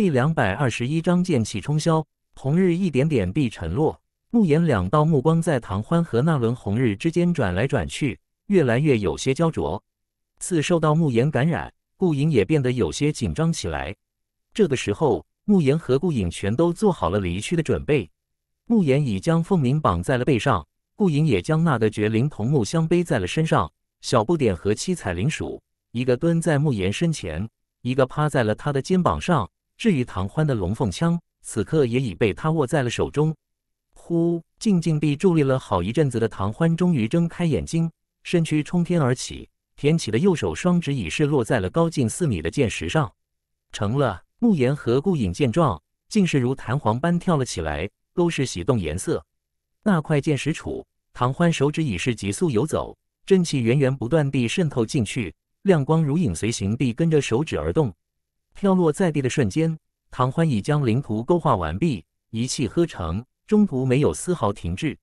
第两百二十一章剑气冲霄。红日一点点地沉落，慕言两道目光在唐欢和那轮红日之间转来转去，越来越有些焦灼。次受到慕言感染，顾影也变得有些紧张起来。这个时候，慕言和顾影全都做好了离去的准备。慕言已将凤鸣绑在了背上，顾影也将那个绝灵桐木箱背在了身上。小不点和七彩灵鼠，一个蹲在慕言身前，一个趴在了他的肩膀上。至于唐欢的龙凤枪，此刻也已被他握在了手中。呼！静静地伫立了好一阵子的唐欢，终于睁开眼睛，身躯冲天而起，舔起的右手双指已是落在了高近四米的剑石上。成了！慕言和顾影见状，竟是如弹簧般跳了起来，都是喜动颜色。那块剑石处，唐欢手指已是急速游走，真气源源不断地渗透进去，亮光如影随形地跟着手指而动。飘落在地的瞬间，唐欢已将灵图勾画完毕，一气呵成，中途没有丝毫停滞。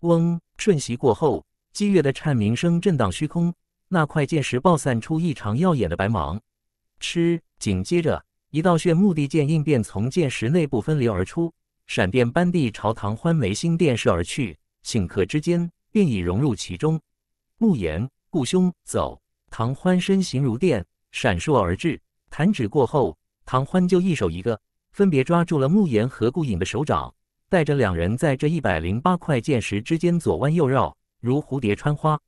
嗡，瞬息过后，激越的颤鸣声震荡虚空，那块剑石爆散出异常耀眼的白芒。嗤，紧接着一道炫目的剑印便从剑石内部分流而出，闪电般地朝唐欢眉心电射而去，顷刻之间便已融入其中。慕言，顾兄，走！唐欢身形如电，闪烁而至。弹指过后，唐欢就一手一个，分别抓住了慕言和顾影的手掌，带着两人在这一百零八块剑石之间左弯右绕，如蝴蝶穿花。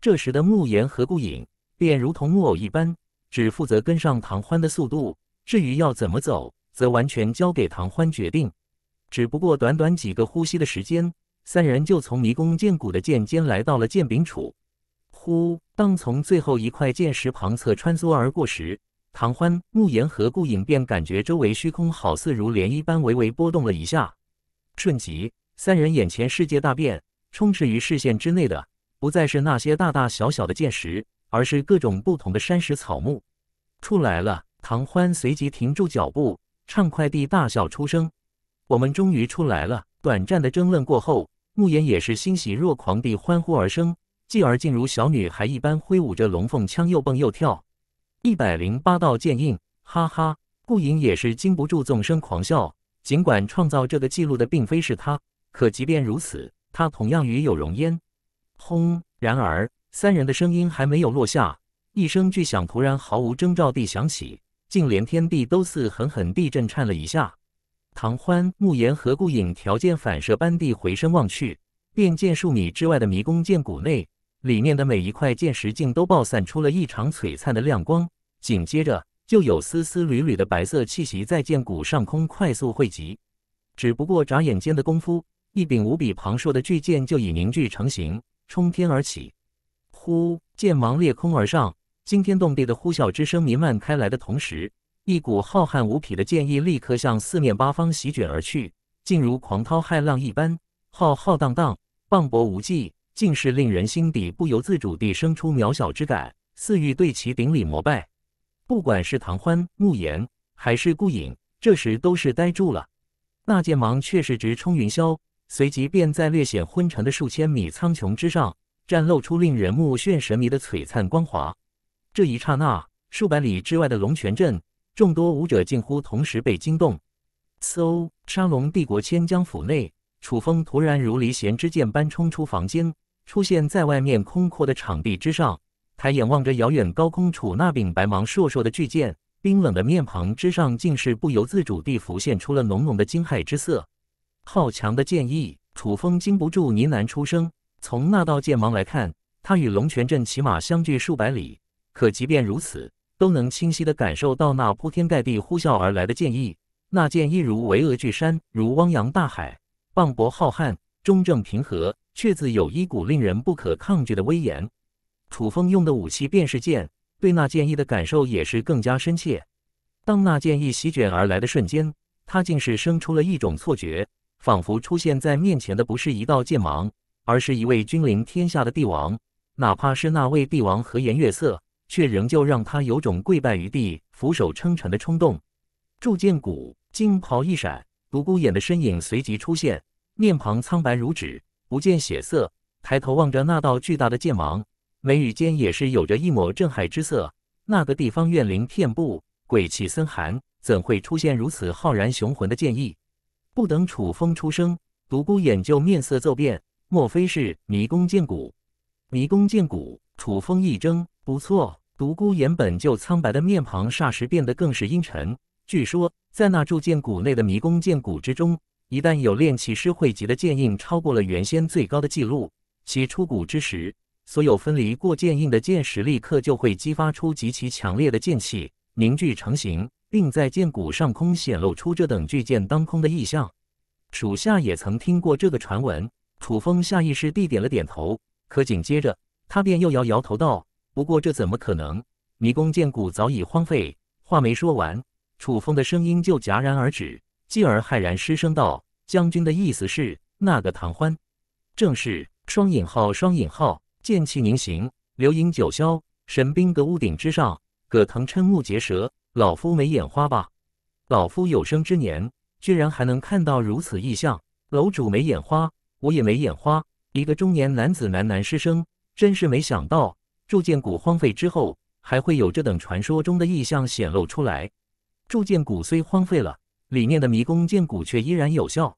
这时的慕言和顾影便如同木偶一般，只负责跟上唐欢的速度，至于要怎么走，则完全交给唐欢决定。只不过短短几个呼吸的时间，三人就从迷宫剑谷的剑尖来到了剑柄处。呼，当从最后一块剑石旁侧穿梭而过时，唐欢、慕言和顾影便感觉周围虚空好似如涟漪般微微波动了一下，瞬即三人眼前世界大变，充斥于视线之内的不再是那些大大小小的剑石，而是各种不同的山石草木。出来了！唐欢随即停住脚步，畅快地大笑出声：“我们终于出来了！”短暂的争论过后，慕言也是欣喜若狂地欢呼而生，继而竟如小女孩一般挥舞着龙凤枪，又蹦又跳。一百零八道剑印，哈哈！顾影也是禁不住纵声狂笑。尽管创造这个记录的并非是他，可即便如此，他同样与有容焉。轰！然而三人的声音还没有落下，一声巨响突然毫无征兆地响起，竟连天地都似狠狠地震颤了一下。唐欢、慕言和顾影条件反射般地回身望去，便见数米之外的迷宫剑谷内。里面的每一块剑石镜都爆散出了异常璀璨的亮光，紧接着就有丝丝缕缕的白色气息在剑骨上空快速汇集。只不过眨眼间的功夫，一柄无比庞硕的巨剑就已凝聚成形，冲天而起。呼！剑芒裂空而上，惊天动地的呼啸之声弥漫开来的同时，一股浩瀚无匹的剑意立刻向四面八方席卷而去，竟如狂涛骇浪一般，浩浩荡荡，磅礴无际。竟是令人心底不由自主地生出渺小之感，似欲对其顶礼膜拜。不管是唐欢、慕言，还是顾影，这时都是呆住了。那剑芒却是直冲云霄，随即便在略显昏沉的数千米苍穹之上，绽露出令人目眩神迷的璀璨光华。这一刹那，数百里之外的龙泉镇众多武者近乎同时被惊动。嗖！沙龙帝国千江府内，楚风突然如离弦之箭般冲出房间。出现在外面空阔的场地之上，抬眼望着遥远高空处那柄白芒烁烁的巨剑，冰冷的面庞之上竟是不由自主地浮现出了浓浓的惊骇之色。好强的剑意！楚风禁不住呢喃出声。从那道剑芒来看，他与龙泉镇起码相距数百里，可即便如此，都能清晰地感受到那铺天盖地呼啸而来的剑意。那剑意如巍峨巨山，如汪洋大海，磅礴浩瀚，中正平和。却自有一股令人不可抗拒的威严。楚风用的武器便是剑，对那剑意的感受也是更加深切。当那剑意席卷而来的瞬间，他竟是生出了一种错觉，仿佛出现在面前的不是一道剑芒，而是一位君临天下的帝王。哪怕是那位帝王和颜悦色，却仍旧让他有种跪拜于地、俯首称臣的冲动。铸剑骨，金袍一闪，独孤眼的身影随即出现，面庞苍白如纸。不见血色，抬头望着那道巨大的剑芒，眉宇间也是有着一抹震撼之色。那个地方怨灵遍布，鬼气森寒，怎会出现如此浩然雄浑的剑意？不等楚风出声，独孤眼就面色骤变。莫非是迷宫剑骨？迷宫剑骨，楚风一怔，不错。独孤眼本就苍白的面庞，霎时变得更是阴沉。据说，在那铸剑谷内的迷宫剑骨之中。一旦有炼气师汇集的剑印超过了原先最高的记录，其出谷之时，所有分离过剑印的剑石立刻就会激发出极其强烈的剑气，凝聚成型，并在剑骨上空显露出这等巨剑当空的异象。属下也曾听过这个传闻。楚风下意识地点了点头，可紧接着他便又摇摇头道：“不过这怎么可能？迷宫剑骨早已荒废。”话没说完，楚风的声音就戛然而止。继而骇然失声道：“将军的意思是，那个唐欢，正是双引号双引号剑气凝形，流影九霄，神兵阁屋顶之上。”葛藤瞠目结舌：“老夫没眼花吧？老夫有生之年，居然还能看到如此异象！楼主没眼花，我也没眼花。”一个中年男子喃喃失声：“真是没想到，铸剑谷荒废之后，还会有这等传说中的异象显露出来。铸剑谷虽荒废了。”里面的迷宫剑骨却依然有效。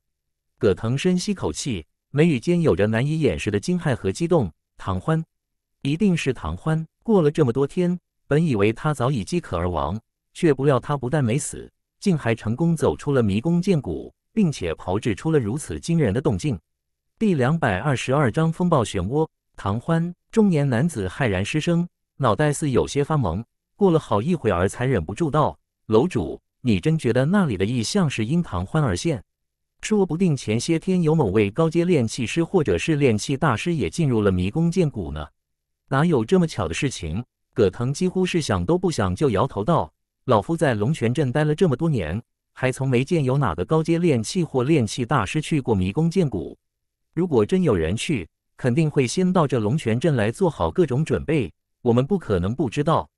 葛藤深吸口气，眉宇间有着难以掩饰的惊骇和激动。唐欢，一定是唐欢！过了这么多天，本以为他早已饥渴而亡，却不料他不但没死，竟还成功走出了迷宫剑骨，并且炮制出了如此惊人的动静。第两百二十二章风暴漩涡。唐欢，中年男子骇然失声，脑袋似有些发蒙，过了好一会儿才忍不住道：“楼主。”你真觉得那里的意象是因唐欢而现？说不定前些天有某位高阶炼气师或者是炼气大师也进入了迷宫剑谷呢？哪有这么巧的事情？葛藤几乎是想都不想就摇头道：“老夫在龙泉镇待了这么多年，还从没见有哪个高阶炼气或炼气大师去过迷宫剑谷。如果真有人去，肯定会先到这龙泉镇来做好各种准备。我们不可能不知道。”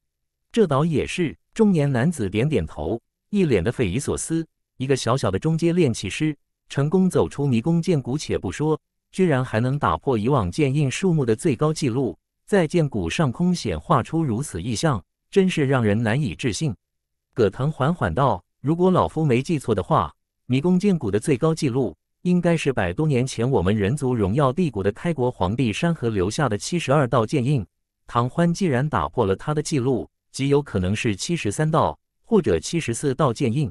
这倒也是。中年男子点点头。一脸的匪夷所思，一个小小的中阶炼气师成功走出迷宫剑谷，且不说，居然还能打破以往剑印数目的最高纪录，在剑谷上空显化出如此异象，真是让人难以置信。葛藤缓缓道：“如果老夫没记错的话，迷宫剑谷的最高纪录应该是百多年前我们人族荣耀帝国的开国皇帝山河留下的七十二道剑印。唐欢既然打破了他的记录，极有可能是七十三道。”或者七十四道剑印，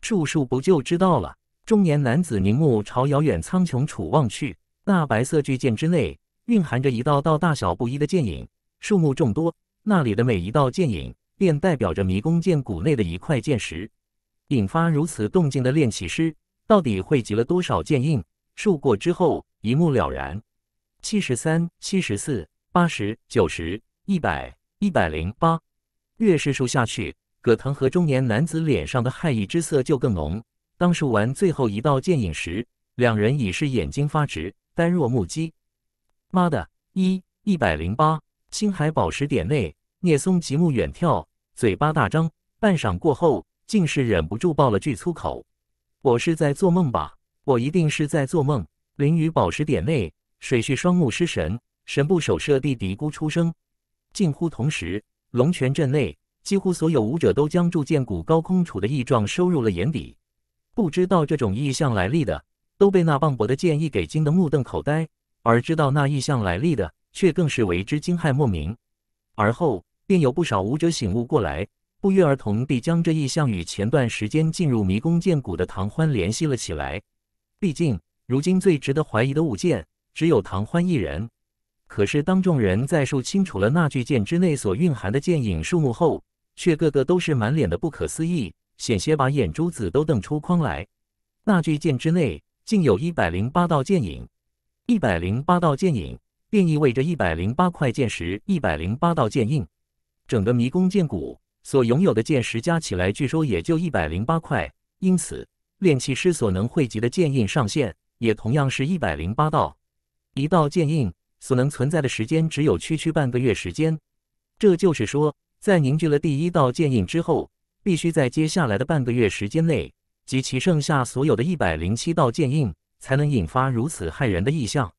数数不就知道了。中年男子凝目朝遥远苍穹处望去，那白色巨剑之内蕴含着一道道大小不一的剑影，数目众多。那里的每一道剑影便代表着迷宫剑谷内的一块剑石。引发如此动静的炼器师，到底汇集了多少剑印？数过之后，一目了然。七十三、七十四、八十九十、一百、一百零八，越是数下去。葛藤和中年男子脸上的骇异之色就更浓。当数完最后一道剑影时，两人已是眼睛发直，呆若木鸡。妈的！一一百零八，星海宝石点内，聂松极目远眺，嘴巴大张，半晌过后，竟是忍不住爆了句粗口：“我是在做梦吧？我一定是在做梦！”灵雨宝石点内，水旭双目失神，神不守舍地嘀咕出声。近乎同时，龙泉镇内。几乎所有武者都将铸剑谷高空处的异状收入了眼底，不知道这种异象来历的都被那磅礴的剑意给惊得目瞪口呆，而知道那异象来历的却更是为之惊骇莫名。而后便有不少武者醒悟过来，不约而同地将这异象与前段时间进入迷宫剑谷的唐欢联系了起来。毕竟如今最值得怀疑的物剑只有唐欢一人。可是当众人在数清楚了那巨剑之内所蕴含的剑影数目后，却个个都是满脸的不可思议，险些把眼珠子都瞪出框来。那巨剑之内，竟有一百零八道剑影。一百零八道剑影，便意味着一百零八块剑石，一百零八道剑印。整个迷宫剑谷所拥有的剑石加起来，据说也就一百零八块。因此，炼器师所能汇集的剑印上限，也同样是一百零八道。一道剑印所能存在的时间，只有区区半个月时间。这就是说。在凝聚了第一道剑印之后，必须在接下来的半个月时间内，集齐剩下所有的一百零七道剑印，才能引发如此骇人的异象。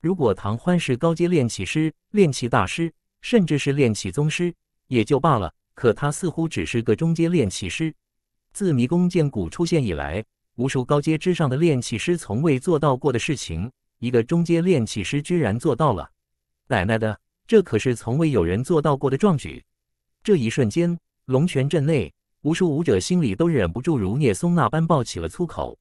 如果唐欢是高阶炼气师、炼气大师，甚至是炼气宗师，也就罢了。可他似乎只是个中阶炼气师。自迷宫剑谷出现以来，无数高阶之上的炼气师从未做到过的事情，一个中阶炼气师居然做到了！奶奶的，这可是从未有人做到过的壮举！这一瞬间，龙泉镇内无数武者心里都忍不住如聂松那般爆起了粗口。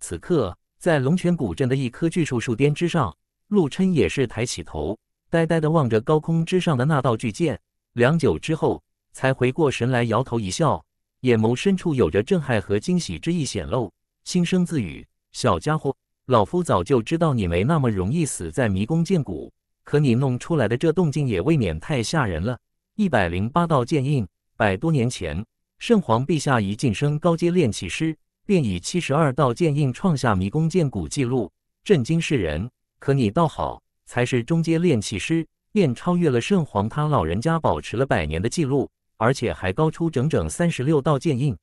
此刻，在龙泉古镇的一棵巨树树巅之上，陆琛也是抬起头，呆呆地望着高空之上的那道巨剑，良久之后才回过神来，摇头一笑，眼眸深处有着震撼和惊喜之意显露，轻声自语：“小家伙，老夫早就知道你没那么容易死在迷宫剑谷，可你弄出来的这动静也未免太吓人了。”一百零八道剑印，百多年前，圣皇陛下一晋升高阶炼气师，便以七十二道剑印创下迷宫剑骨纪录，震惊世人。可你倒好，才是中阶炼气师，便超越了圣皇他老人家保持了百年的记录，而且还高出整整三十六道剑印。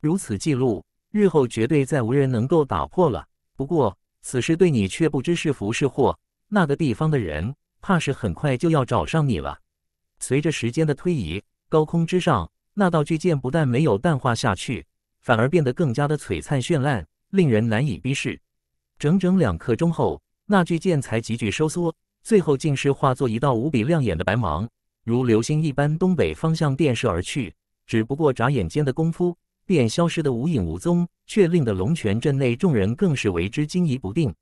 如此记录，日后绝对再无人能够打破了。不过，此事对你却不知是福是祸。那个地方的人，怕是很快就要找上你了。随着时间的推移，高空之上那道巨剑不但没有淡化下去，反而变得更加的璀璨绚烂，令人难以逼视。整整两刻钟后，那巨剑才急剧收缩，最后竟是化作一道无比亮眼的白芒，如流星一般东北方向电射而去。只不过眨眼间的功夫，便消失得无影无踪，却令得龙泉镇内众人更是为之惊疑不定。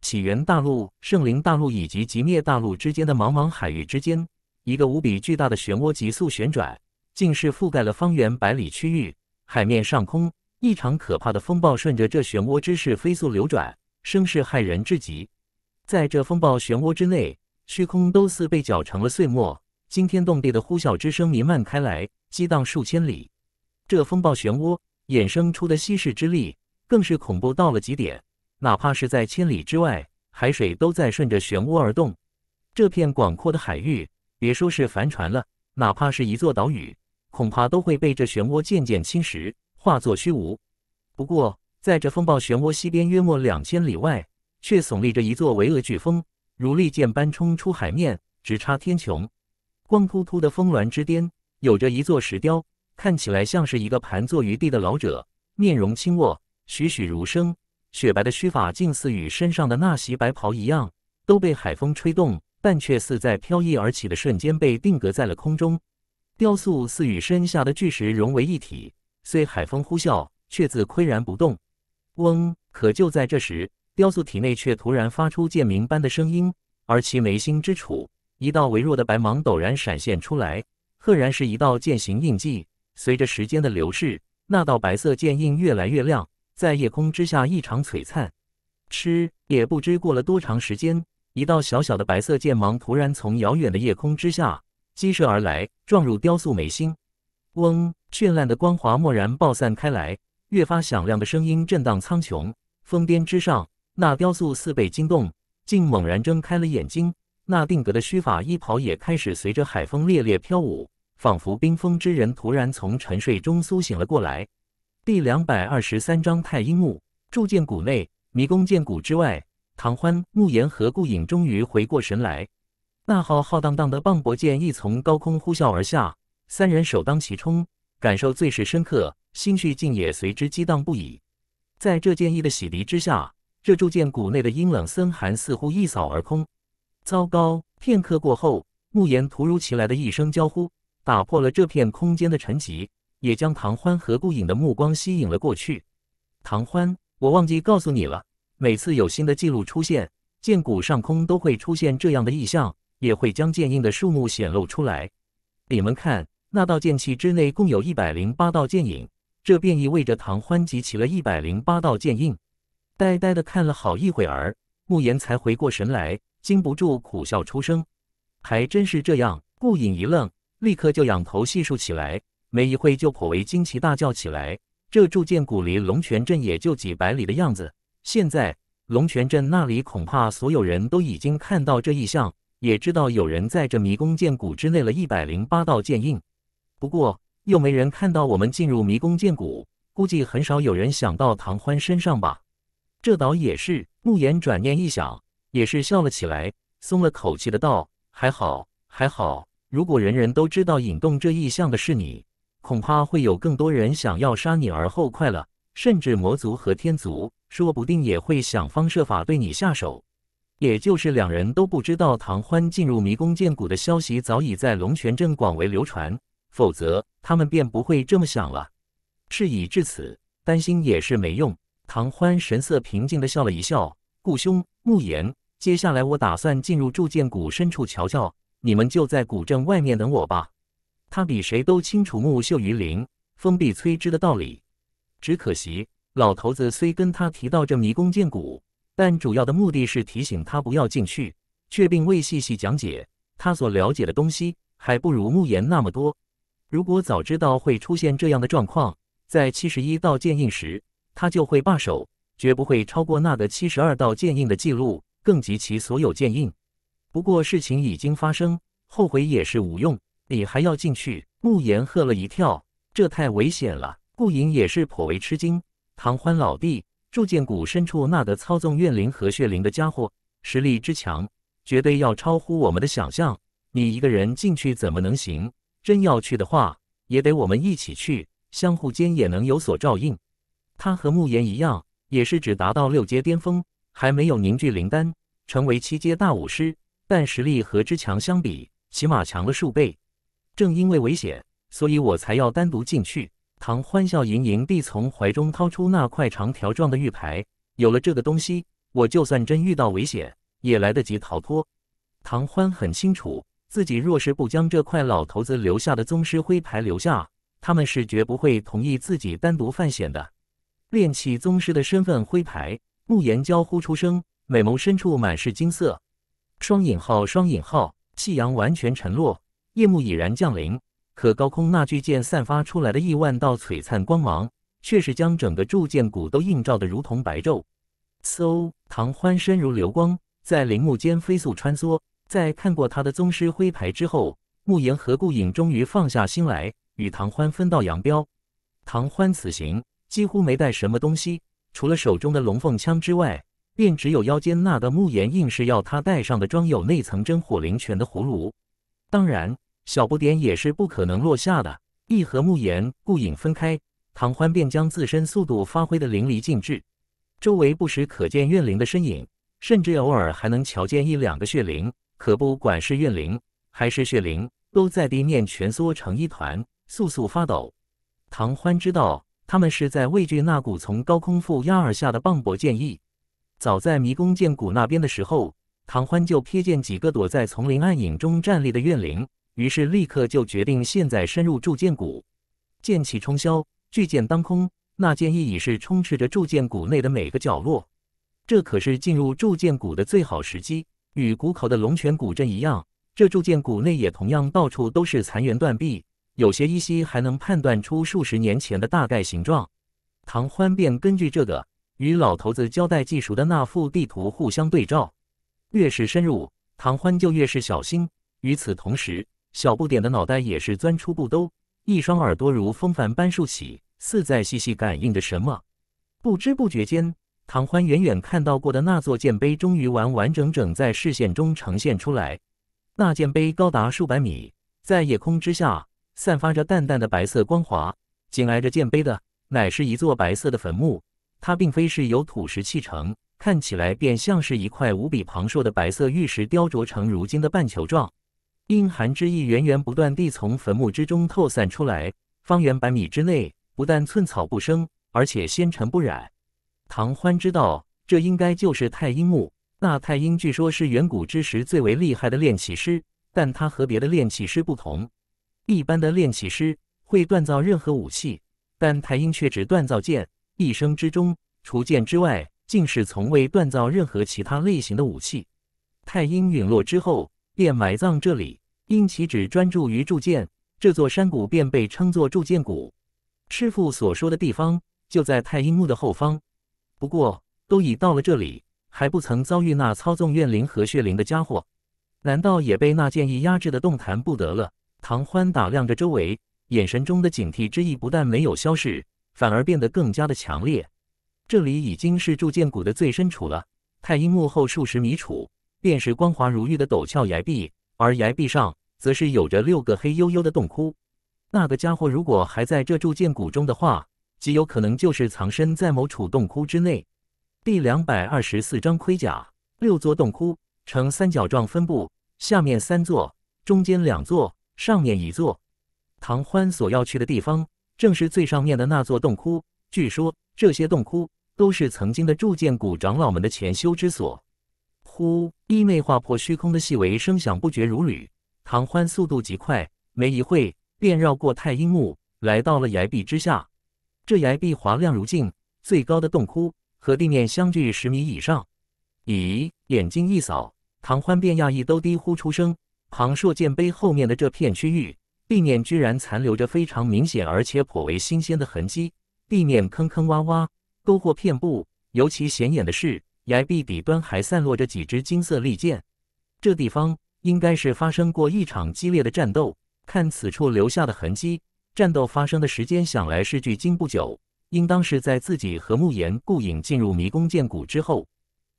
起源大陆、圣灵大陆以及极灭大陆之间的茫茫海域之间。一个无比巨大的漩涡急速旋转，竟是覆盖了方圆百里区域。海面上空，一场可怕的风暴顺着这漩涡之势飞速流转，声势骇人至极。在这风暴漩涡之内，虚空都似被搅成了碎末，惊天动地的呼啸之声弥漫开来，激荡数千里。这风暴漩涡衍生出的稀世之力，更是恐怖到了极点。哪怕是在千里之外，海水都在顺着漩涡而动。这片广阔的海域。别说是帆船了，哪怕是一座岛屿，恐怕都会被这漩涡渐渐侵蚀，化作虚无。不过，在这风暴漩涡西边约莫两千里外，却耸立着一座巍峨巨峰，如利剑般冲出海面，直插天穹。光秃秃的峰峦之巅，有着一座石雕，看起来像是一个盘坐于地的老者，面容清卧，栩栩如生。雪白的须发，近似与身上的那袭白袍一样，都被海风吹动。但却似在飘逸而起的瞬间被定格在了空中，雕塑似与身下的巨石融为一体，虽海风呼啸，却自岿然不动。嗡！可就在这时，雕塑体内却突然发出剑鸣般的声音，而其眉心之处，一道微弱的白芒陡然闪现出来，赫然是一道剑形印记。随着时间的流逝，那道白色剑印越来越亮，在夜空之下异常璀璨。吃，也不知过了多长时间。一道小小的白色剑芒突然从遥远的夜空之下激射而来，撞入雕塑眉心。嗡！绚烂的光华蓦然爆散开来，越发响亮的声音震荡苍穹。峰巅之上，那雕塑似被惊动，竟猛然睁开了眼睛。那定格的须发衣袍也开始随着海风猎猎飘舞，仿佛冰封之人突然从沉睡中苏醒了过来。第两百二十三章：太阴木铸剑谷内，迷宫剑谷之外。唐欢、慕言和顾影终于回过神来，那浩浩荡荡的磅礴剑意从高空呼啸而下，三人首当其冲，感受最是深刻，心绪竟也随之激荡不已。在这剑意的洗涤之下，这铸剑谷内的阴冷森寒似乎一扫而空。糟糕！片刻过后，慕言突如其来的一声娇呼，打破了这片空间的沉寂，也将唐欢和顾影的目光吸引了过去。唐欢，我忘记告诉你了。每次有新的记录出现，剑谷上空都会出现这样的异象，也会将剑印的数目显露出来。你们看，那道剑气之内共有一百零八道剑影，这便意味着唐欢集齐了一百零八道剑印。呆呆的看了好一会儿，慕言才回过神来，禁不住苦笑出声：“还真是这样。”顾影一愣，立刻就仰头细数起来，没一会就颇为惊奇大叫起来：“这铸剑谷离龙泉镇也就几百里的样子。”现在龙泉镇那里恐怕所有人都已经看到这异象，也知道有人在这迷宫剑谷之内了一百零八道剑印。不过又没人看到我们进入迷宫剑谷，估计很少有人想到唐欢身上吧？这倒也是。慕言转念一想，也是笑了起来，松了口气的道：“还好，还好。如果人人都知道引动这异象的是你，恐怕会有更多人想要杀你而后快了，甚至魔族和天族。”说不定也会想方设法对你下手，也就是两人都不知道唐欢进入迷宫剑谷的消息早已在龙泉镇广为流传，否则他们便不会这么想了。事已至此，担心也是没用。唐欢神色平静地笑了一笑：“顾兄，慕言，接下来我打算进入铸剑谷深处瞧瞧，你们就在古镇外面等我吧。”他比谁都清楚“木秀于林，风必摧之”的道理，只可惜。老头子虽跟他提到这迷宫剑谷，但主要的目的是提醒他不要进去，却并未细细讲解。他所了解的东西还不如慕言那么多。如果早知道会出现这样的状况，在七十一道剑印时，他就会罢手，绝不会超过那个七十二道剑印的记录，更及其所有剑印。不过事情已经发生，后悔也是无用。你还要进去？慕言吓了一跳，这太危险了。顾影也是颇为吃惊。唐欢老弟，铸剑谷深处那个操纵怨灵和血灵的家伙，实力之强，绝对要超乎我们的想象。你一个人进去怎么能行？真要去的话，也得我们一起去，相互间也能有所照应。他和慕言一样，也是只达到六阶巅峰，还没有凝聚灵丹，成为七阶大武师。但实力和之强相比，起码强了数倍。正因为危险，所以我才要单独进去。唐欢笑盈盈地从怀中掏出那块长条状的玉牌。有了这个东西，我就算真遇到危险，也来得及逃脱。唐欢很清楚，自己若是不将这块老头子留下的宗师徽牌留下，他们是绝不会同意自己单独犯险的。炼气宗师的身份徽牌，慕言娇呼出声，美眸深处满是金色。双引号，双引号，夕阳完全沉落，夜幕已然降临。可高空那巨剑散发出来的亿万道璀璨光芒，却是将整个铸剑谷都映照得如同白昼。嗖！唐欢身如流光，在林木间飞速穿梭。在看过他的宗师徽牌之后，慕言和顾影终于放下心来，与唐欢分道扬镳。唐欢此行几乎没带什么东西，除了手中的龙凤枪之外，便只有腰间那个慕言硬是要他带上的装有内层真火灵泉的葫芦。当然。小不点也是不可能落下的。一和慕言、顾影分开，唐欢便将自身速度发挥的淋漓尽致。周围不时可见怨灵的身影，甚至偶尔还能瞧见一两个血灵。可不管是怨灵还是血灵，都在地面蜷缩成一团，簌簌发抖。唐欢知道，他们是在畏惧那股从高空负压而下的磅礴剑意。早在迷宫剑谷那边的时候，唐欢就瞥见几个躲在丛林暗影中站立的怨灵。于是立刻就决定现在深入铸剑谷，剑气冲霄，巨剑当空，那剑意已是充斥着铸剑谷内的每个角落。这可是进入铸剑谷的最好时机。与谷口的龙泉古镇一样，这铸剑谷内也同样到处都是残垣断壁，有些依稀还能判断出数十年前的大概形状。唐欢便根据这个与老头子交代技术的那幅地图互相对照。越是深入，唐欢就越是小心。与此同时，小不点的脑袋也是钻出布兜，一双耳朵如风帆般竖起，似在细细感应着什么。不知不觉间，唐欢远远看到过的那座剑碑终于完完整整在视线中呈现出来。那剑碑高达数百米，在夜空之下散发着淡淡的白色光华。紧挨着剑碑的乃是一座白色的坟墓，它并非是由土石砌成，看起来便像是一块无比庞硕的白色玉石雕琢成如今的半球状。阴寒之意源源不断地从坟墓之中透散出来，方圆百米之内不但寸草不生，而且纤尘不染。唐欢知道，这应该就是太阴墓。那太阴据说，是远古之时最为厉害的炼器师，但他和别的炼器师不同。一般的炼器师会锻造任何武器，但太阴却只锻造剑。一生之中，除剑之外，竟是从未锻造任何其他类型的武器。太阴陨落之后。便埋葬这里，因其只专注于铸剑，这座山谷便被称作铸剑谷。师傅所说的地方就在太阴墓的后方，不过都已到了这里，还不曾遭遇那操纵怨灵和血灵的家伙，难道也被那剑意压制的动弹不得了？唐欢打量着周围，眼神中的警惕之意不但没有消逝，反而变得更加的强烈。这里已经是铸剑谷的最深处了，太阴墓后数十米处。便是光滑如玉的陡峭崖壁，而崖壁上则是有着六个黑黝黝的洞窟。那个家伙如果还在这铸剑谷中的话，极有可能就是藏身在某处洞窟之内。第两百二十四章盔甲，六座洞窟呈三角状分布，下面三座，中间两座，上面一座。唐欢所要去的地方正是最上面的那座洞窟。据说这些洞窟都是曾经的铸剑谷长老们的潜修之所。呼！衣袂划破虚空的细微声响不绝如缕。唐欢速度极快，没一会便绕过太阴木，来到了崖壁之下。这崖壁滑亮如镜，最高的洞窟和地面相距十米以上。咦！眼睛一扫，唐欢便讶异，都低呼出声。庞硕剑碑后面的这片区域，地面居然残留着非常明显而且颇为新鲜的痕迹，地面坑坑洼洼，沟壑遍布，尤其显眼的是。崖壁底端还散落着几支金色利剑，这地方应该是发生过一场激烈的战斗。看此处留下的痕迹，战斗发生的时间想来是距今不久，应当是在自己和慕言、顾影进入迷宫剑谷之后，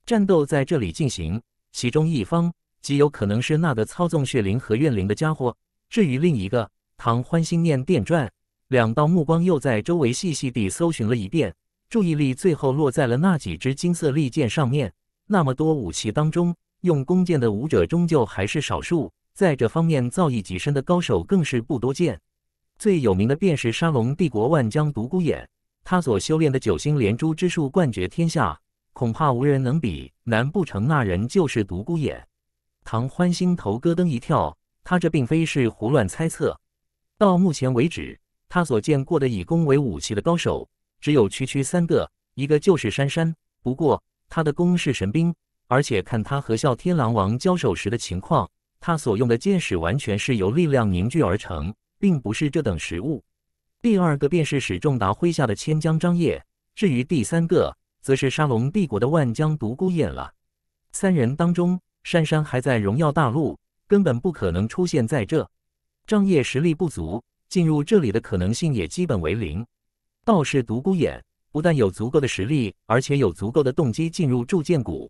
战斗在这里进行。其中一方极有可能是那个操纵血灵和怨灵的家伙，至于另一个，唐欢心念电转，两道目光又在周围细细地搜寻了一遍。注意力最后落在了那几支金色利箭上面。那么多武器当中，用弓箭的武者终究还是少数，在这方面造诣极深的高手更是不多见。最有名的便是沙龙帝国万疆独孤眼，他所修炼的九星连珠之术冠绝天下，恐怕无人能比。难不成那人就是独孤眼？唐欢心头咯噔一跳，他这并非是胡乱猜测。到目前为止，他所见过的以弓为武器的高手。只有区区三个，一个就是珊珊，不过他的弓是神兵，而且看他和啸天狼王交手时的情况，他所用的箭矢完全是由力量凝聚而成，并不是这等食物。第二个便是史仲达麾下的千江张掖，至于第三个，则是沙龙帝国的万江独孤雁了。三人当中，珊珊还在荣耀大陆，根本不可能出现在这；张掖实力不足，进入这里的可能性也基本为零。道士独孤眼，不但有足够的实力，而且有足够的动机进入铸剑谷。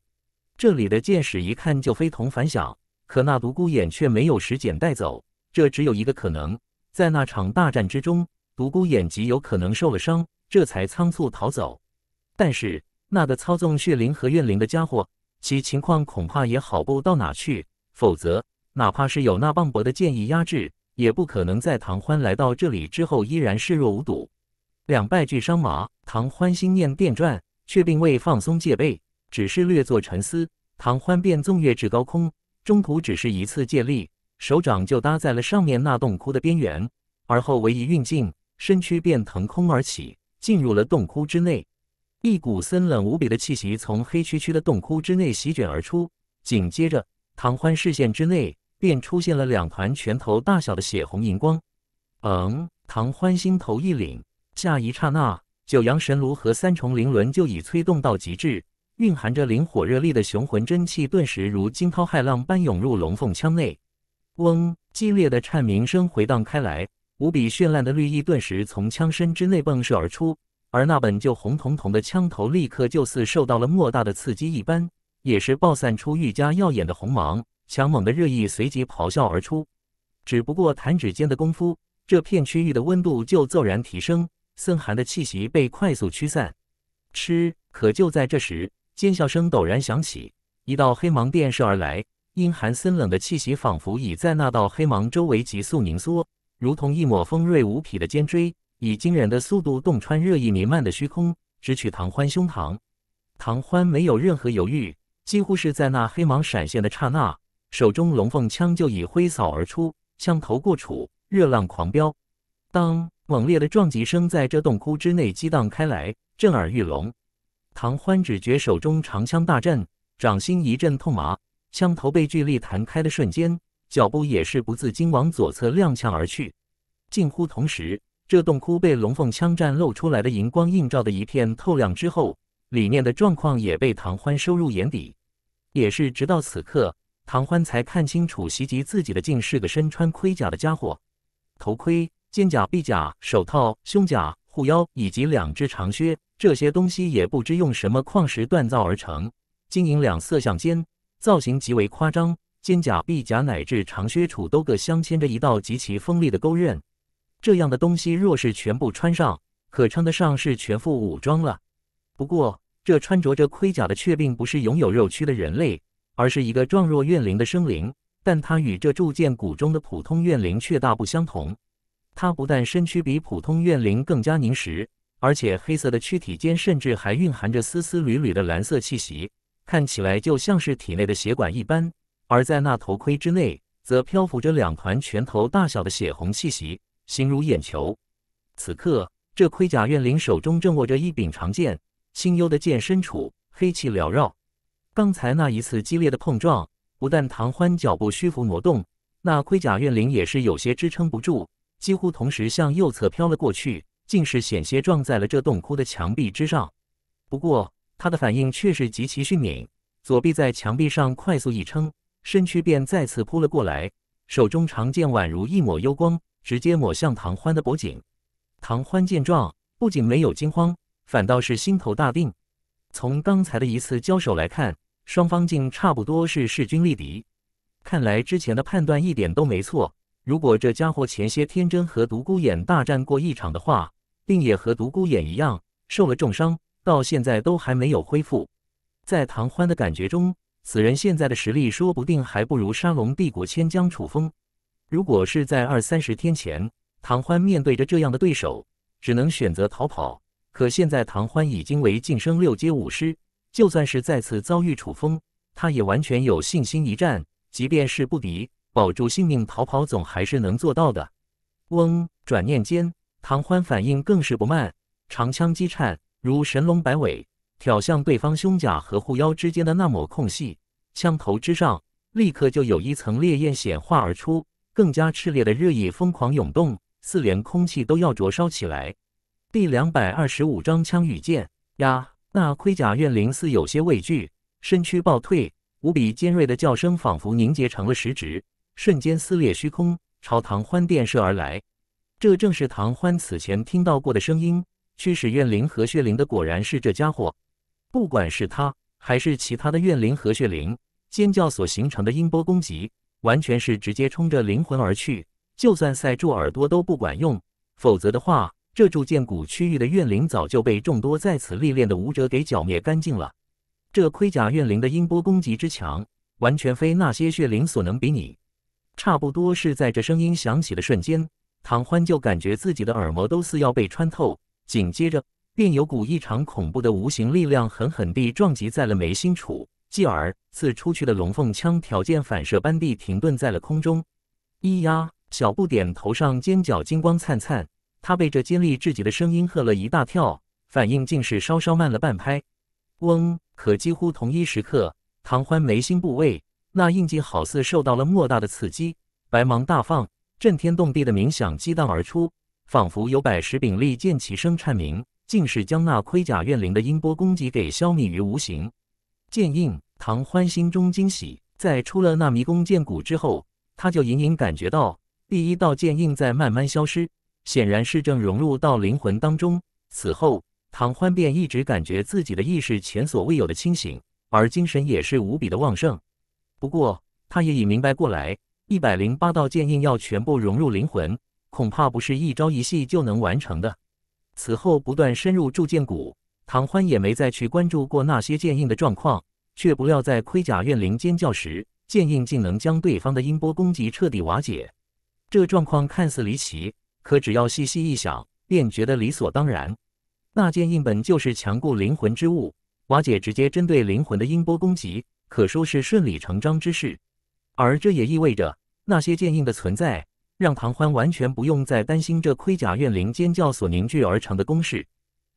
这里的剑士一看就非同凡响，可那独孤眼却没有石简带走。这只有一个可能，在那场大战之中，独孤眼极有可能受了伤，这才仓促逃走。但是，那个操纵血灵和怨灵的家伙，其情况恐怕也好不到哪去。否则，哪怕是有那磅礴的剑意压制，也不可能在唐欢来到这里之后依然视若无睹。两败俱伤马。唐欢心念电转，却并未放松戒备，只是略作沉思。唐欢便纵跃至高空，中途只是一次借力，手掌就搭在了上面那洞窟的边缘，而后为一运劲，身躯便腾空而起，进入了洞窟之内。一股森冷无比的气息从黑黢黢的洞窟之内席卷而出，紧接着，唐欢视线之内便出现了两团拳头大小的血红荧光。嗯，唐欢心头一凛。下一刹那，九阳神炉和三重灵轮就已催动到极致，蕴含着灵火热力的雄浑真气顿时如惊涛骇浪般涌入龙凤枪内。嗡，激烈的颤鸣声回荡开来，无比绚烂的绿意顿时从枪身之内迸射而出，而那本就红彤彤的枪头立刻就似受到了莫大的刺激一般，也是爆散出愈加耀眼的红芒。强猛的热意随即咆哮而出，只不过弹指间的功夫，这片区域的温度就骤然提升。森寒的气息被快速驱散。吃！可就在这时，尖啸声陡然响起，一道黑芒电射而来，阴寒森冷的气息仿佛已在那道黑芒周围急速凝缩，如同一抹锋锐无匹的尖锥，以惊人的速度洞穿热意弥漫的虚空，直取唐欢胸膛。唐欢没有任何犹豫，几乎是在那黑芒闪现的刹那，手中龙凤枪就已挥扫而出，枪头过处，热浪狂飙。当猛烈的撞击声在这洞窟之内激荡开来，震耳欲聋。唐欢只觉手中长枪大震，掌心一阵痛麻，枪头被巨力弹开的瞬间，脚步也是不自禁往左侧踉跄而去。近乎同时，这洞窟被龙凤枪战露出来的荧光映照的一片透亮之后，里面的状况也被唐欢收入眼底。也是直到此刻，唐欢才看清楚袭击自己的竟是个身穿盔甲的家伙，头盔。肩甲、臂甲、手套、胸甲、护腰以及两只长靴，这些东西也不知用什么矿石锻造而成，金银两色相间，造型极为夸张。肩甲、臂甲乃至长靴处都各镶嵌着一道极其锋利的钩刃。这样的东西若是全部穿上，可称得上是全副武装了。不过，这穿着着盔甲的却并不是拥有肉躯的人类，而是一个状若怨灵的生灵。但它与这铸剑谷中的普通怨灵却大不相同。他不但身躯比普通怨灵更加凝实，而且黑色的躯体间甚至还蕴含着丝丝缕缕的蓝色气息，看起来就像是体内的血管一般。而在那头盔之内，则漂浮着两团拳头大小的血红气息，形如眼球。此刻，这盔甲怨灵手中正握着一柄长剑，清幽的剑身处黑气缭绕。刚才那一次激烈的碰撞，不但唐欢脚步虚浮挪动，那盔甲怨灵也是有些支撑不住。几乎同时向右侧飘了过去，竟是险些撞在了这洞窟的墙壁之上。不过他的反应却是极其迅敏，左臂在墙壁上快速一撑，身躯便再次扑了过来，手中长剑宛如一抹幽光，直接抹向唐欢的脖颈。唐欢见状，不仅没有惊慌，反倒是心头大定。从刚才的一次交手来看，双方竟差不多是势均力敌。看来之前的判断一点都没错。如果这家伙前些天真和独孤眼大战过一场的话，定也和独孤眼一样受了重伤，到现在都还没有恢复。在唐欢的感觉中，此人现在的实力说不定还不如沙龙帝国千江楚风。如果是在二三十天前，唐欢面对着这样的对手，只能选择逃跑。可现在唐欢已经为晋升六阶武师，就算是再次遭遇楚风，他也完全有信心一战，即便是不敌。保住性命，逃跑总还是能做到的。嗡！转念间，唐欢反应更是不慢，长枪激颤，如神龙摆尾，挑向对方胸甲和护腰之间的那抹空隙。枪头之上，立刻就有一层烈焰显化而出，更加炽烈的热意疯狂涌动，似连空气都要灼烧起来。第两百二十五章枪与剑。呀！那盔甲怨灵似有些畏惧，身躯暴退，无比尖锐的叫声仿佛凝结成了实质。瞬间撕裂虚空，朝唐欢电射而来。这正是唐欢此前听到过的声音。驱使怨灵和血灵的，果然是这家伙。不管是他，还是其他的怨灵和血灵，尖叫所形成的音波攻击，完全是直接冲着灵魂而去，就算塞住耳朵都不管用。否则的话，这铸剑谷区域的怨灵早就被众多在此历练的武者给剿灭干净了。这盔甲怨灵的音波攻击之强，完全非那些血灵所能比拟。差不多是在这声音响起的瞬间，唐欢就感觉自己的耳膜都似要被穿透，紧接着便有股异常恐怖的无形力量狠狠地撞击在了眉心处，继而刺出去的龙凤枪条件反射般地停顿在了空中。咿呀，小不点头上尖角金光灿灿，他被这尖利至极的声音吓了一大跳，反应竟是稍稍慢了半拍。嗡，可几乎同一时刻，唐欢眉心部位。那印记好似受到了莫大的刺激，白芒大放，震天动地的鸣响激荡而出，仿佛有百十柄利剑齐声颤鸣，竟是将那盔甲怨灵的音波攻击给消灭于无形。剑印，唐欢心中惊喜，在出了那迷宫剑谷之后，他就隐隐感觉到第一道剑印在慢慢消失，显然是正融入到灵魂当中。此后，唐欢便一直感觉自己的意识前所未有的清醒，而精神也是无比的旺盛。不过，他也已明白过来，一百零八道剑印要全部融入灵魂，恐怕不是一朝一夕就能完成的。此后不断深入铸剑谷，唐欢也没再去关注过那些剑印的状况。却不料在盔甲怨灵尖叫时，剑印竟能将对方的音波攻击彻底瓦解。这状况看似离奇，可只要细细一想，便觉得理所当然。那剑印本就是强固灵魂之物，瓦解直接针对灵魂的音波攻击。可说是顺理成章之事，而这也意味着那些剑印的存在，让唐欢完全不用再担心这盔甲怨灵尖叫所凝聚而成的攻势。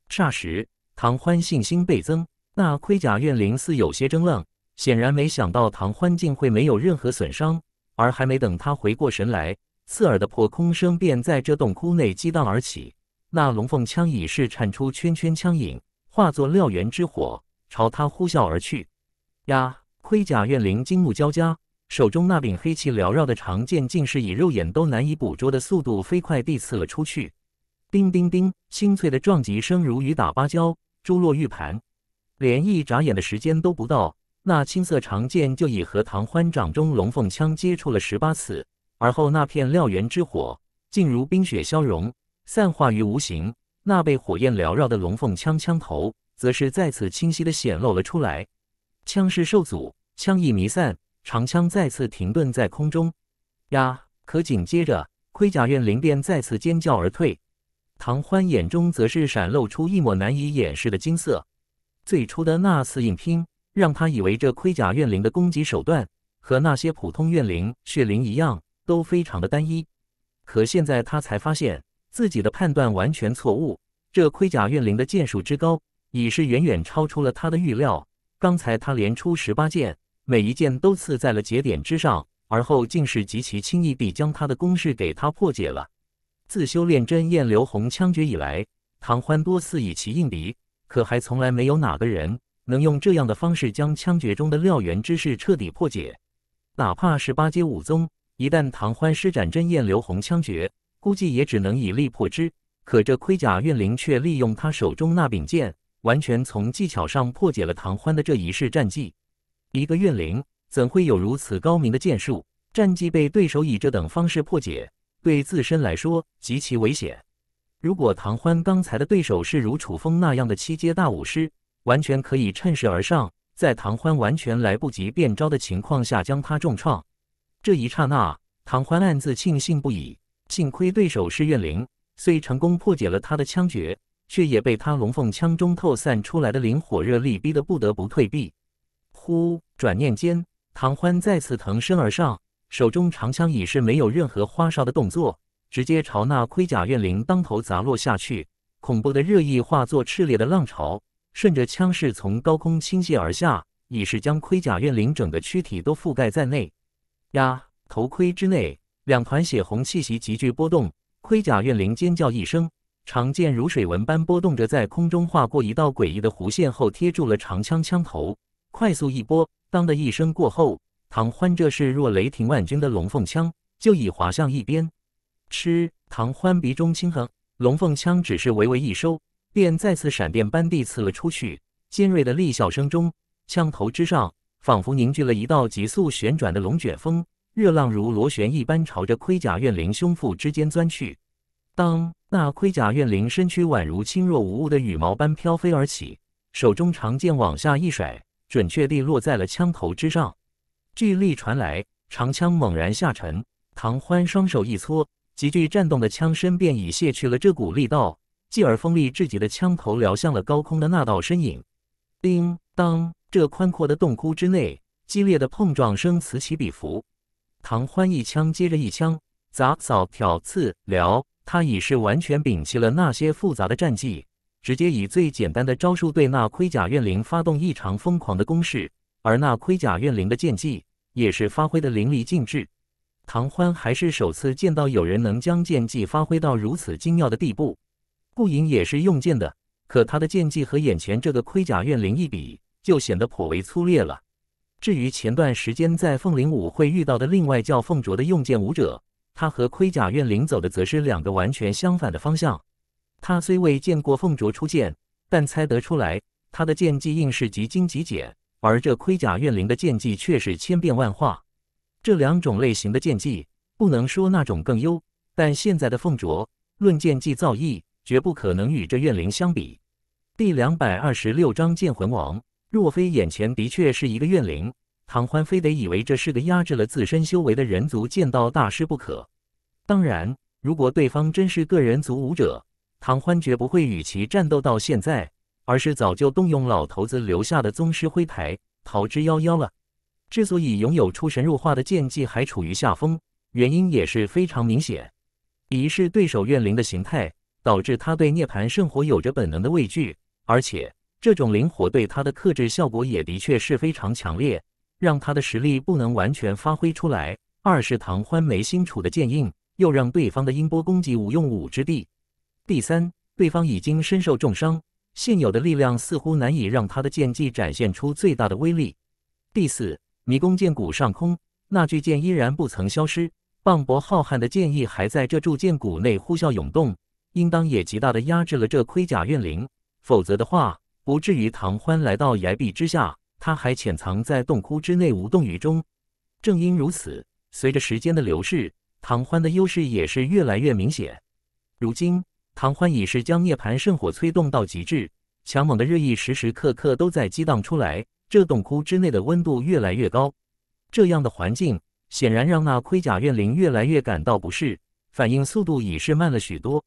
霎时，唐欢信心倍增。那盔甲怨灵似有些怔愣，显然没想到唐欢竟会没有任何损伤。而还没等他回过神来，刺耳的破空声便在这洞窟内激荡而起。那龙凤枪已是颤出圈圈枪影，化作燎原之火，朝他呼啸而去。呀！盔甲怨灵惊怒交加，手中那柄黑气缭绕的长剑，竟是以肉眼都难以捕捉的速度飞快地刺了出去。叮叮叮！清脆的撞击声如雨打芭蕉，珠落玉盘。连一眨眼的时间都不到，那青色长剑就已和唐欢掌中龙凤枪接触了十八次。而后那片燎原之火，竟如冰雪消融，散化于无形。那被火焰缭绕的龙凤枪枪头，则是再次清晰地显露了出来。枪势受阻，枪意弥散，长枪再次停顿在空中。呀！可紧接着，盔甲怨灵便再次尖叫而退。唐欢眼中则是闪露出一抹难以掩饰的金色。最初的那次硬拼，让他以为这盔甲怨灵的攻击手段和那些普通怨灵、血灵一样，都非常的单一。可现在他才发现，自己的判断完全错误。这盔甲怨灵的剑术之高，已是远远超出了他的预料。刚才他连出十八剑，每一剑都刺在了节点之上，而后竟是极其轻易地将他的攻势给他破解了。自修炼真焰流红枪决以来，唐欢多次以其应敌，可还从来没有哪个人能用这样的方式将枪决中的燎原之势彻底破解。哪怕是八阶武宗，一旦唐欢施展真焰流红枪决，估计也只能以力破之。可这盔甲怨灵却利用他手中那柄剑。完全从技巧上破解了唐欢的这一式战绩，一个怨灵怎会有如此高明的剑术？战绩被对手以这等方式破解，对自身来说极其危险。如果唐欢刚才的对手是如楚风那样的七阶大武师，完全可以趁势而上，在唐欢完全来不及变招的情况下将他重创。这一刹那，唐欢暗自庆幸不已，幸亏对手是怨灵，虽成功破解了他的枪决。却也被他龙凤枪中透散出来的灵火热力逼得不得不退避。忽，转念间，唐欢再次腾身而上，手中长枪已是没有任何花哨的动作，直接朝那盔甲怨灵当头砸落下去。恐怖的热意化作炽烈的浪潮，顺着枪势从高空倾泻而下，已是将盔甲怨灵整个躯体都覆盖在内。呀！头盔之内，两团血红气息急剧波动，盔甲怨灵尖叫一声。长剑如水纹般波动着，在空中划过一道诡异的弧线后，贴住了长枪枪头，快速一拨，“当”的一声过后，唐欢这势若雷霆万钧的龙凤枪就已滑向一边。吃！唐欢鼻中轻哼，龙凤枪只是微微一收，便再次闪电般地刺了出去。尖锐的厉啸声中，枪头之上仿佛凝聚了一道急速旋转的龙卷风，热浪如螺旋一般朝着盔甲怨灵胸腹之间钻去。当那盔甲怨灵身躯宛如轻若无物的羽毛般飘飞而起，手中长剑往下一甩，准确地落在了枪头之上。巨力传来，长枪猛然下沉。唐欢双手一搓，极具颤动的枪身便已卸去了这股力道，继而锋利至极的枪头撩向了高空的那道身影。叮当！这宽阔的洞窟之内，激烈的碰撞声此起彼伏。唐欢一枪接着一枪，砸扫挑刺撩。他已是完全摒弃了那些复杂的战技，直接以最简单的招数对那盔甲怨灵发动异常疯狂的攻势。而那盔甲怨灵的剑技也是发挥的淋漓尽致。唐欢还是首次见到有人能将剑技发挥到如此精妙的地步。顾影也是用剑的，可他的剑技和眼前这个盔甲怨灵一比，就显得颇为粗劣了。至于前段时间在凤灵舞会遇到的另外叫凤卓的用剑舞者。他和盔甲怨灵走的则是两个完全相反的方向。他虽未见过凤卓出剑，但猜得出来，他的剑技应是极精极简。而这盔甲怨灵的剑技却是千变万化。这两种类型的剑技，不能说那种更优，但现在的凤卓，论剑技造诣，绝不可能与这怨灵相比。第两百二十六章剑魂王，若非眼前的确是一个怨灵。唐欢非得以为这是个压制了自身修为的人族剑道大师不可。当然，如果对方真是个人族武者，唐欢绝不会与其战斗到现在，而是早就动用老头子留下的宗师灰牌逃之夭夭了。之所以拥有出神入化的剑技还处于下风，原因也是非常明显：一是对手怨灵的形态，导致他对涅槃圣火有着本能的畏惧，而且这种灵火对他的克制效果也的确是非常强烈。让他的实力不能完全发挥出来。二是唐欢眉心处的剑印，又让对方的音波攻击无用武之地。第三，对方已经身受重伤，现有的力量似乎难以让他的剑技展现出最大的威力。第四，迷宫剑谷上空那巨剑依然不曾消失，磅礴浩瀚的剑意还在这铸剑谷内呼啸涌动，应当也极大的压制了这盔甲怨灵，否则的话，不至于唐欢来到崖壁之下。他还潜藏在洞窟之内，无动于衷。正因如此，随着时间的流逝，唐欢的优势也是越来越明显。如今，唐欢已是将涅槃圣火催动到极致，强猛的热意时时刻刻都在激荡出来，这洞窟之内的温度越来越高。这样的环境显然让那盔甲怨灵越来越感到不适，反应速度已是慢了许多。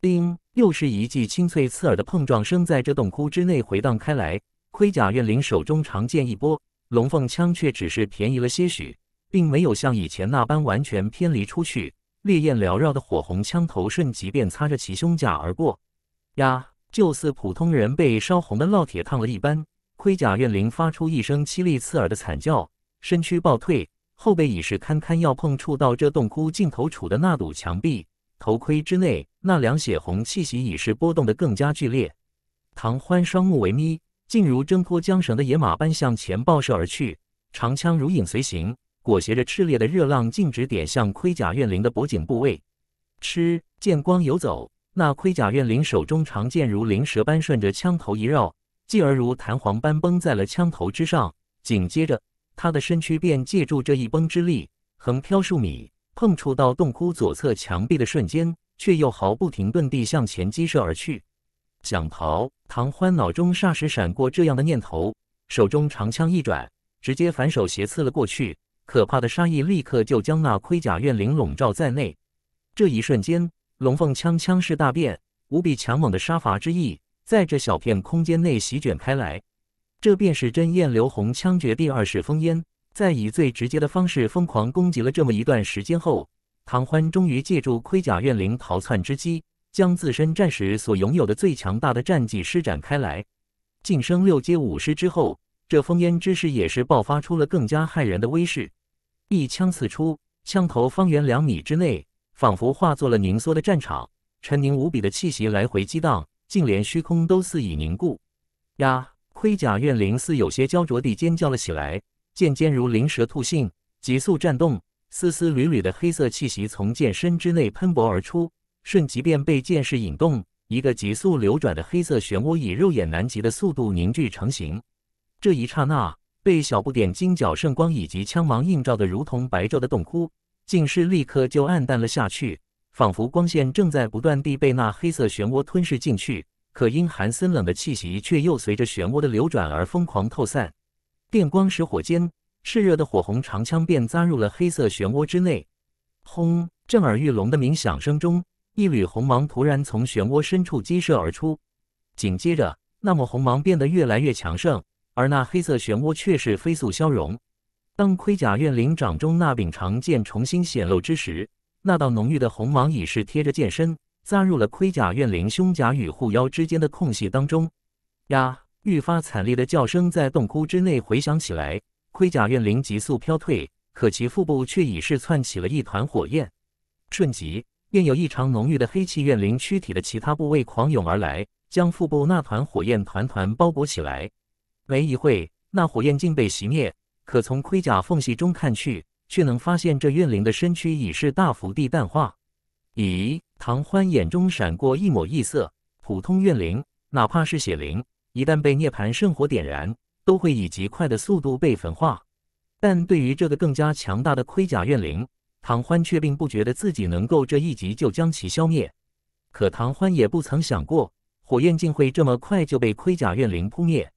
叮！又是一记清脆刺耳的碰撞声在这洞窟之内回荡开来。盔甲怨灵手中长剑一拨，龙凤枪却只是便宜了些许，并没有像以前那般完全偏离出去。烈焰缭绕的火红枪头瞬即便擦着其胸甲而过，呀！就似普通人被烧红的烙铁烫了一般。盔甲怨灵发出一声凄厉刺耳的惨叫，身躯暴退，后背已是堪堪要碰触到这洞窟尽头处的那堵墙壁。头盔之内，那两血红气息已是波动得更加剧烈。唐欢双目微眯。竟如挣脱缰绳的野马般向前爆射而去，长枪如影随形，裹挟着炽烈的热浪，径直点向盔甲怨灵的脖颈部位。吃，剑光游走，那盔甲怨灵手中长剑如灵蛇般顺着枪头一绕，继而如弹簧般绷在了枪头之上。紧接着，他的身躯便借助这一绷之力，横飘数米，碰触到洞窟左侧墙壁的瞬间，却又毫不停顿地向前击射而去。想逃，唐欢脑中霎时闪过这样的念头，手中长枪一转，直接反手斜刺了过去。可怕的杀意立刻就将那盔甲怨灵笼罩在内。这一瞬间，龙凤枪枪势大变，无比强猛的杀伐之意，在这小片空间内席卷开来。这便是真焰流红枪决第二式风烟，在以最直接的方式疯狂攻击了这么一段时间后，唐欢终于借助盔甲怨灵逃窜之机。将自身战时所拥有的最强大的战技施展开来，晋升六阶武师之后，这烽烟之势也是爆发出了更加骇人的威势。一枪刺出，枪头方圆两米之内，仿佛化作了凝缩的战场，沉凝无比的气息来回激荡，竟连虚空都似已凝固。呀！盔甲怨灵似有些焦灼地尖叫了起来，剑尖如灵蛇吐信，急速颤动，丝丝缕缕的黑色气息从剑身之内喷薄而出。瞬，即便被剑势引动，一个急速流转的黑色漩涡以肉眼难及的速度凝聚成型。这一刹那，被小不点金角圣光以及枪芒映照的如同白昼的洞窟，竟是立刻就暗淡了下去，仿佛光线正在不断地被那黑色漩涡吞噬进去。可因寒森冷的气息，却又随着漩涡的流转而疯狂透散。电光石火间，炽热的火红长枪便扎入了黑色漩涡之内。轰！震耳欲聋的鸣响声中。一缕红芒突然从漩涡深处激射而出，紧接着，那么红芒变得越来越强盛，而那黑色漩涡却是飞速消融。当盔甲怨灵掌中那柄长剑重新显露之时，那道浓郁的红芒已是贴着剑身，扎入了盔甲怨灵胸甲与护腰之间的空隙当中。呀！愈发惨烈的叫声在洞窟之内回响起来，盔甲怨灵急速飘退，可其腹部却已是窜起了一团火焰，瞬即。便有异常浓郁的黑气，怨灵躯体的其他部位狂涌而来，将腹部那团火焰团团包裹起来。没一会，那火焰竟被熄灭。可从盔甲缝隙中看去，却能发现这怨灵的身躯已是大幅地淡化。咦，唐欢眼中闪过一抹异色。普通怨灵，哪怕是血灵，一旦被涅槃圣火点燃，都会以极快的速度被焚化。但对于这个更加强大的盔甲怨灵，唐欢却并不觉得自己能够这一击就将其消灭，可唐欢也不曾想过火焰竟会这么快就被盔甲怨灵扑灭。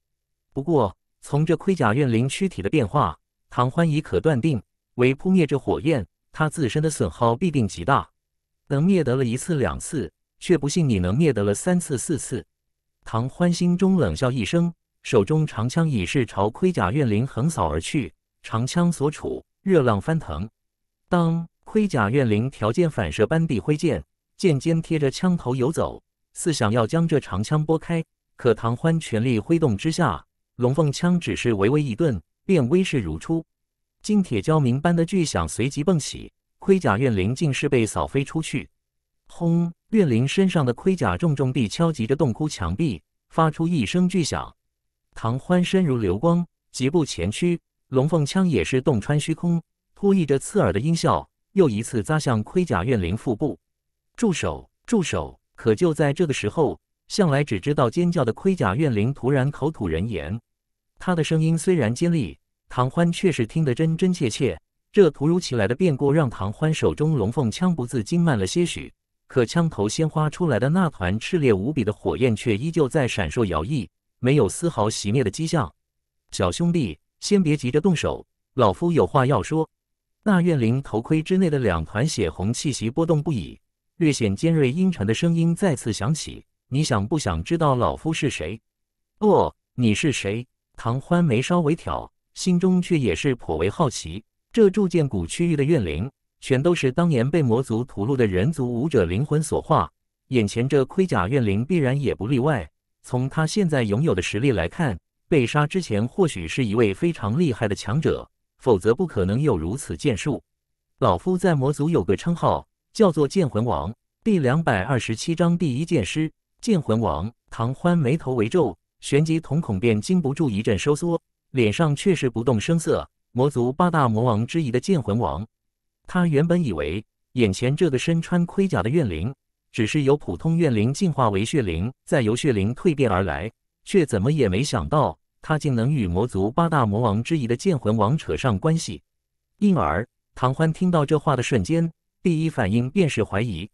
不过从这盔甲怨灵躯体的变化，唐欢已可断定，为扑灭这火焰，他自身的损耗必定极大。能灭得了一次两次，却不信你能灭得了三次四次。唐欢心中冷笑一声，手中长枪已是朝盔甲怨灵横扫而去，长枪所处，热浪翻腾。当盔甲怨灵条件反射般地挥剑，剑尖贴着枪头游走，似想要将这长枪拨开。可唐欢全力挥动之下，龙凤枪只是微微一顿，便威势如初。金铁交鸣般的巨响随即蹦起，盔甲怨灵竟是被扫飞出去。轰！怨灵身上的盔甲重重地敲击着洞窟墙壁，发出一声巨响。唐欢身如流光，疾步前驱，龙凤枪也是洞穿虚空。拖曳着刺耳的音效，又一次扎向盔甲怨灵腹部。住手！住手！可就在这个时候，向来只知道尖叫的盔甲怨灵突然口吐人言。他的声音虽然尖利，唐欢却是听得真真切切。这突如其来的变故让唐欢手中龙凤枪不自禁慢了些许，可枪头鲜花出来的那团炽烈无比的火焰却依旧在闪烁摇曳，没有丝毫熄灭的迹象。小兄弟，先别急着动手，老夫有话要说。那怨灵头盔之内的两团血红气息波动不已，略显尖锐阴沉的声音再次响起：“你想不想知道老夫是谁？哦，你是谁？”唐欢眉梢微挑，心中却也是颇为好奇。这铸剑谷区域的怨灵，全都是当年被魔族屠戮的人族武者灵魂所化，眼前这盔甲怨灵必然也不例外。从他现在拥有的实力来看，被杀之前或许是一位非常厉害的强者。否则不可能有如此剑术。老夫在魔族有个称号，叫做剑魂王。第两百二十七章第一剑师，剑魂王唐欢眉头微皱，旋即瞳孔便禁不住一阵收缩，脸上却是不动声色。魔族八大魔王之一的剑魂王，他原本以为眼前这个身穿盔甲的怨灵，只是由普通怨灵进化为血灵，再由血灵蜕变而来，却怎么也没想到。他竟能与魔族八大魔王之一的剑魂王扯上关系，因而唐欢听到这话的瞬间，第一反应便是怀疑。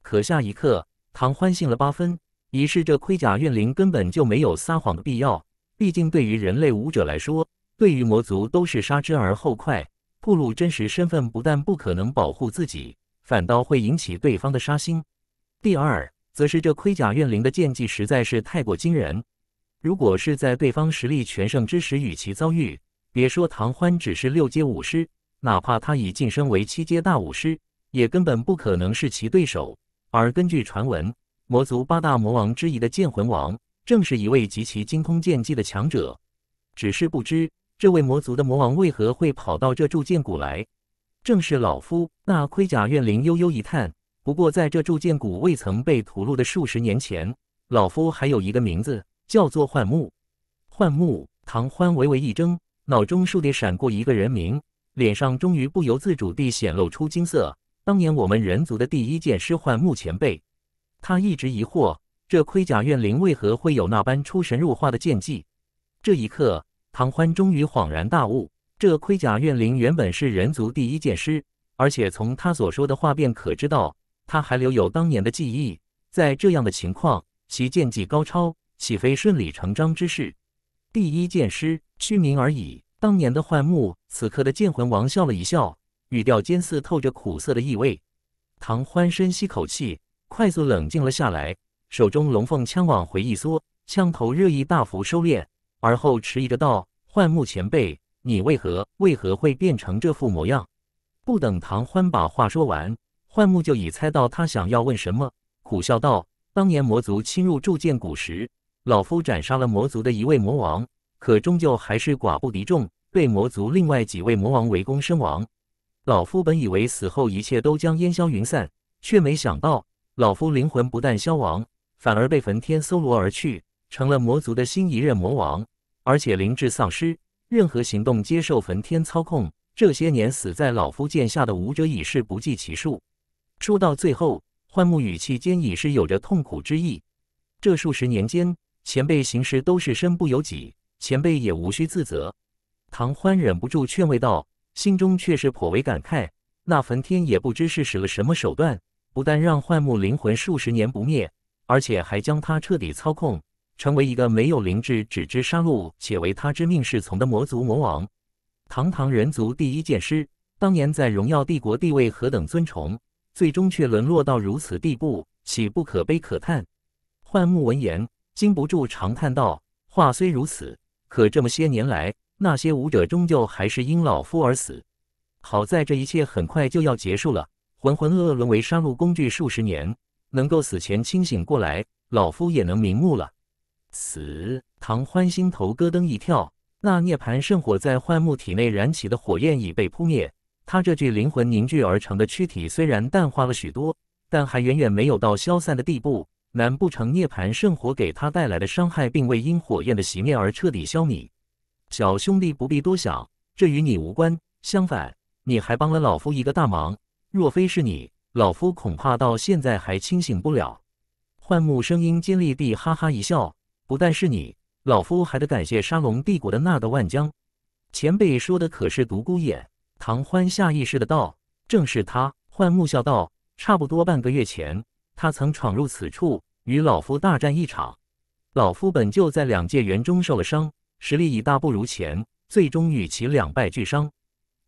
可下一刻，唐欢信了八分，以示这盔甲怨灵根本就没有撒谎的必要。毕竟对于人类武者来说，对于魔族都是杀之而后快。暴露真实身份不但不可能保护自己，反倒会引起对方的杀心。第二，则是这盔甲怨灵的剑技实在是太过惊人。如果是在对方实力全盛之时与其遭遇，别说唐欢只是六阶武师，哪怕他已晋升为七阶大武师，也根本不可能是其对手。而根据传闻，魔族八大魔王之一的剑魂王，正是一位极其精通剑技的强者。只是不知这位魔族的魔王为何会跑到这铸剑谷来？正是老夫那盔甲怨灵悠悠一叹。不过在这铸剑谷未曾被屠戮的数十年前，老夫还有一个名字。叫做幻木，幻木唐欢微微一怔，脑中倏地闪过一个人名，脸上终于不由自主地显露出金色。当年我们人族的第一剑师幻木前辈，他一直疑惑这盔甲怨灵为何会有那般出神入化的剑技。这一刻，唐欢终于恍然大悟，这盔甲怨灵原本是人族第一剑师，而且从他所说的话便可知道，他还留有当年的记忆。在这样的情况，其剑技高超。岂非顺理成章之事？第一剑师，虚名而已。当年的幻木，此刻的剑魂王，笑了一笑，语调尖似透着苦涩的意味。唐欢深吸口气，快速冷静了下来，手中龙凤枪往回一缩，枪头热意大幅收敛，而后迟疑着道：“幻木前辈，你为何为何会变成这副模样？”不等唐欢把话说完，幻木就已猜到他想要问什么，苦笑道：“当年魔族侵入铸剑谷时。”老夫斩杀了魔族的一位魔王，可终究还是寡不敌众，被魔族另外几位魔王围攻身亡。老夫本以为死后一切都将烟消云散，却没想到老夫灵魂不但消亡，反而被焚天搜罗而去，成了魔族的新一任魔王，而且灵智丧失，任何行动接受焚天操控。这些年死在老夫剑下的武者已是不计其数。说到最后，幻木语气间已是有着痛苦之意。这数十年间。前辈行事都是身不由己，前辈也无需自责。唐欢忍不住劝慰道，心中却是颇为感慨。那焚天也不知是使了什么手段，不但让幻木灵魂数十年不灭，而且还将他彻底操控，成为一个没有灵智、只知杀戮且为他之命是从的魔族魔王。堂堂人族第一剑师，当年在荣耀帝国地位何等尊崇，最终却沦落到如此地步，岂不可悲可叹？幻木闻言。禁不住长叹道：“话虽如此，可这么些年来，那些武者终究还是因老夫而死。好在这一切很快就要结束了。浑浑噩噩沦为杀戮工具数十年，能够死前清醒过来，老夫也能瞑目了。”死唐欢心头咯噔一跳，那涅槃圣火在幻木体内燃起的火焰已被扑灭。他这具灵魂凝聚而成的躯体虽然淡化了许多，但还远远没有到消散的地步。难不成涅槃圣火给他带来的伤害并未因火焰的熄灭而彻底消弭？小兄弟不必多想，这与你无关。相反，你还帮了老夫一个大忙。若非是你，老夫恐怕到现在还清醒不了。幻木声音尖利地哈哈一笑。不但是你，老夫还得感谢沙龙帝国的那个万江前辈。说的可是独孤眼。唐欢下意识的道：“正是他。”幻木笑道：“差不多半个月前。”他曾闯入此处，与老夫大战一场。老夫本就在两界园中受了伤，实力已大不如前，最终与其两败俱伤。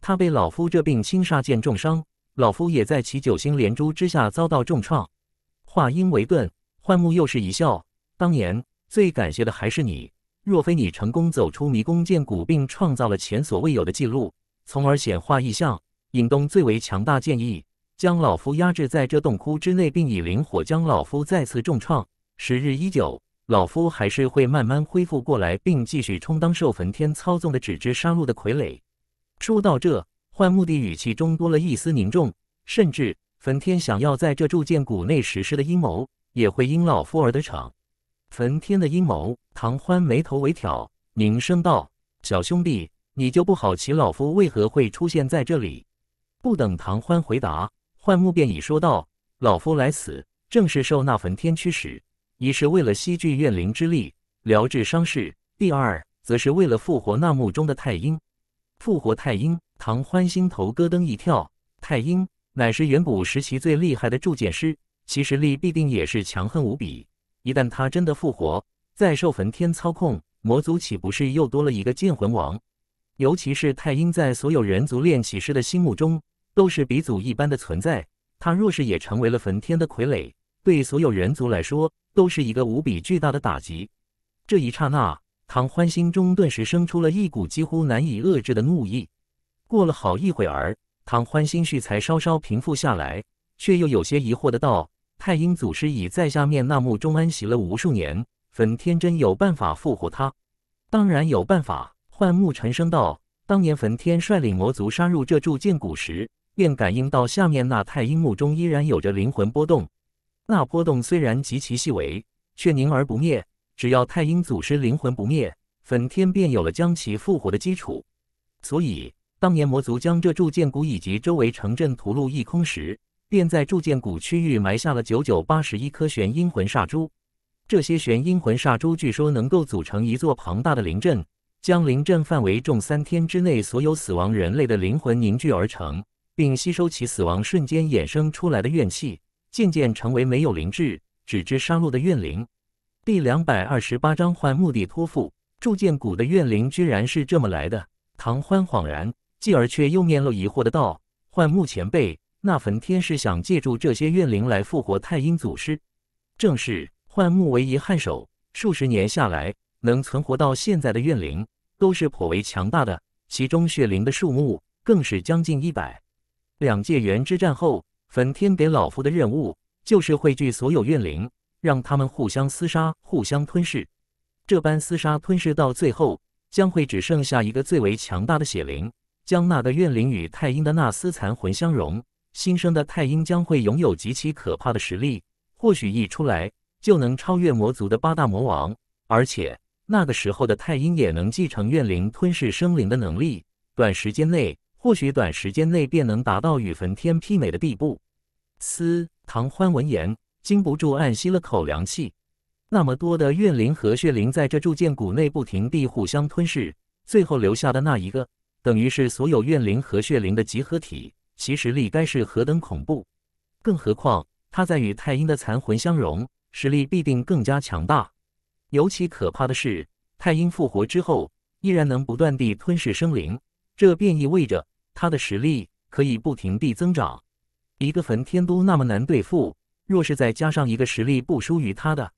他被老夫这柄青煞剑重伤，老夫也在其九星连珠之下遭到重创。话音未顿，幻木又是一笑：“当年最感谢的还是你，若非你成功走出迷宫剑谷，并创造了前所未有的记录，从而显化异象，引动最为强大剑意。”将老夫压制在这洞窟之内，并以灵火将老夫再次重创。时日已久，老夫还是会慢慢恢复过来，并继续充当受焚天操纵的只知杀戮的傀儡。说到这，幻目的语气中多了一丝凝重，甚至焚天想要在这铸剑谷内实施的阴谋，也会因老夫而得逞。焚天的阴谋，唐欢眉头微挑，凝声道：“小兄弟，你就不好奇老夫为何会出现在这里？”不等唐欢回答。幻木便已说道：“老夫来此，正是受那焚天驱使，一是为了吸聚怨灵之力，疗治伤势；第二，则是为了复活那墓中的太阴。复活太阴，唐欢心头咯噔一跳。太阴乃是远古时期最厉害的铸剑师，其实力必定也是强横无比。一旦他真的复活，再受焚天操控，魔族岂不是又多了一个剑魂王？尤其是太阴，在所有人族炼起师的心目中。”都是鼻祖一般的存在，他若是也成为了焚天的傀儡，对所有人族来说都是一个无比巨大的打击。这一刹那，唐欢心中顿时生出了一股几乎难以遏制的怒意。过了好一会儿，唐欢心绪才稍稍平复下来，却又有些疑惑的道：“太阴祖师已在下面那墓中安息了无数年，焚天真有办法复活他？”“当然有办法。”幻木沉声道：“当年焚天率领魔族杀入这铸剑谷时。”便感应到下面那太阴墓中依然有着灵魂波动，那波动虽然极其细微，却凝而不灭。只要太阴祖师灵魂不灭，焚天便有了将其复活的基础。所以当年魔族将这铸剑谷以及周围城镇屠戮一空时，便在铸剑谷区域埋下了九九八十一颗玄阴魂煞珠。这些玄阴魂煞珠据说能够组成一座庞大的灵阵，将灵阵范围中三天之内所有死亡人类的灵魂凝聚而成。并吸收其死亡瞬间衍生出来的怨气，渐渐成为没有灵智、只知杀戮的怨灵。第两百二十八章换墓地托付。铸剑谷的怨灵居然是这么来的？唐欢恍然，继而却又面露疑惑的道：“换墓前辈，那焚天是想借助这些怨灵来复活太阴祖师？”正是。换墓为一颔首，数十年下来，能存活到现在的怨灵都是颇为强大的，其中血灵的数目更是将近一百。两界元之战后，焚天给老夫的任务就是汇聚所有怨灵，让他们互相厮杀、互相吞噬。这般厮杀吞噬到最后，将会只剩下一个最为强大的血灵，将那个怨灵与太阴的那丝残魂相融，新生的太阴将会拥有极其可怕的实力，或许一出来就能超越魔族的八大魔王。而且那个时候的太阴也能继承怨灵吞噬生灵的能力，短时间内。或许短时间内便能达到与焚天媲美的地步。司唐欢闻言，禁不住暗吸了口凉气。那么多的怨灵和血灵在这铸剑谷内不停地互相吞噬，最后留下的那一个，等于是所有怨灵和血灵的集合体，其实力该是何等恐怖？更何况他在与太阴的残魂相融，实力必定更加强大。尤其可怕的是，太阴复活之后，依然能不断地吞噬生灵，这便意味着。他的实力可以不停地增长，一个焚天都那么难对付，若是再加上一个实力不输于他的，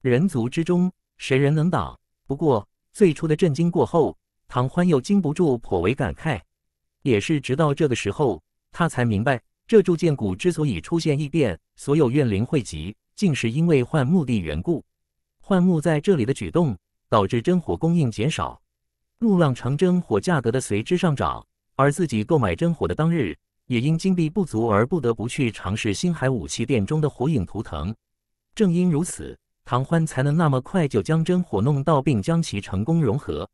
人族之中谁人能挡？不过最初的震惊过后，唐欢又禁不住颇为感慨。也是直到这个时候，他才明白，这铸剑谷之所以出现异变，所有怨灵汇集，竟是因为幻木地缘故。幻木在这里的举动，导致真火供应减少，怒浪长真火价格的随之上涨。而自己购买真火的当日，也因金币不足而不得不去尝试星海武器店中的火影图腾。正因如此，唐欢才能那么快就将真火弄到，并将其成功融合。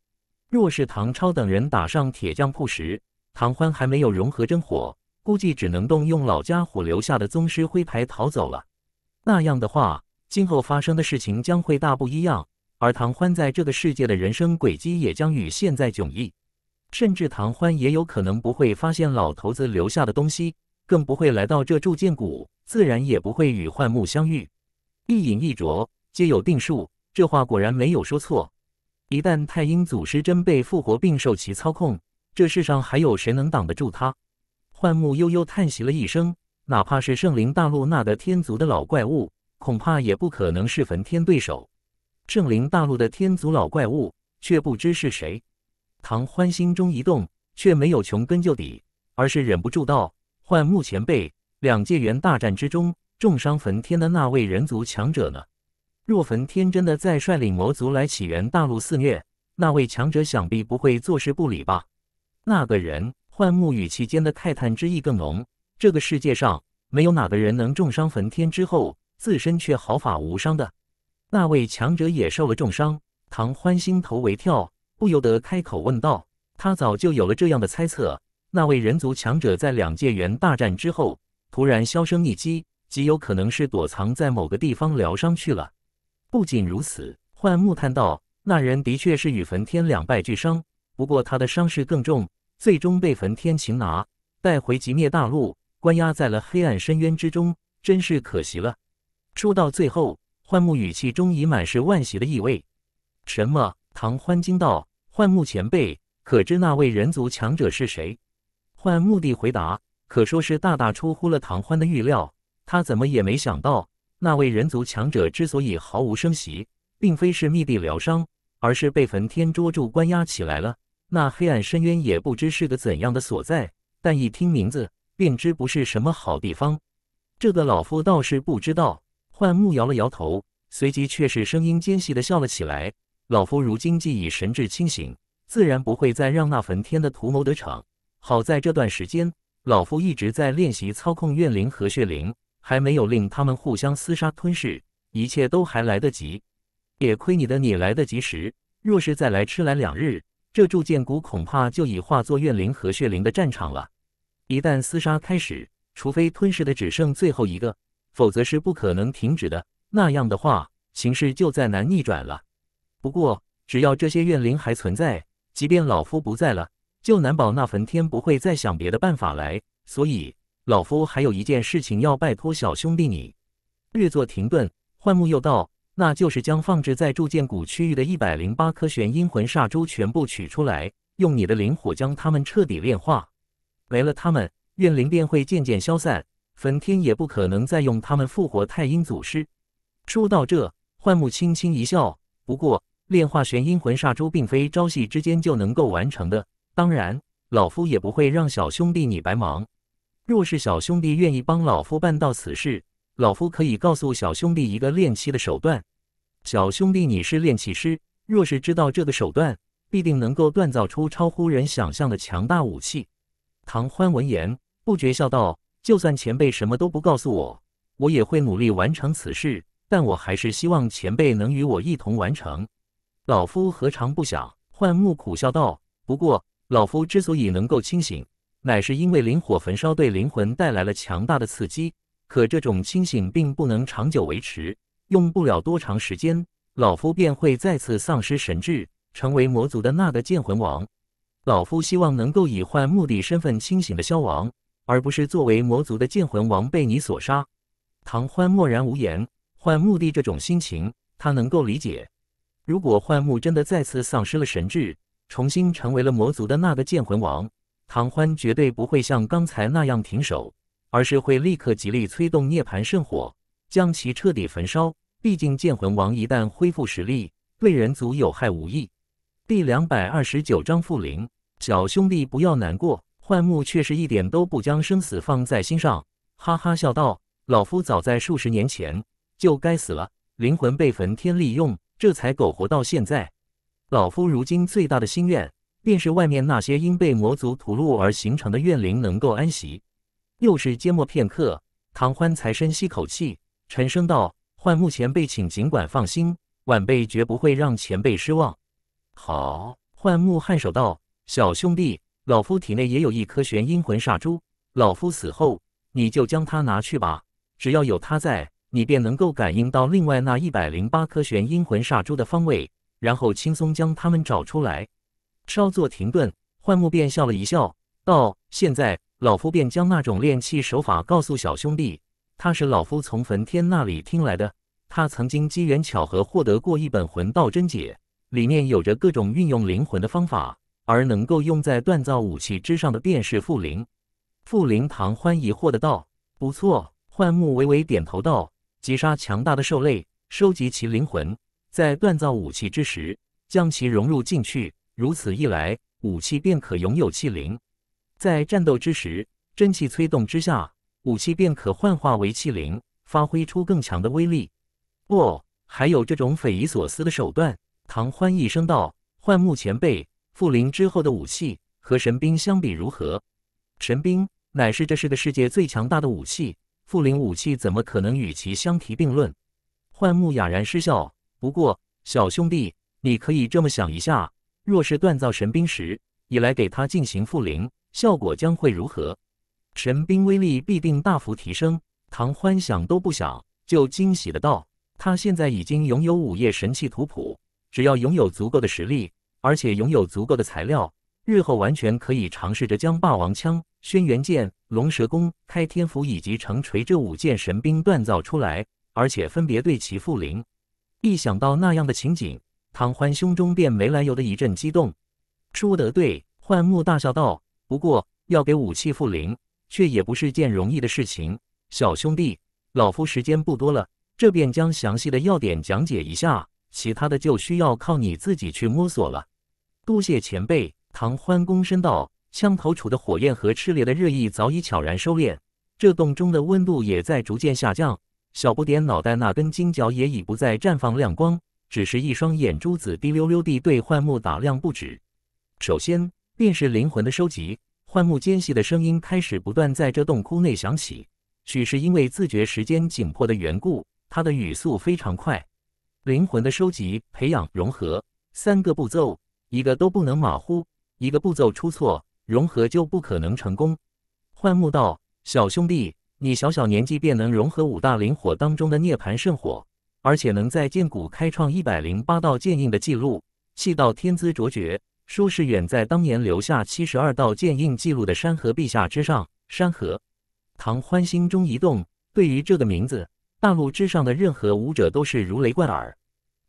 若是唐超等人打上铁匠铺时，唐欢还没有融合真火，估计只能动用老家伙留下的宗师徽牌逃走了。那样的话，今后发生的事情将会大不一样，而唐欢在这个世界的人生轨迹也将与现在迥异。甚至唐欢也有可能不会发现老头子留下的东西，更不会来到这铸剑谷，自然也不会与幻木相遇。一饮一啄，皆有定数。这话果然没有说错。一旦太阴祖师真被复活并受其操控，这世上还有谁能挡得住他？幻木悠悠叹息了一声，哪怕是圣灵大陆那的天族的老怪物，恐怕也不可能是焚天对手。圣灵大陆的天族老怪物，却不知是谁。唐欢心中一动，却没有穷根究底，而是忍不住道：“幻木前辈，两界元大战之中重伤焚天的那位人族强者呢？若焚天真的再率领魔族来起源大陆肆虐，那位强者想必不会坐视不理吧？”那个人，幻木语气间的泰坦之意更浓。这个世界上没有哪个人能重伤焚天之后，自身却毫发无伤的。那位强者也受了重伤，唐欢心头微跳。不由得开口问道：“他早就有了这样的猜测，那位人族强者在两界元大战之后突然销声匿迹，极有可能是躲藏在某个地方疗伤去了。不仅如此，幻木叹道：‘那人的确是与焚天两败俱伤，不过他的伤势更重，最终被焚天擒拿，带回极灭大陆，关押在了黑暗深渊之中，真是可惜了。’说到最后，幻木语气中已满是惋惜的意味。什么？”唐欢惊道。幻木前辈，可知那位人族强者是谁？幻木的回答，可说是大大出乎了唐欢的预料。他怎么也没想到，那位人族强者之所以毫无声息，并非是密地疗伤，而是被焚天捉住关押起来了。那黑暗深渊也不知是个怎样的所在，但一听名字，便知不是什么好地方。这个老夫倒是不知道。幻木摇了摇头，随即却是声音尖细的笑了起来。老夫如今既已神志清醒，自然不会再让那焚天的图谋得逞。好在这段时间，老夫一直在练习操控怨灵和血灵，还没有令他们互相厮杀吞噬，一切都还来得及。也亏你的你来得及时，若是再来迟来两日，这铸剑谷恐怕就已化作怨灵和血灵的战场了。一旦厮杀开始，除非吞噬的只剩最后一个，否则是不可能停止的。那样的话，形势就再难逆转了。不过，只要这些怨灵还存在，即便老夫不在了，就难保那焚天不会再想别的办法来。所以，老夫还有一件事情要拜托小兄弟你。略作停顿，幻木又道：“那就是将放置在铸剑谷区域的一百零八颗玄阴魂煞珠全部取出来，用你的灵火将它们彻底炼化。没了它们，怨灵便会渐渐消散，焚天也不可能再用它们复活太阴祖师。”说到这，幻木轻轻一笑。不过，炼化玄阴魂煞珠并非朝夕之间就能够完成的，当然老夫也不会让小兄弟你白忙。若是小兄弟愿意帮老夫办到此事，老夫可以告诉小兄弟一个炼器的手段。小兄弟你是炼器师，若是知道这个手段，必定能够锻造出超乎人想象的强大武器。唐欢闻言不觉笑道：“就算前辈什么都不告诉我，我也会努力完成此事。但我还是希望前辈能与我一同完成。”老夫何尝不想？幻木苦笑道。不过，老夫之所以能够清醒，乃是因为灵火焚烧对灵魂带来了强大的刺激。可这种清醒并不能长久维持，用不了多长时间，老夫便会再次丧失神智，成为魔族的那个剑魂王。老夫希望能够以幻目的身份清醒的消亡，而不是作为魔族的剑魂王被你所杀。唐欢默然无言。幻目的这种心情，他能够理解。如果幻木真的再次丧失了神智，重新成为了魔族的那个剑魂王，唐欢绝对不会像刚才那样停手，而是会立刻极力催动涅槃圣火，将其彻底焚烧。毕竟剑魂王一旦恢复实力，对人族有害无益。第两百二十九章复灵，小兄弟不要难过，幻木却是一点都不将生死放在心上，哈哈笑道：“老夫早在数十年前就该死了，灵魂被焚天利用。”这才苟活到现在，老夫如今最大的心愿，便是外面那些因被魔族屠戮而形成的怨灵能够安息。又是缄默片刻，唐欢才深吸口气，沉声道：“幻木前辈，请尽管放心，晚辈绝不会让前辈失望。”好，幻木颔首道：“小兄弟，老夫体内也有一颗玄阴魂煞珠，老夫死后，你就将它拿去吧，只要有它在。”你便能够感应到另外那一百零八颗玄阴魂煞珠的方位，然后轻松将它们找出来。稍作停顿，幻木便笑了一笑，道：“现在老夫便将那种炼器手法告诉小兄弟。他是老夫从焚天那里听来的。他曾经机缘巧合获得过一本魂道真解，里面有着各种运用灵魂的方法，而能够用在锻造武器之上的便是傅灵。”傅灵唐欢疑惑的道：“不错。”幻木微微点头道。击杀强大的兽类，收集其灵魂，在锻造武器之时，将其融入进去。如此一来，武器便可拥有器灵。在战斗之时，真气催动之下，武器便可幻化为器灵，发挥出更强的威力。哦，还有这种匪夷所思的手段！唐欢一声道：“幻木前辈，复灵之后的武器和神兵相比如何？神兵乃是这世的世界最强大的武器。”复灵武器怎么可能与其相提并论？幻木哑然失笑。不过，小兄弟，你可以这么想一下：若是锻造神兵时，你来给他进行复灵，效果将会如何？神兵威力必定大幅提升。唐欢想都不想，就惊喜的道：“他现在已经拥有午夜神器图谱，只要拥有足够的实力，而且拥有足够的材料，日后完全可以尝试着将霸王枪。”轩辕剑、龙蛇弓、开天斧以及成锤这五件神兵锻造出来，而且分别对其附灵。一想到那样的情景，唐欢胸中便没来由的一阵激动。说得对，幻木大笑道。不过要给武器附灵，却也不是件容易的事情。小兄弟，老夫时间不多了，这便将详细的要点讲解一下，其他的就需要靠你自己去摸索了。多谢前辈，唐欢躬身道。枪头处的火焰和炽烈的热意早已悄然收敛，这洞中的温度也在逐渐下降。小不点脑袋那根金角也已不再绽放亮光，只是一双眼珠子滴溜溜地对幻木打量不止。首先便是灵魂的收集，幻木尖细的声音开始不断在这洞窟内响起。许是因为自觉时间紧迫的缘故，他的语速非常快。灵魂的收集、培养、融合，三个步骤一个都不能马虎，一个步骤出错。融合就不可能成功。幻木道，小兄弟，你小小年纪便能融合五大灵火当中的涅槃圣火，而且能在剑谷开创一百零八道剑印的记录，气道天资卓绝，说是远在当年留下七十二道剑印记录的山河陛下之上。山河，唐欢心中一动，对于这个名字，大陆之上的任何武者都是如雷贯耳。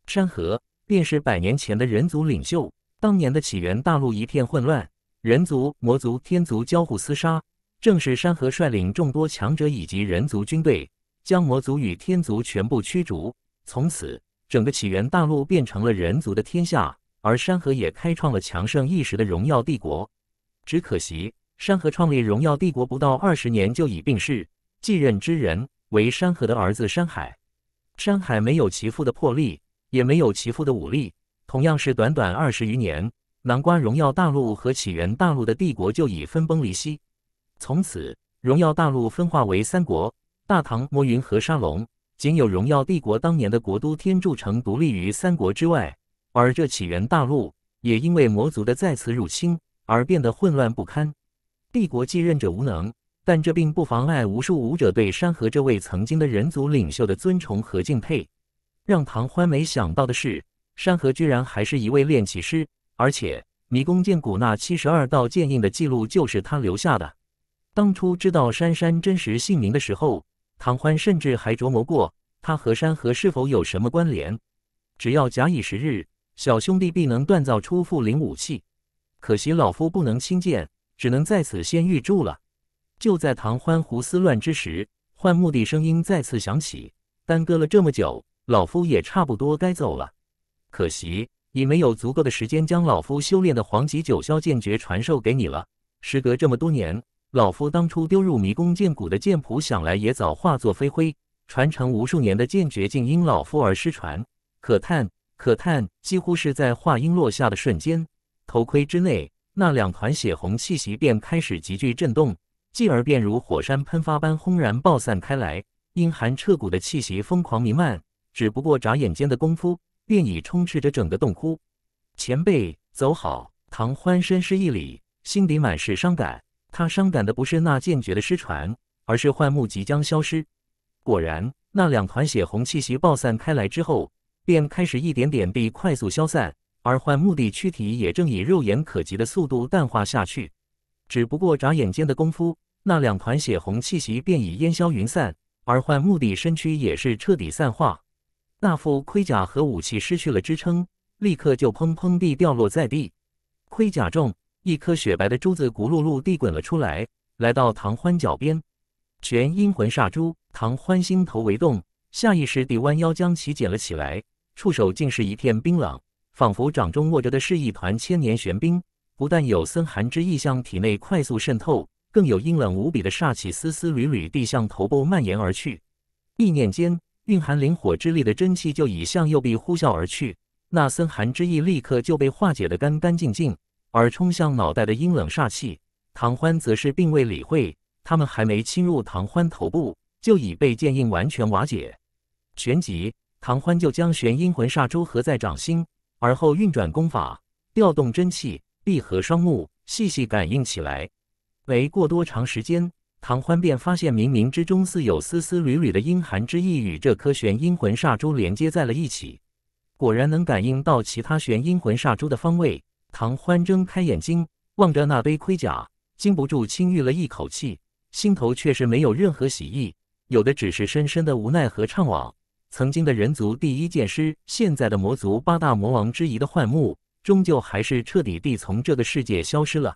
山河便是百年前的人族领袖，当年的起源大陆一片混乱。人族、魔族、天族交互厮杀，正是山河率领众多强者以及人族军队，将魔族与天族全部驱逐。从此，整个起源大陆变成了人族的天下，而山河也开创了强盛一时的荣耀帝国。只可惜，山河创立荣耀帝国不到二十年就已病逝，继任之人为山河的儿子山海。山海没有其父的魄力，也没有其父的武力，同样是短短二十余年。南瓜荣耀大陆和起源大陆的帝国就已分崩离析，从此荣耀大陆分化为三国：大唐、魔云和沙龙。仅有荣耀帝国当年的国都天柱城独立于三国之外。而这起源大陆也因为魔族的再次入侵而变得混乱不堪。帝国继任者无能，但这并不妨碍无数武者对山河这位曾经的人族领袖的尊崇和敬佩。让唐欢没想到的是，山河居然还是一位炼气师。而且，迷宫剑谷那七十二道剑印的记录就是他留下的。当初知道珊珊真实姓名的时候，唐欢甚至还琢磨过她和山河是否有什么关联。只要假以时日，小兄弟必能锻造出附灵武器。可惜老夫不能亲见，只能在此先预祝了。就在唐欢胡思乱之时，幻木的声音再次响起：“耽搁了这么久，老夫也差不多该走了。可惜。”已没有足够的时间将老夫修炼的黄级九霄剑诀传授给你了。时隔这么多年，老夫当初丢入迷宫剑谷的剑谱，想来也早化作飞灰。传承无数年的剑诀，竟因老夫而失传，可叹，可叹！几乎是在话音落下的瞬间，头盔之内那两团血红气息便开始急剧震动，继而便如火山喷发般轰然爆散开来，阴寒彻骨的气息疯狂弥漫。只不过眨眼间的功夫。便已充斥着整个洞窟。前辈，走好！唐欢深施一礼，心里满是伤感。他伤感的不是那剑诀的失传，而是幻木即将消失。果然，那两团血红气息爆散开来之后，便开始一点点地快速消散，而幻木的躯体也正以肉眼可及的速度淡化下去。只不过眨眼间的功夫，那两团血红气息便已烟消云散，而幻木的身躯也是彻底散化。那副盔甲和武器失去了支撑，立刻就砰砰地掉落在地。盔甲中，一颗雪白的珠子咕噜噜地滚了出来，来到唐欢脚边。全阴魂煞珠，唐欢心头微动，下意识地弯腰将其捡了起来。触手竟是一片冰冷，仿佛掌中握着的是一团千年玄冰，不但有森寒之意向体内快速渗透，更有阴冷无比的煞气丝丝缕缕地向头部蔓延而去。意念间。蕴含灵火之力的真气就已向右臂呼啸而去，那森寒之意立刻就被化解的干干净净。而冲向脑袋的阴冷煞气，唐欢则是并未理会。他们还没侵入唐欢头部，就已被剑印完全瓦解。旋即，唐欢就将玄阴魂煞珠合在掌心，而后运转功法，调动真气，闭合双目，细细感应起来。没过多长时间。唐欢便发现，冥冥之中似有丝丝缕缕的阴寒之意与这颗玄阴魂煞珠连接在了一起，果然能感应到其他玄阴魂煞珠的方位。唐欢睁开眼睛，望着那堆盔甲，禁不住轻吁了一口气，心头却是没有任何喜意，有的只是深深的无奈和怅惘。曾经的人族第一剑师，现在的魔族八大魔王之一的幻木，终究还是彻底地从这个世界消失了。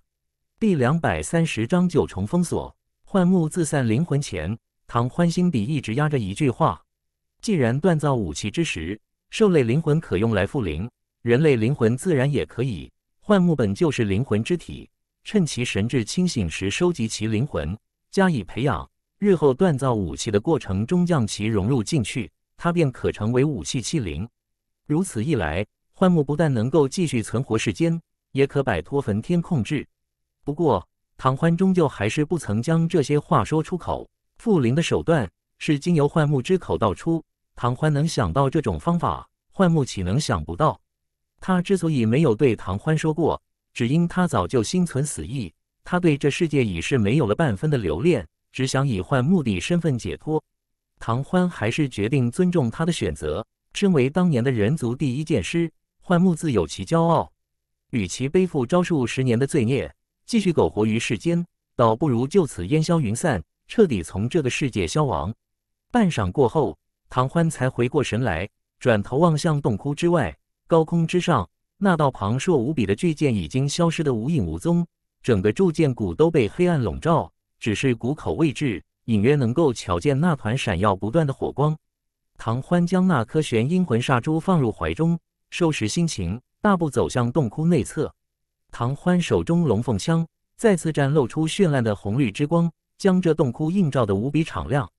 第两百三十章九重封锁。幻木自散灵魂前，唐欢心底一直压着一句话：既然锻造武器之时，兽类灵魂可用来复灵，人类灵魂自然也可以。幻木本就是灵魂之体，趁其神智清醒时收集其灵魂，加以培养，日后锻造武器的过程中将其融入进去，它便可成为武器器灵。如此一来，幻木不但能够继续存活世间，也可摆脱焚天控制。不过。唐欢终究还是不曾将这些话说出口。傅林的手段是经由幻木之口道出，唐欢能想到这种方法，幻木岂能想不到？他之所以没有对唐欢说过，只因他早就心存死意，他对这世界已是没有了半分的留恋，只想以幻木的身份解脱。唐欢还是决定尊重他的选择。身为当年的人族第一剑师，幻木自有其骄傲，与其背负招数十年的罪孽。继续苟活于世间，倒不如就此烟消云散，彻底从这个世界消亡。半晌过后，唐欢才回过神来，转头望向洞窟之外，高空之上那道庞硕无比的巨剑已经消失得无影无踪，整个铸剑谷都被黑暗笼罩，只是谷口位置隐约能够瞧见那团闪耀不断的火光。唐欢将那颗玄阴魂煞珠放入怀中，收拾心情，大步走向洞窟内侧。唐欢手中龙凤枪再次绽露出绚烂的红绿之光，将这洞窟映照得无比敞亮。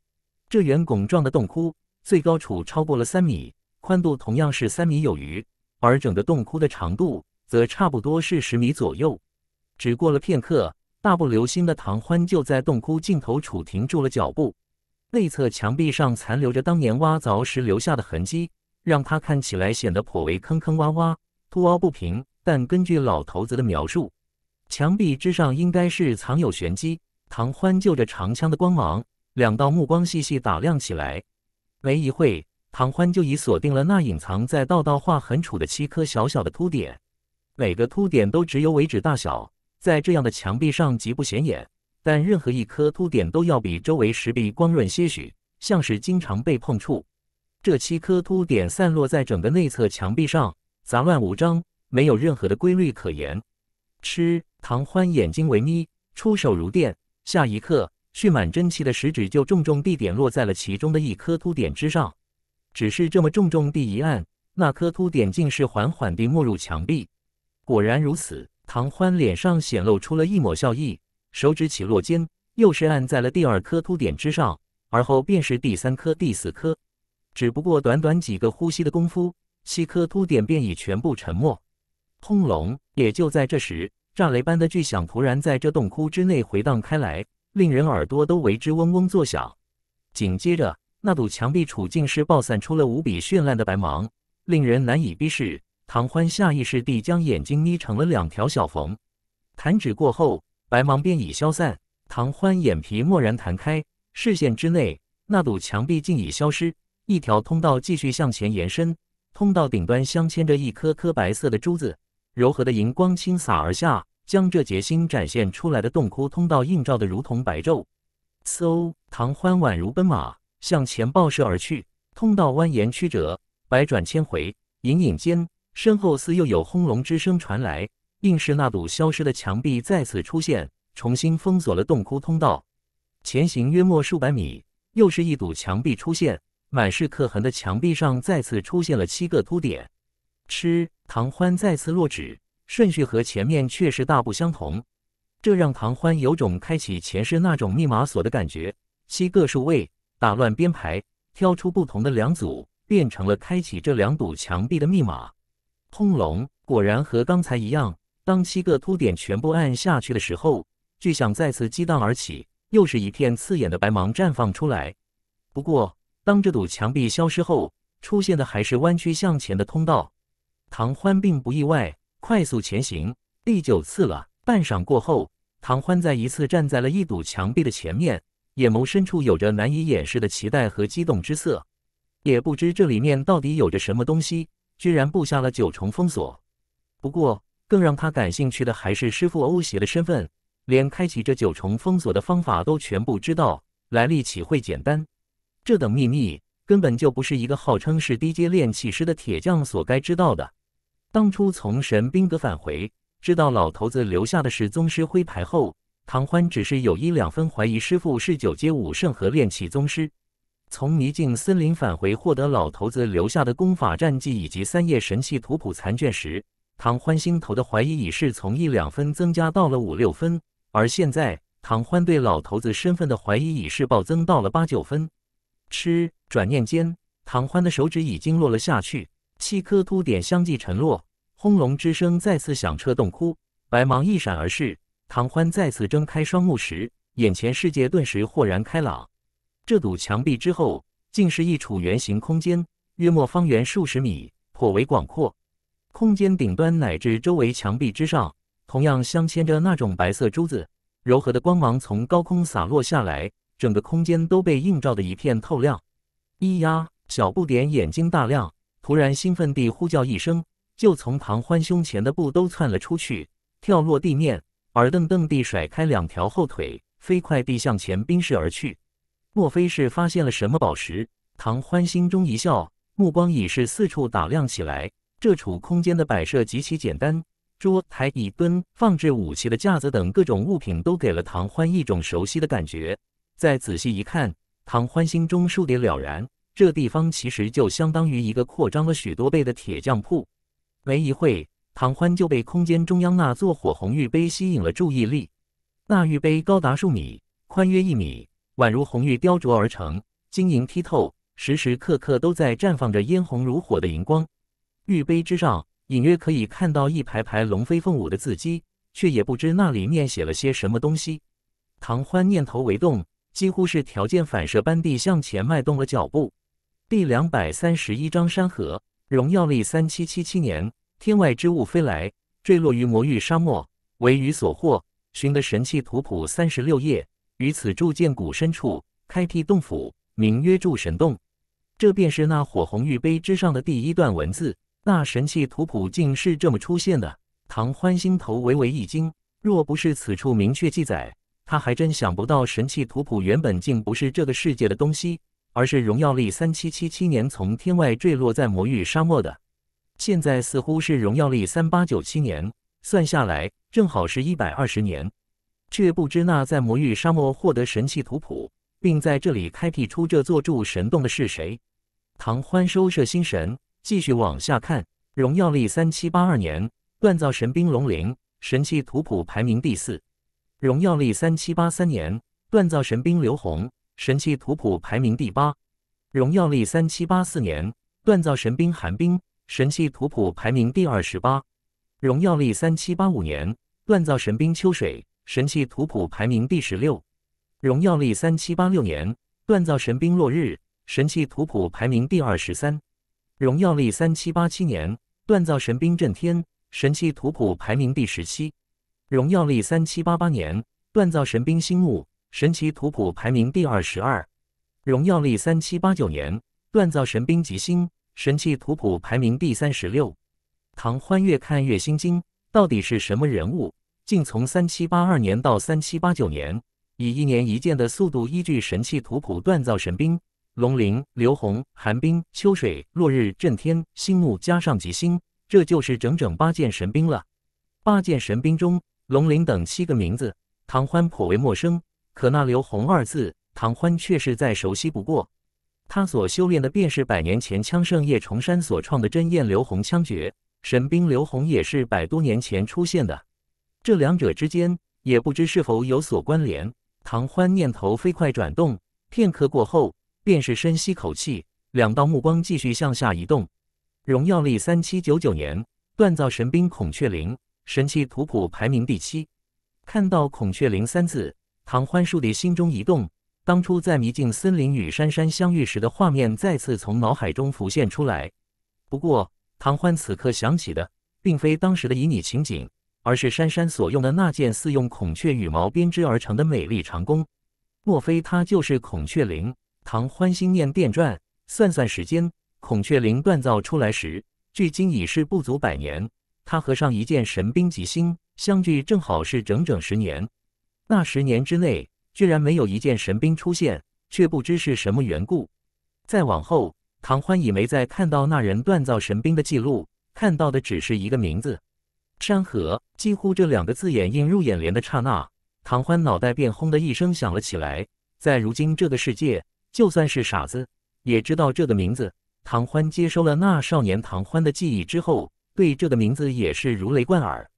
这圆拱状的洞窟最高处超过了三米，宽度同样是三米有余，而整个洞窟的长度则差不多是十米左右。只过了片刻，大步流星的唐欢就在洞窟尽头处停住了脚步。内侧墙壁上残留着当年挖凿时留下的痕迹，让他看起来显得颇为坑坑洼洼、凸凹不平。但根据老头子的描述，墙壁之上应该是藏有玄机。唐欢就着长枪的光芒，两道目光细细打量起来。没一会，唐欢就已锁定了那隐藏在道道画痕处的七颗小小的凸点。每个凸点都只有尾指大小，在这样的墙壁上极不显眼。但任何一颗凸点都要比周围石壁光润些许，像是经常被碰触。这七颗凸点散落在整个内侧墙壁上，杂乱无章。没有任何的规律可言。吃唐欢眼睛微眯，出手如电，下一刻蓄满真气的食指就重重地点落在了其中的一颗凸点之上。只是这么重重地一按，那颗凸点竟是缓缓地没入墙壁。果然如此，唐欢脸上显露出了一抹笑意，手指起落间，又是按在了第二颗凸点之上，而后便是第三颗、第四颗。只不过短短几个呼吸的功夫，七颗凸点便已全部沉没。轰隆！也就在这时，炸雷般的巨响突然在这洞窟之内回荡开来，令人耳朵都为之嗡嗡作响。紧接着，那堵墙壁处竟是爆散出了无比绚烂的白芒，令人难以逼视。唐欢下意识地将眼睛眯成了两条小缝。弹指过后，白芒便已消散。唐欢眼皮蓦然弹开，视线之内，那堵墙壁竟已消失，一条通道继续向前延伸。通道顶端镶嵌着一颗颗白色的珠子。柔和的银光倾洒而下，将这结星展现出来的洞窟通道映照得如同白昼。嗖，唐欢宛如奔马向前爆射而去。通道蜿蜒曲折，百转千回。隐隐间，身后似又有轰隆之声传来，应是那堵消失的墙壁再次出现，重新封锁了洞窟通道。前行约莫数百米，又是一堵墙壁出现，满是刻痕的墙壁上再次出现了七个凸点。吃。唐欢再次落纸，顺序和前面确实大不相同，这让唐欢有种开启前世那种密码锁的感觉。七个数位打乱编排，挑出不同的两组，变成了开启这两堵墙壁的密码。轰隆，果然和刚才一样，当七个凸点全部按下去的时候，巨响再次激荡而起，又是一片刺眼的白芒绽放出来。不过，当这堵墙壁消失后，出现的还是弯曲向前的通道。唐欢并不意外，快速前行。第九次了。半晌过后，唐欢再一次站在了一堵墙壁的前面，眼眸深处有着难以掩饰的期待和激动之色。也不知这里面到底有着什么东西，居然布下了九重封锁。不过，更让他感兴趣的还是师傅欧邪的身份，连开启这九重封锁的方法都全部知道，来历岂会简单？这等秘密根本就不是一个号称是低阶炼气师的铁匠所该知道的。当初从神兵阁返回，知道老头子留下的是宗师徽牌后，唐欢只是有一两分怀疑师傅是九阶武圣和炼器宗师。从迷境森林返回，获得老头子留下的功法战绩以及三叶神器图谱残卷时，唐欢心头的怀疑已是从一两分增加到了五六分。而现在，唐欢对老头子身份的怀疑已是暴增到了八九分。吃，转念间，唐欢的手指已经落了下去。七颗凸点相继沉落，轰隆之声再次响彻洞窟。白芒一闪而逝，唐欢再次睁开双目时，眼前世界顿时豁然开朗。这堵墙壁之后，竟是一处圆形空间，约莫方圆数十米，颇为广阔。空间顶端乃至周围墙壁之上，同样镶嵌着那种白色珠子，柔和的光芒从高空洒落下来，整个空间都被映照的一片透亮。咿呀，小不点眼睛大亮。突然兴奋地呼叫一声，就从唐欢胸前的布兜窜了出去，跳落地面，耳瞪瞪地甩开两条后腿，飞快地向前奔室而去。莫非是发现了什么宝石？唐欢心中一笑，目光已是四处打量起来。这处空间的摆设极其简单，桌、台、椅、墩、放置武器的架子等各种物品都给了唐欢一种熟悉的感觉。再仔细一看，唐欢心中倏点了然。这地方其实就相当于一个扩张了许多倍的铁匠铺。没一会，唐欢就被空间中央那座火红玉杯吸引了注意力。那玉杯高达数米，宽约一米，宛如红玉雕琢而成，晶莹剔透，时时刻刻都在绽放着殷红如火的荧光。玉杯之上隐约可以看到一排排龙飞凤舞的字迹，却也不知那里面写了些什么东西。唐欢念头微动，几乎是条件反射般地向前迈动了脚步。第两百三十一章山河荣耀历三七七七年，天外之物飞来，坠落于魔域沙漠，为鱼所获，寻得神器图谱三十六页，于此铸剑谷深处开辟洞府，名曰铸神洞。这便是那火红玉碑之上的第一段文字。那神器图谱竟是这么出现的？唐欢心头微微一惊，若不是此处明确记载，他还真想不到神器图谱原本竟不是这个世界的东西。而是荣耀历三七七七年从天外坠落在魔域沙漠的，现在似乎是荣耀历三八九七年，算下来正好是一百二十年，却不知那在魔域沙漠获得神器图谱，并在这里开辟出这座柱神洞的是谁？唐欢收摄心神，继续往下看。荣耀历三七八二年，锻造神兵龙鳞，神器图谱排名第四。荣耀历三七八三年，锻造神兵刘红。神器图谱排名第八，荣耀历三七八四年锻造神兵寒冰，神器图谱排名第二十八，荣耀历三七八五年锻造神兵秋水，神器图谱排名第十六，荣耀历三七八六年锻造神兵落日，神器图谱排名第二十三，荣耀历三七八七年锻造神兵震天，神器图谱排名第十七，荣耀历三七八八年锻造神兵星木。神奇图谱排名第二十二，荣耀历三七八九年锻造神兵吉星。神奇图谱排名第三十六，唐欢越看越心惊，到底是什么人物？竟从三七八二年到三七八九年，以一年一剑的速度依据神器图谱锻造神兵：龙鳞、流红、寒冰、秋水、落日、震天、星木，加上吉星，这就是整整八件神兵了。八件神兵中，龙鳞等七个名字，唐欢颇为陌生。可那“刘红”二字，唐欢却是再熟悉不过。他所修炼的便是百年前枪圣叶重山所创的真焰流红枪诀。神兵流红也是百多年前出现的，这两者之间也不知是否有所关联。唐欢念头飞快转动，片刻过后，便是深吸口气，两道目光继续向下移动。荣耀历三七九九年，锻造神兵孔雀翎，神器图谱排名第七。看到“孔雀翎”三字。唐欢树的心中一动，当初在迷境森林与珊珊相遇时的画面再次从脑海中浮现出来。不过，唐欢此刻想起的并非当时的旖旎情景，而是珊珊所用的那件似用孔雀羽毛编织而成的美丽长弓。莫非它就是孔雀翎？唐欢心念电转，算算时间，孔雀翎锻造出来时，距今已是不足百年。它和上一件神兵吉星相距正好是整整十年。那十年之内，居然没有一件神兵出现，却不知是什么缘故。再往后，唐欢已没再看到那人锻造神兵的记录，看到的只是一个名字——山河。几乎这两个字眼映入眼帘的刹那，唐欢脑袋便轰的一声响了起来。在如今这个世界，就算是傻子也知道这个名字。唐欢接收了那少年唐欢的记忆之后，对这个名字也是如雷贯耳。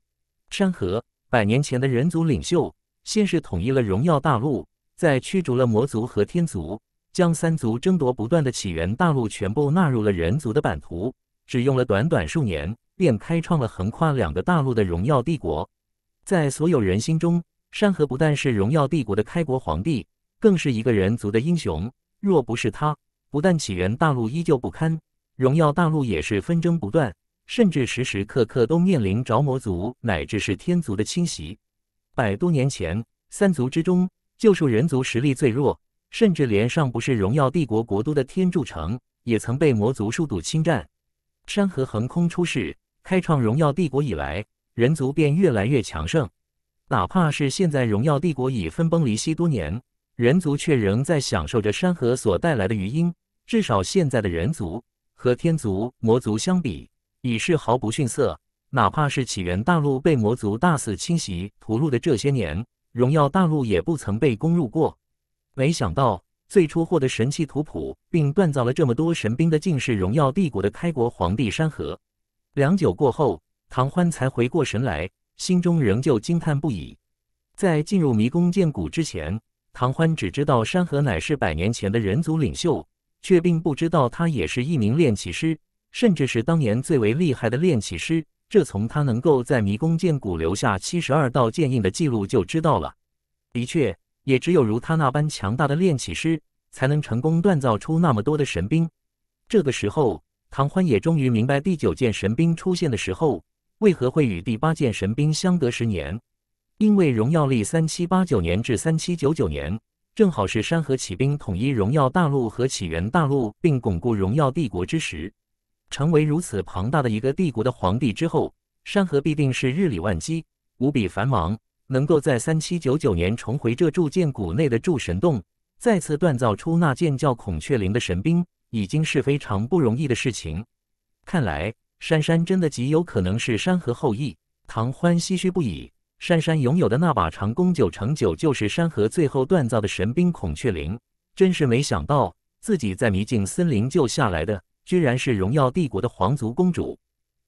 山河，百年前的人族领袖。先是统一了荣耀大陆，再驱逐了魔族和天族，将三族争夺不断的起源大陆全部纳入了人族的版图，只用了短短数年，便开创了横跨两个大陆的荣耀帝国。在所有人心中，山河不但是荣耀帝国的开国皇帝，更是一个人族的英雄。若不是他，不但起源大陆依旧不堪，荣耀大陆也是纷争不断，甚至时时刻刻都面临着魔族乃至是天族的侵袭。百多年前，三族之中就数人族实力最弱，甚至连尚不是荣耀帝国国都的天柱城，也曾被魔族数度侵占。山河横空出世，开创荣耀帝国以来，人族便越来越强盛。哪怕是现在荣耀帝国已分崩离析多年，人族却仍在享受着山河所带来的余音。至少现在的人族和天族、魔族相比，已是毫不逊色。哪怕是起源大陆被魔族大肆侵袭屠戮的这些年，荣耀大陆也不曾被攻入过。没想到最初获得神器图谱并锻造了这么多神兵的，竟是荣耀帝国的开国皇帝山河。良久过后，唐欢才回过神来，心中仍旧惊叹不已。在进入迷宫剑谷之前，唐欢只知道山河乃是百年前的人族领袖，却并不知道他也是一名炼器师，甚至是当年最为厉害的炼器师。这从他能够在迷宫剑谷留下七十二道剑印的记录就知道了。的确，也只有如他那般强大的炼器师，才能成功锻造出那么多的神兵。这个时候，唐欢也终于明白第九件神兵出现的时候，为何会与第八件神兵相隔十年。因为荣耀历三七八九年至三七九九年，正好是山河起兵统一荣耀大陆和起源大陆，并巩固荣耀帝国之时。成为如此庞大的一个帝国的皇帝之后，山河必定是日理万机，无比繁忙。能够在三七九九年重回这铸剑谷内的铸神洞，再次锻造出那件叫孔雀翎的神兵，已经是非常不容易的事情。看来，珊珊真的极有可能是山河后裔。唐欢唏嘘不已。珊珊拥有的那把长弓九乘九，就是山河最后锻造的神兵孔雀翎。真是没想到，自己在迷境森林救下来的。居然是荣耀帝国的皇族公主。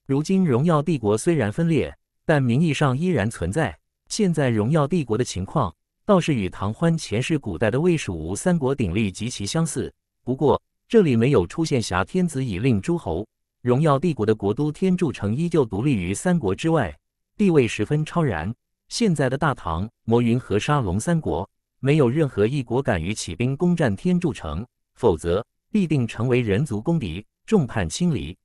如今荣耀帝国虽然分裂，但名义上依然存在。现在荣耀帝国的情况倒是与唐欢前世古代的魏、蜀、吴三国鼎立极其相似。不过这里没有出现挟天子以令诸侯，荣耀帝国的国都天柱城依旧独立于三国之外，地位十分超然。现在的大唐、摩云和沙龙三国，没有任何一国敢于起兵攻占天柱城，否则。必定成为人族公敌，众叛亲离。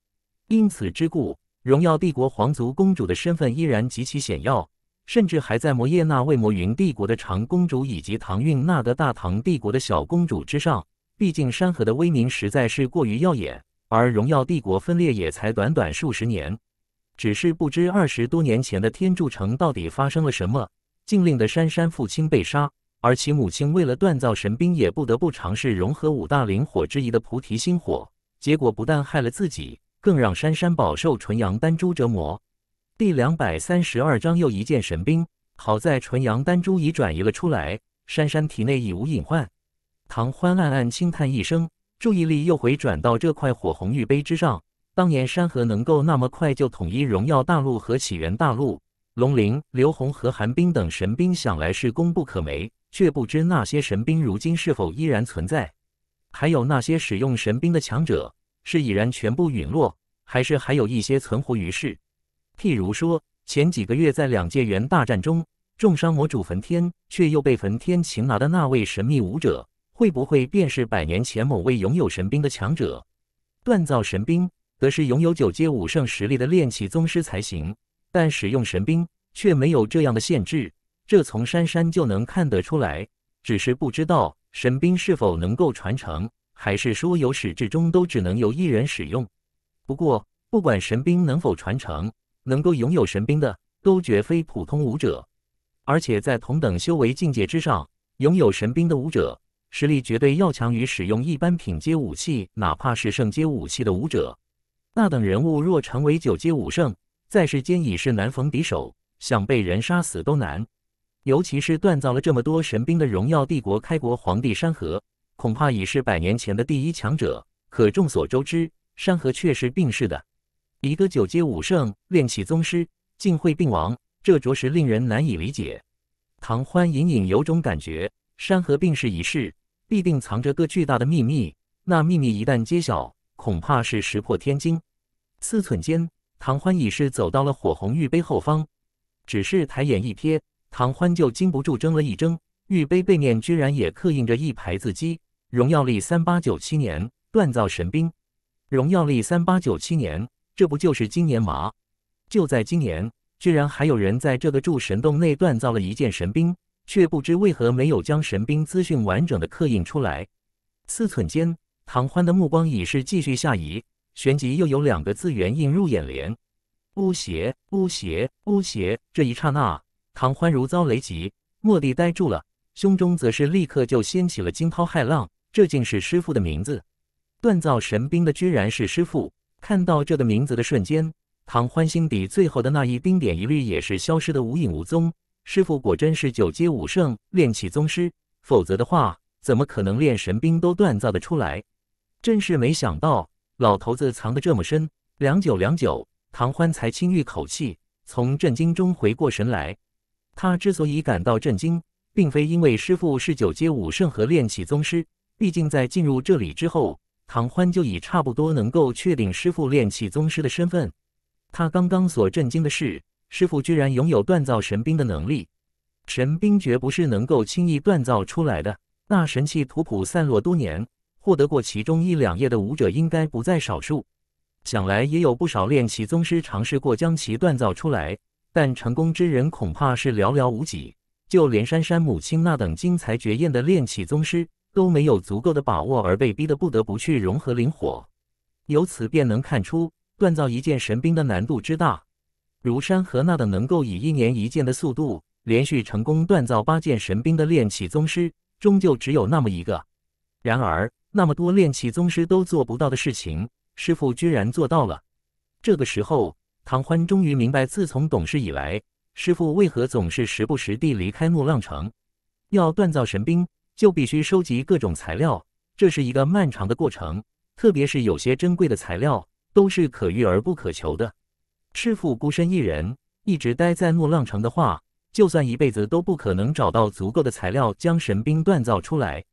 因此之故，荣耀帝国皇族公主的身份依然极其险要，甚至还在摩耶那未摩云帝国的长公主以及唐韵那德大唐帝国的小公主之上。毕竟山河的威名实在是过于耀眼，而荣耀帝国分裂也才短短数十年。只是不知二十多年前的天柱城到底发生了什么，竟令的珊珊父亲被杀。而其母亲为了锻造神兵，也不得不尝试融合五大灵火之一的菩提心火，结果不但害了自己，更让珊珊饱受纯阳丹珠折磨。第两百三十二章又一件神兵，好在纯阳丹珠已转移了出来，珊珊体内已无隐患。唐欢暗暗轻叹一声，注意力又回转到这块火红玉杯之上。当年山河能够那么快就统一荣耀大陆和起源大陆，龙鳞、刘红和寒冰等神兵想来是功不可没。却不知那些神兵如今是否依然存在，还有那些使用神兵的强者是已然全部陨落，还是还有一些存活于世？譬如说，前几个月在两界元大战中重伤魔主焚天，却又被焚天擒拿的那位神秘武者，会不会便是百年前某位拥有神兵的强者？锻造神兵，则是拥有九阶武圣实力的炼器宗师才行，但使用神兵却没有这样的限制。这从珊珊就能看得出来，只是不知道神兵是否能够传承，还是说由始至终都只能由一人使用。不过，不管神兵能否传承，能够拥有神兵的都绝非普通武者，而且在同等修为境界之上，拥有神兵的武者实力绝对要强于使用一般品阶武器，哪怕是圣阶武器的武者。那等人物若成为九阶武圣，在世间已是难逢敌手，想被人杀死都难。尤其是锻造了这么多神兵的荣耀帝国开国皇帝山河，恐怕已是百年前的第一强者。可众所周知，山河却是病逝的。一个九阶武圣、炼气宗师，竟会病亡，这着实令人难以理解。唐欢隐隐有种感觉，山河病逝一事，必定藏着个巨大的秘密。那秘密一旦揭晓，恐怕是石破天惊。思忖间，唐欢已是走到了火红玉碑后方，只是抬眼一瞥。唐欢就禁不住怔了一怔，玉杯背面居然也刻印着一排字迹：“荣耀历三八九七年，锻造神兵。荣耀历三八九七年，这不就是今年吗？就在今年，居然还有人在这个铸神洞内锻造了一件神兵，却不知为何没有将神兵资讯完整的刻印出来。思忖间，唐欢的目光已是继续下移，旋即又有两个字源映入眼帘：‘巫邪，巫邪，巫邪。’这一刹那。唐欢如遭雷击，蓦地呆住了，胸中则是立刻就掀起了惊涛骇浪。这竟是师傅的名字，锻造神兵的居然是师傅！看到这个名字的瞬间，唐欢心底最后的那一丁点疑虑也是消失的无影无踪。师傅果真是九阶武圣、炼气宗师，否则的话，怎么可能练神兵都锻造的出来？真是没想到，老头子藏的这么深。良久良久，唐欢才轻吁口气，从震惊中回过神来。他之所以感到震惊，并非因为师傅是九阶武圣和炼器宗师。毕竟在进入这里之后，唐欢就已差不多能够确定师傅炼器宗师的身份。他刚刚所震惊的是，师傅居然拥有锻造神兵的能力。神兵绝不是能够轻易锻造出来的。那神器图谱散落多年，获得过其中一两页的武者应该不在少数。想来也有不少炼器宗师尝试过将其锻造出来。但成功之人恐怕是寥寥无几，就连珊珊母亲那等精彩绝艳的炼器宗师都没有足够的把握，而被逼得不得不去融合灵火。由此便能看出锻造一件神兵的难度之大。如山河那等能够以一年一件的速度连续成功锻造八件神兵的炼器宗师，终究只有那么一个。然而那么多炼器宗师都做不到的事情，师傅居然做到了。这个时候。唐欢终于明白，自从懂事以来，师傅为何总是时不时地离开怒浪城。要锻造神兵，就必须收集各种材料，这是一个漫长的过程。特别是有些珍贵的材料，都是可遇而不可求的。师傅孤身一人，一直待在怒浪城的话，就算一辈子都不可能找到足够的材料，将神兵锻造出来。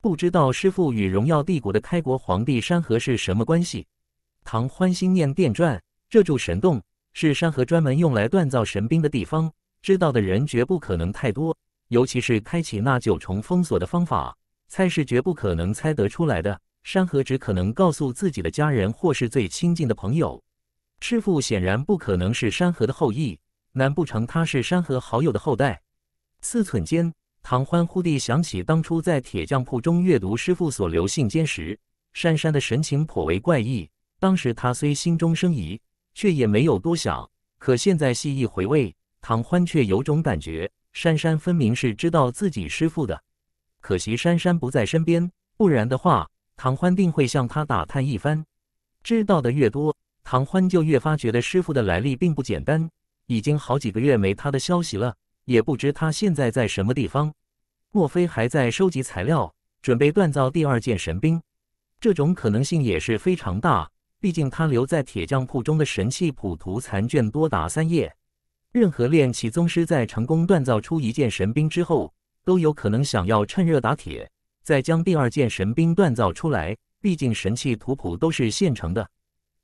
不知道师傅与荣耀帝国的开国皇帝山河是什么关系？唐欢心念电转。这柱神洞是山河专门用来锻造神兵的地方，知道的人绝不可能太多，尤其是开启那九重封锁的方法，猜是绝不可能猜得出来的。山河只可能告诉自己的家人或是最亲近的朋友。师傅显然不可能是山河的后裔，难不成他是山河好友的后代？思忖间，唐欢忽地想起当初在铁匠铺中阅读师傅所留信笺时，珊珊的神情颇为怪异。当时他虽心中生疑。却也没有多想，可现在细一回味，唐欢却有种感觉，珊珊分明是知道自己师傅的。可惜珊珊不在身边，不然的话，唐欢定会向他打探一番。知道的越多，唐欢就越发觉得师傅的来历并不简单。已经好几个月没他的消息了，也不知他现在在什么地方。莫非还在收集材料，准备锻造第二件神兵？这种可能性也是非常大。毕竟，他留在铁匠铺中的神器谱图残卷多达三页。任何炼器宗师在成功锻造出一件神兵之后，都有可能想要趁热打铁，再将第二件神兵锻造出来。毕竟，神器图谱都是现成的。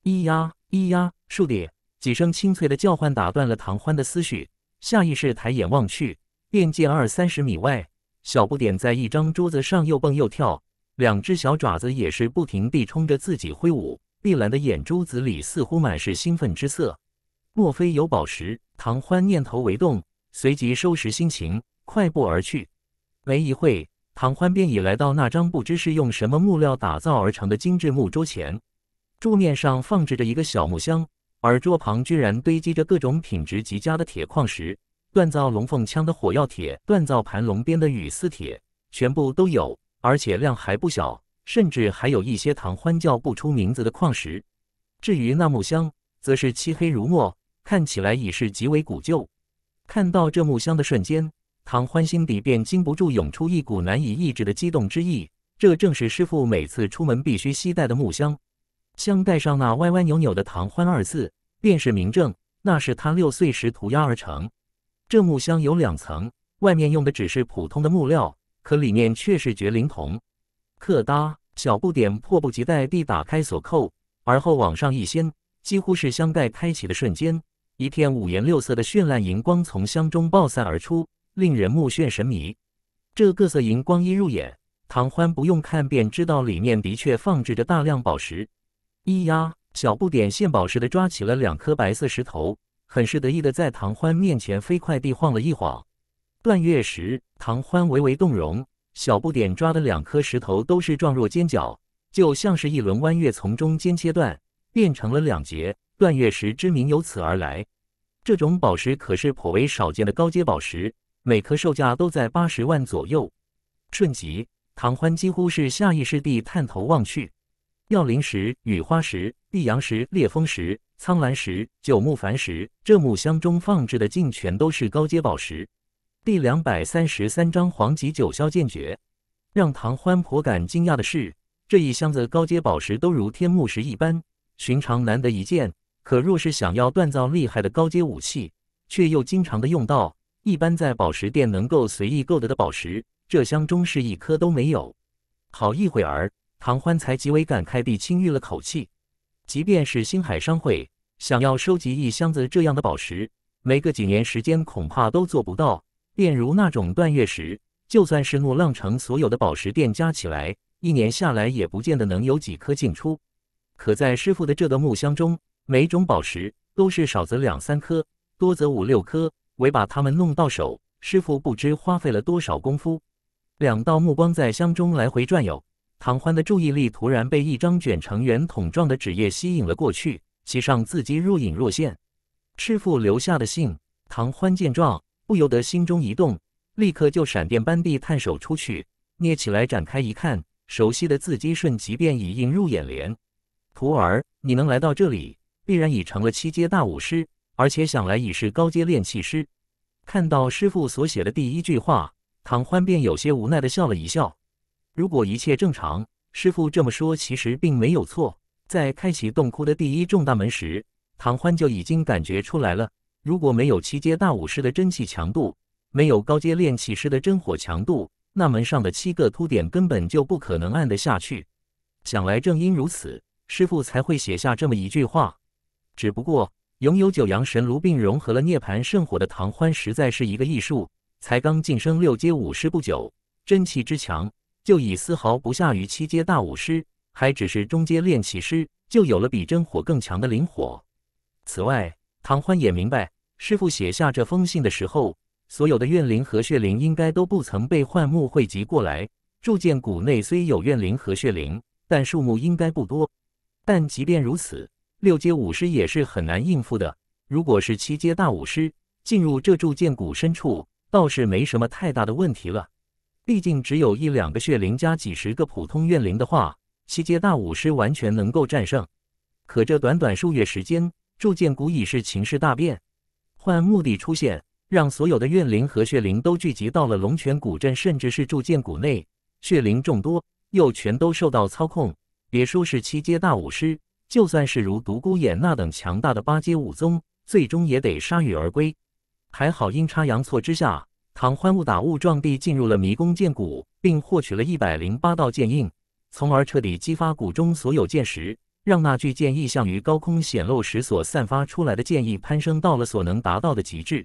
咿呀，咿呀，树裂几声清脆的叫唤打断了唐欢的思绪，下意识抬眼望去，便见二三十米外，小不点在一张桌子上又蹦又跳，两只小爪子也是不停地冲着自己挥舞。碧蓝的眼珠子里似乎满是兴奋之色，莫非有宝石？唐欢念头未动，随即收拾心情，快步而去。没一会，唐欢便已来到那张不知是用什么木料打造而成的精致木桌前，桌面上放置着一个小木箱，而桌旁居然堆积着各种品质极佳的铁矿石，锻造龙凤枪的火药铁，锻造盘龙鞭的雨丝铁，全部都有，而且量还不小。甚至还有一些唐欢叫不出名字的矿石。至于那木箱，则是漆黑如墨，看起来已是极为古旧。看到这木箱的瞬间，唐欢心底便禁不住涌出一股难以抑制的激动之意。这正是师傅每次出门必须携带的木箱，箱盖上那歪歪扭扭的“唐欢”二字便是明证。那是他六岁时涂鸦而成。这木箱有两层，外面用的只是普通的木料，可里面却是绝灵铜。客搭，小不点迫不及待地打开锁扣，而后往上一掀，几乎是箱盖开启的瞬间，一片五颜六色的绚烂荧光从箱中爆散而出，令人目眩神迷。这各色荧光一入眼，唐欢不用看便知道里面的确放置着大量宝石。咿呀！小不点献宝石的抓起了两颗白色石头，很是得意地在唐欢面前飞快地晃了一晃。断月时，唐欢微微动容。小不点抓的两颗石头都是状若尖角，就像是一轮弯月从中间切断，变成了两截，断月石之名由此而来。这种宝石可是颇为少见的高阶宝石，每颗售价都在八十万左右。瞬即，唐欢几乎是下意识地探头望去。耀灵石、雨花石、碧阳石、烈风石、苍蓝石、九木繁石，这木箱中放置的竟全都是高阶宝石。第两百三十三章黄级九霄剑诀。让唐欢颇感惊讶的是，这一箱子高阶宝石都如天目石一般，寻常难得一见。可若是想要锻造厉害的高阶武器，却又经常的用到一般在宝石店能够随意购得的宝石，这箱中是一颗都没有。好一会儿，唐欢才极为感慨地轻吁了口气。即便是星海商会，想要收集一箱子这样的宝石，没个几年时间恐怕都做不到。便如那种断月石，就算是怒浪城所有的宝石店加起来，一年下来也不见得能有几颗进出。可在师傅的这个木箱中，每种宝石都是少则两三颗，多则五六颗。为把它们弄到手，师傅不知花费了多少功夫。两道目光在箱中来回转悠，唐欢的注意力突然被一张卷成圆筒状的纸页吸引了过去，其上字迹若隐若现。师傅留下的信。唐欢见状。不由得心中一动，立刻就闪电般地探手出去，捏起来展开一看，熟悉的字迹瞬即便已映入眼帘。徒儿，你能来到这里，必然已成了七阶大武师，而且想来已是高阶炼气师。看到师傅所写的第一句话，唐欢便有些无奈的笑了一笑。如果一切正常，师傅这么说其实并没有错。在开启洞窟的第一重大门时，唐欢就已经感觉出来了。如果没有七阶大武师的真气强度，没有高阶炼气师的真火强度，那门上的七个凸点根本就不可能按得下去。想来正因如此，师傅才会写下这么一句话。只不过拥有九阳神炉并融合了涅槃圣火的唐欢，实在是一个异术。才刚晋升六阶武师不久，真气之强就已丝毫不下于七阶大武师，还只是中阶炼气师，就有了比真火更强的灵火。此外，唐欢也明白。师傅写下这封信的时候，所有的怨灵和血灵应该都不曾被幻木汇集过来。铸剑谷内虽有怨灵和血灵，但数目应该不多。但即便如此，六阶武师也是很难应付的。如果是七阶大武师进入这铸剑谷深处，倒是没什么太大的问题了。毕竟只有一两个血灵加几十个普通怨灵的话，七阶大武师完全能够战胜。可这短短数月时间，铸剑谷已是情势大变。万目的出现，让所有的怨灵和血灵都聚集到了龙泉古镇，甚至是铸剑谷内。血灵众多，又全都受到操控，别说是七阶大武师，就算是如独孤雁那等强大的八阶武宗，最终也得铩羽而归。还好阴差阳错之下，唐欢误打误撞地进入了迷宫剑谷，并获取了一百零八道剑印，从而彻底激发谷中所有剑石。让那巨剑意向于高空显露时所散发出来的剑意攀升到了所能达到的极致，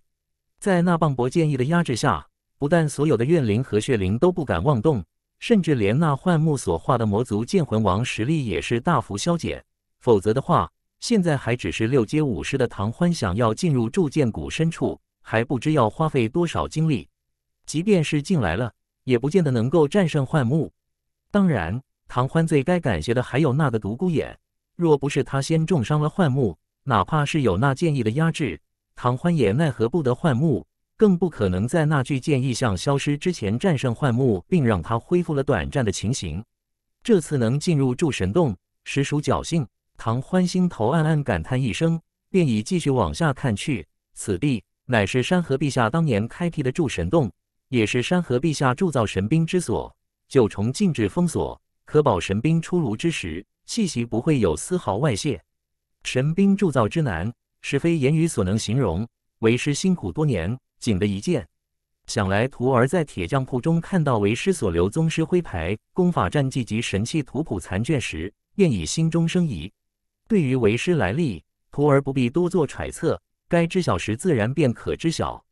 在那磅礴剑意的压制下，不但所有的怨灵和血灵都不敢妄动，甚至连那幻木所化的魔族剑魂王实力也是大幅消减。否则的话，现在还只是六阶武师的唐欢想要进入铸剑谷深处，还不知要花费多少精力。即便是进来了，也不见得能够战胜幻木。当然，唐欢最该感谢的还有那个独孤眼。若不是他先重伤了幻木，哪怕是有那剑意的压制，唐欢也奈何不得幻木，更不可能在那具剑意像消失之前战胜幻木，并让他恢复了短暂的情形。这次能进入筑神洞，实属侥幸。唐欢心头暗暗感叹一声，便已继续往下看去。此地乃是山河陛下当年开辟的筑神洞，也是山河陛下铸造神兵之所。九重禁制封锁，可保神兵出炉之时。气息不会有丝毫外泄。神兵铸造之难，是非言语所能形容。为师辛苦多年，仅得一件。想来徒儿在铁匠铺中看到为师所留宗师徽牌、功法战绩及神器图谱残卷时，便已心中生疑。对于为师来历，徒儿不必多做揣测，该知晓时自然便可知晓。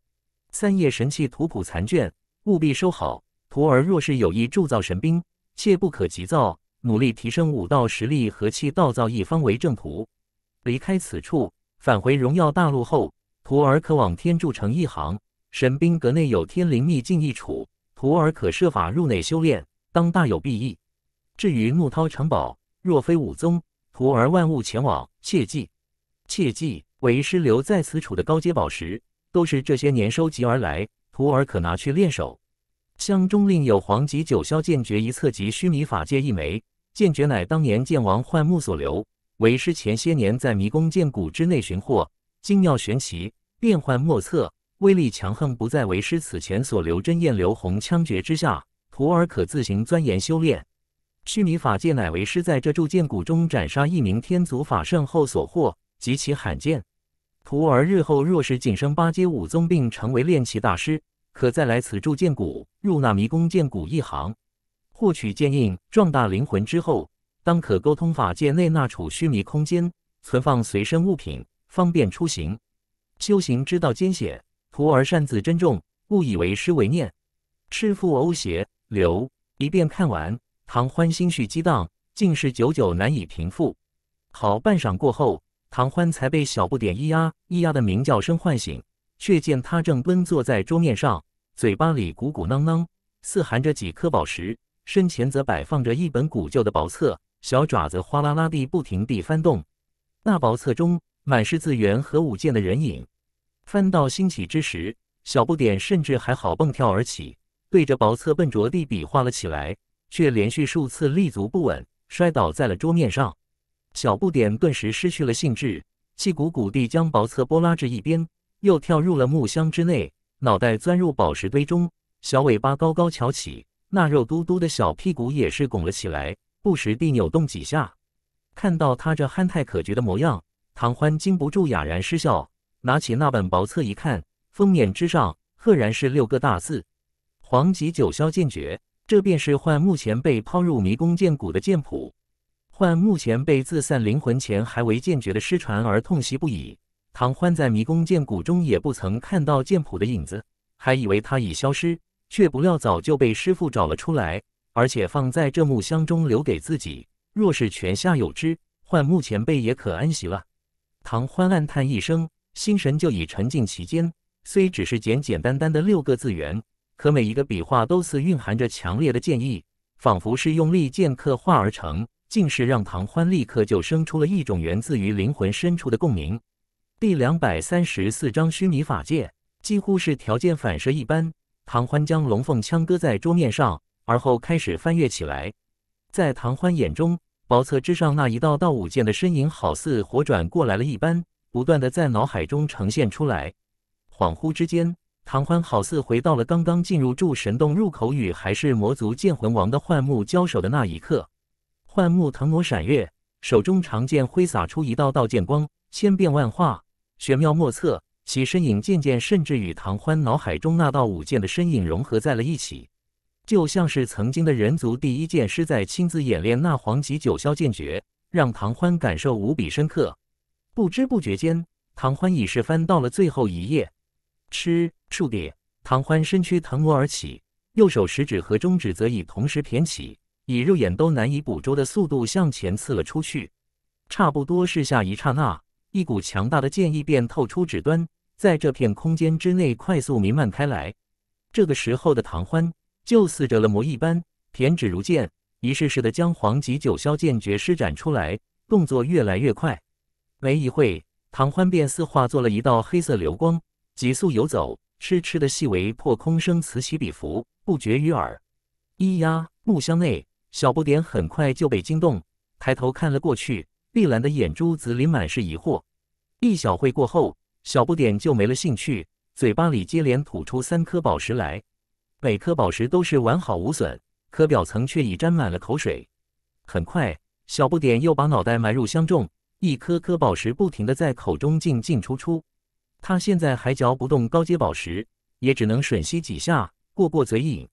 三叶神器图谱残卷，务必收好。徒儿若是有意铸造神兵，切不可急躁。努力提升武道实力和气道造诣方为正途。离开此处，返回荣耀大陆后，徒儿可往天柱城一行。神兵阁内有天灵秘境一处，徒儿可设法入内修炼，当大有裨益。至于怒涛城堡，若非武宗，徒儿万勿前往，切记，切记。为师留在此处的高阶宝石，都是这些年收集而来，徒儿可拿去练手。箱中另有黄级九霄剑诀一册及须弥法界一枚。剑诀乃当年剑王幻木所留，为师前些年在迷宫剑谷之内寻获，精妙玄奇，变幻莫测，威力强横，不在为师此前所留真焰流虹枪诀之下。徒儿可自行钻研修炼。须弥法剑乃为师在这铸剑谷中斩杀一名天族法圣后所获，极其罕见。徒儿日后若是晋升八阶武宗，并成为炼器大师，可再来此铸剑谷，入那迷宫剑谷一行。获取剑印，壮大灵魂之后，当可沟通法界内那处虚弥空间，存放随身物品，方便出行。修行之道艰险，徒儿擅自珍重，误以为师为念，赤父呕邪流。一遍看完，唐欢心绪激荡，竟是久久难以平复。好半晌过后，唐欢才被小不点咿呀咿呀的鸣叫声唤醒，却见他正蹲坐在桌面上，嘴巴里鼓鼓囊囊，似含着几颗宝石。身前则摆放着一本古旧的薄册，小爪子哗啦啦地不停地翻动。那薄册中满是字源和武剑的人影。翻到兴起之时，小不点甚至还好蹦跳而起，对着薄册笨拙地比划了起来，却连续数次立足不稳，摔倒在了桌面上。小不点顿时失去了兴致，气鼓鼓地将薄册拨拉至一边，又跳入了木箱之内，脑袋钻入宝石堆中，小尾巴高高翘起。那肉嘟嘟的小屁股也是拱了起来，不时地扭动几下。看到他这憨态可掬的模样，唐欢禁不住哑然失笑。拿起那本薄册一看，封面之上赫然是六个大字：“黄级九霄剑诀”。这便是幻目前被抛入迷宫剑谷的剑谱。幻目前被自散灵魂前还为剑诀的失传而痛惜不已。唐欢在迷宫剑谷中也不曾看到剑谱的影子，还以为它已消失。却不料早就被师傅找了出来，而且放在这木箱中留给自己。若是泉下有知，换木前辈也可安息了。唐欢暗叹一声，心神就已沉浸其间。虽只是简简单单的六个字源，可每一个笔画都似蕴含着强烈的剑意，仿佛是用利剑刻画而成，竟是让唐欢立刻就生出了一种源自于灵魂深处的共鸣。第两百三十四章虚拟法界，几乎是条件反射一般。唐欢将龙凤枪搁在桌面上，而后开始翻阅起来。在唐欢眼中，薄册之上那一道道舞剑的身影，好似活转过来了一般，不断的在脑海中呈现出来。恍惚之间，唐欢好似回到了刚刚进入诸神洞入口与还是魔族剑魂王的幻木交手的那一刻。幻木腾挪闪跃，手中长剑挥洒出一道道剑光，千变万化，玄妙莫测。其身影渐渐，甚至与唐欢脑海中那道舞剑的身影融合在了一起，就像是曾经的人族第一剑师在亲自演练那黄级九霄剑诀，让唐欢感受无比深刻。不知不觉间，唐欢已是翻到了最后一页。哧！竖裂，唐欢身躯腾挪而起，右手食指和中指则已同时骈起，以肉眼都难以捕捉的速度向前刺了出去。差不多是下一刹那，一股强大的剑意便透出指端。在这片空间之内快速弥漫开来。这个时候的唐欢就似着了魔一般，舔指如剑，一式式的将黄级九霄剑诀施展出来，动作越来越快。没一会，唐欢便似化作了一道黑色流光，急速游走，痴痴的细微破空声此起彼伏，不绝于耳。咿呀，木箱内小不点很快就被惊动，抬头看了过去，碧蓝的眼珠子里满是疑惑。一小会过后。小不点就没了兴趣，嘴巴里接连吐出三颗宝石来，每颗宝石都是完好无损，可表层却已沾满了口水。很快，小不点又把脑袋埋入箱中，一颗颗宝石不停地在口中进进出出。他现在还嚼不动高阶宝石，也只能吮吸几下，过过嘴瘾。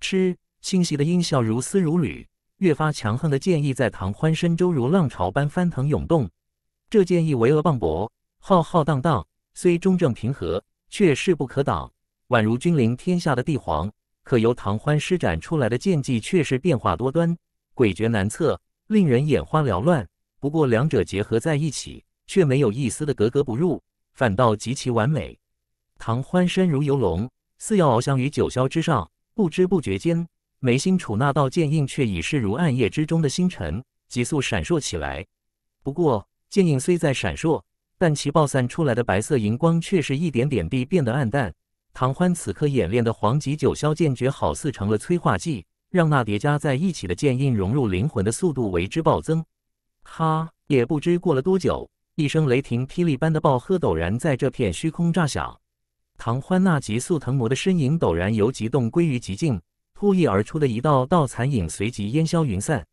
吃，欣喜的音效如丝如缕，越发强横的剑意在唐欢身周如浪潮般翻腾涌动，这剑意巍峨磅礴。浩浩荡荡，虽中正平和，却势不可挡，宛如君临天下的帝皇。可由唐欢施展出来的剑技，却是变化多端，诡谲难测，令人眼花缭乱。不过两者结合在一起，却没有一丝的格格不入，反倒极其完美。唐欢身如游龙，似要翱翔于九霄之上。不知不觉间，眉心处那道剑印，却已是如暗夜之中的星辰，急速闪烁起来。不过剑印虽在闪烁，但其爆散出来的白色荧光却是一点点地变得暗淡。唐欢此刻演练的黄级九霄剑诀好似成了催化剂，让那叠加在一起的剑印融入灵魂的速度为之暴增。哈，也不知过了多久，一声雷霆霹雳般的爆喝陡然在这片虚空炸响。唐欢那急速腾挪的身影陡然由极动归于极静，突逸而出的一道道残影随即烟消云散。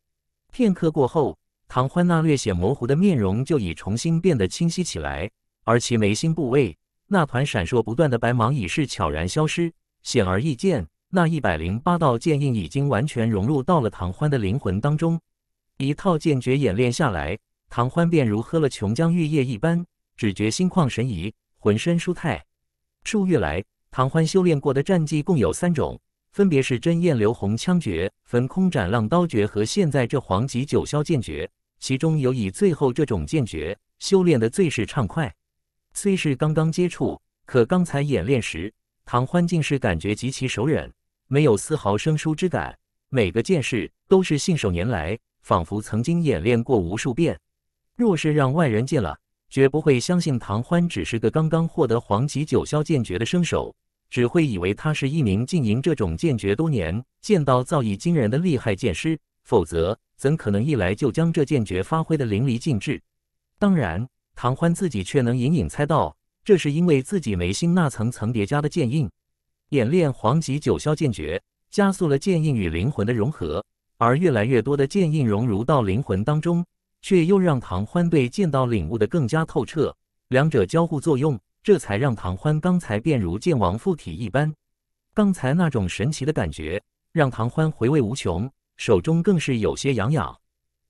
片刻过后。唐欢那略显模糊的面容就已重新变得清晰起来，而其眉心部位那团闪烁不断的白芒已是悄然消失。显而易见，那一百零八道剑印已经完全融入到了唐欢的灵魂当中。一套剑诀演练下来，唐欢便如喝了琼浆玉液一般，只觉心旷神怡，浑身舒泰。数月来，唐欢修炼过的战绩共有三种，分别是真焰流红枪诀、焚空斩浪刀诀和现在这黄级九霄剑诀。其中有以最后这种剑诀修炼的最是畅快，虽是刚刚接触，可刚才演练时，唐欢竟是感觉极其熟软，没有丝毫生疏之感。每个剑士都是信手拈来，仿佛曾经演练过无数遍。若是让外人见了，绝不会相信唐欢只是个刚刚获得黄级九霄剑诀的生手，只会以为他是一名经营这种剑诀多年、剑道造诣惊人的厉害剑师。否则，怎可能一来就将这剑诀发挥的淋漓尽致？当然，唐欢自己却能隐隐猜到，这是因为自己眉心那层层叠加的剑印，演练黄级九霄剑诀，加速了剑印与灵魂的融合，而越来越多的剑印融入到灵魂当中，却又让唐欢对剑道领悟的更加透彻，两者交互作用，这才让唐欢刚才便如剑王附体一般。刚才那种神奇的感觉，让唐欢回味无穷。手中更是有些痒痒，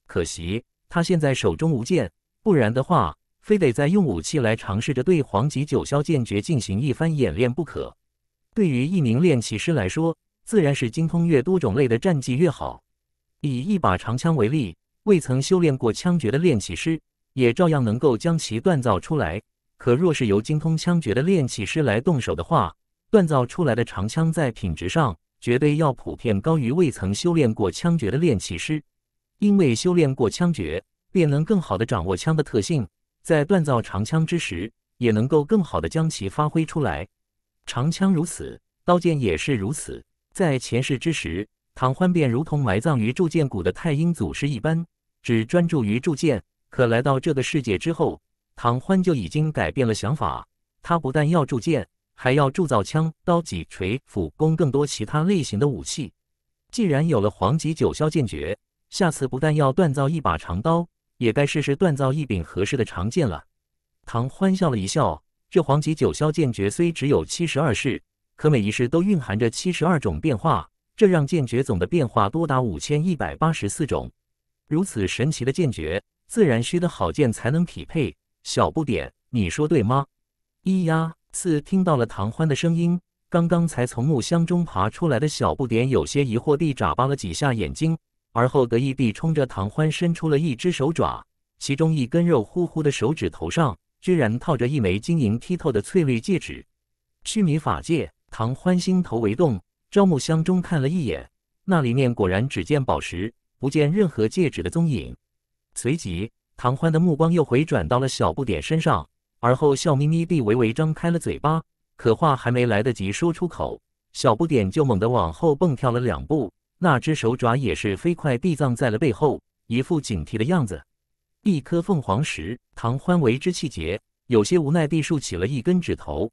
可惜他现在手中无剑，不然的话，非得再用武器来尝试着对黄级九霄剑诀进行一番演练不可。对于一名练气师来说，自然是精通越多种类的战技越好。以一把长枪为例，未曾修炼过枪诀的练气师也照样能够将其锻造出来。可若是由精通枪诀的练气师来动手的话，锻造出来的长枪在品质上。绝对要普遍高于未曾修炼过枪诀的炼气师，因为修炼过枪诀，便能更好的掌握枪的特性，在锻造长枪之时，也能够更好的将其发挥出来。长枪如此，刀剑也是如此。在前世之时，唐欢便如同埋葬于铸剑谷的太阴祖师一般，只专注于铸剑。可来到这个世界之后，唐欢就已经改变了想法，他不但要铸剑。还要铸造枪、刀、戟、锤、斧，弓更多其他类型的武器。既然有了黄级九霄剑诀，下次不但要锻造一把长刀，也该试试锻造一柄合适的长剑了。唐欢笑了一笑，这黄级九霄剑诀虽只有七十二式，可每一式都蕴含着七十二种变化，这让剑诀总的变化多达五千一百八十四种。如此神奇的剑诀，自然需的好剑才能匹配。小不点，你说对吗？咿呀。似听到了唐欢的声音，刚刚才从木箱中爬出来的小不点有些疑惑地眨巴了几下眼睛，而后得意地冲着唐欢伸出了一只手爪，其中一根肉乎乎的手指头上居然套着一枚晶莹剔透的翠绿戒指——须弥法界，唐欢心头微动，朝木箱中看了一眼，那里面果然只见宝石，不见任何戒指的踪影。随即，唐欢的目光又回转到了小不点身上。而后笑眯眯地微微张开了嘴巴，可话还没来得及说出口，小不点就猛地往后蹦跳了两步，那只手爪也是飞快地藏在了背后，一副警惕的样子。一颗凤凰石，唐欢为之气结，有些无奈地竖起了一根指头。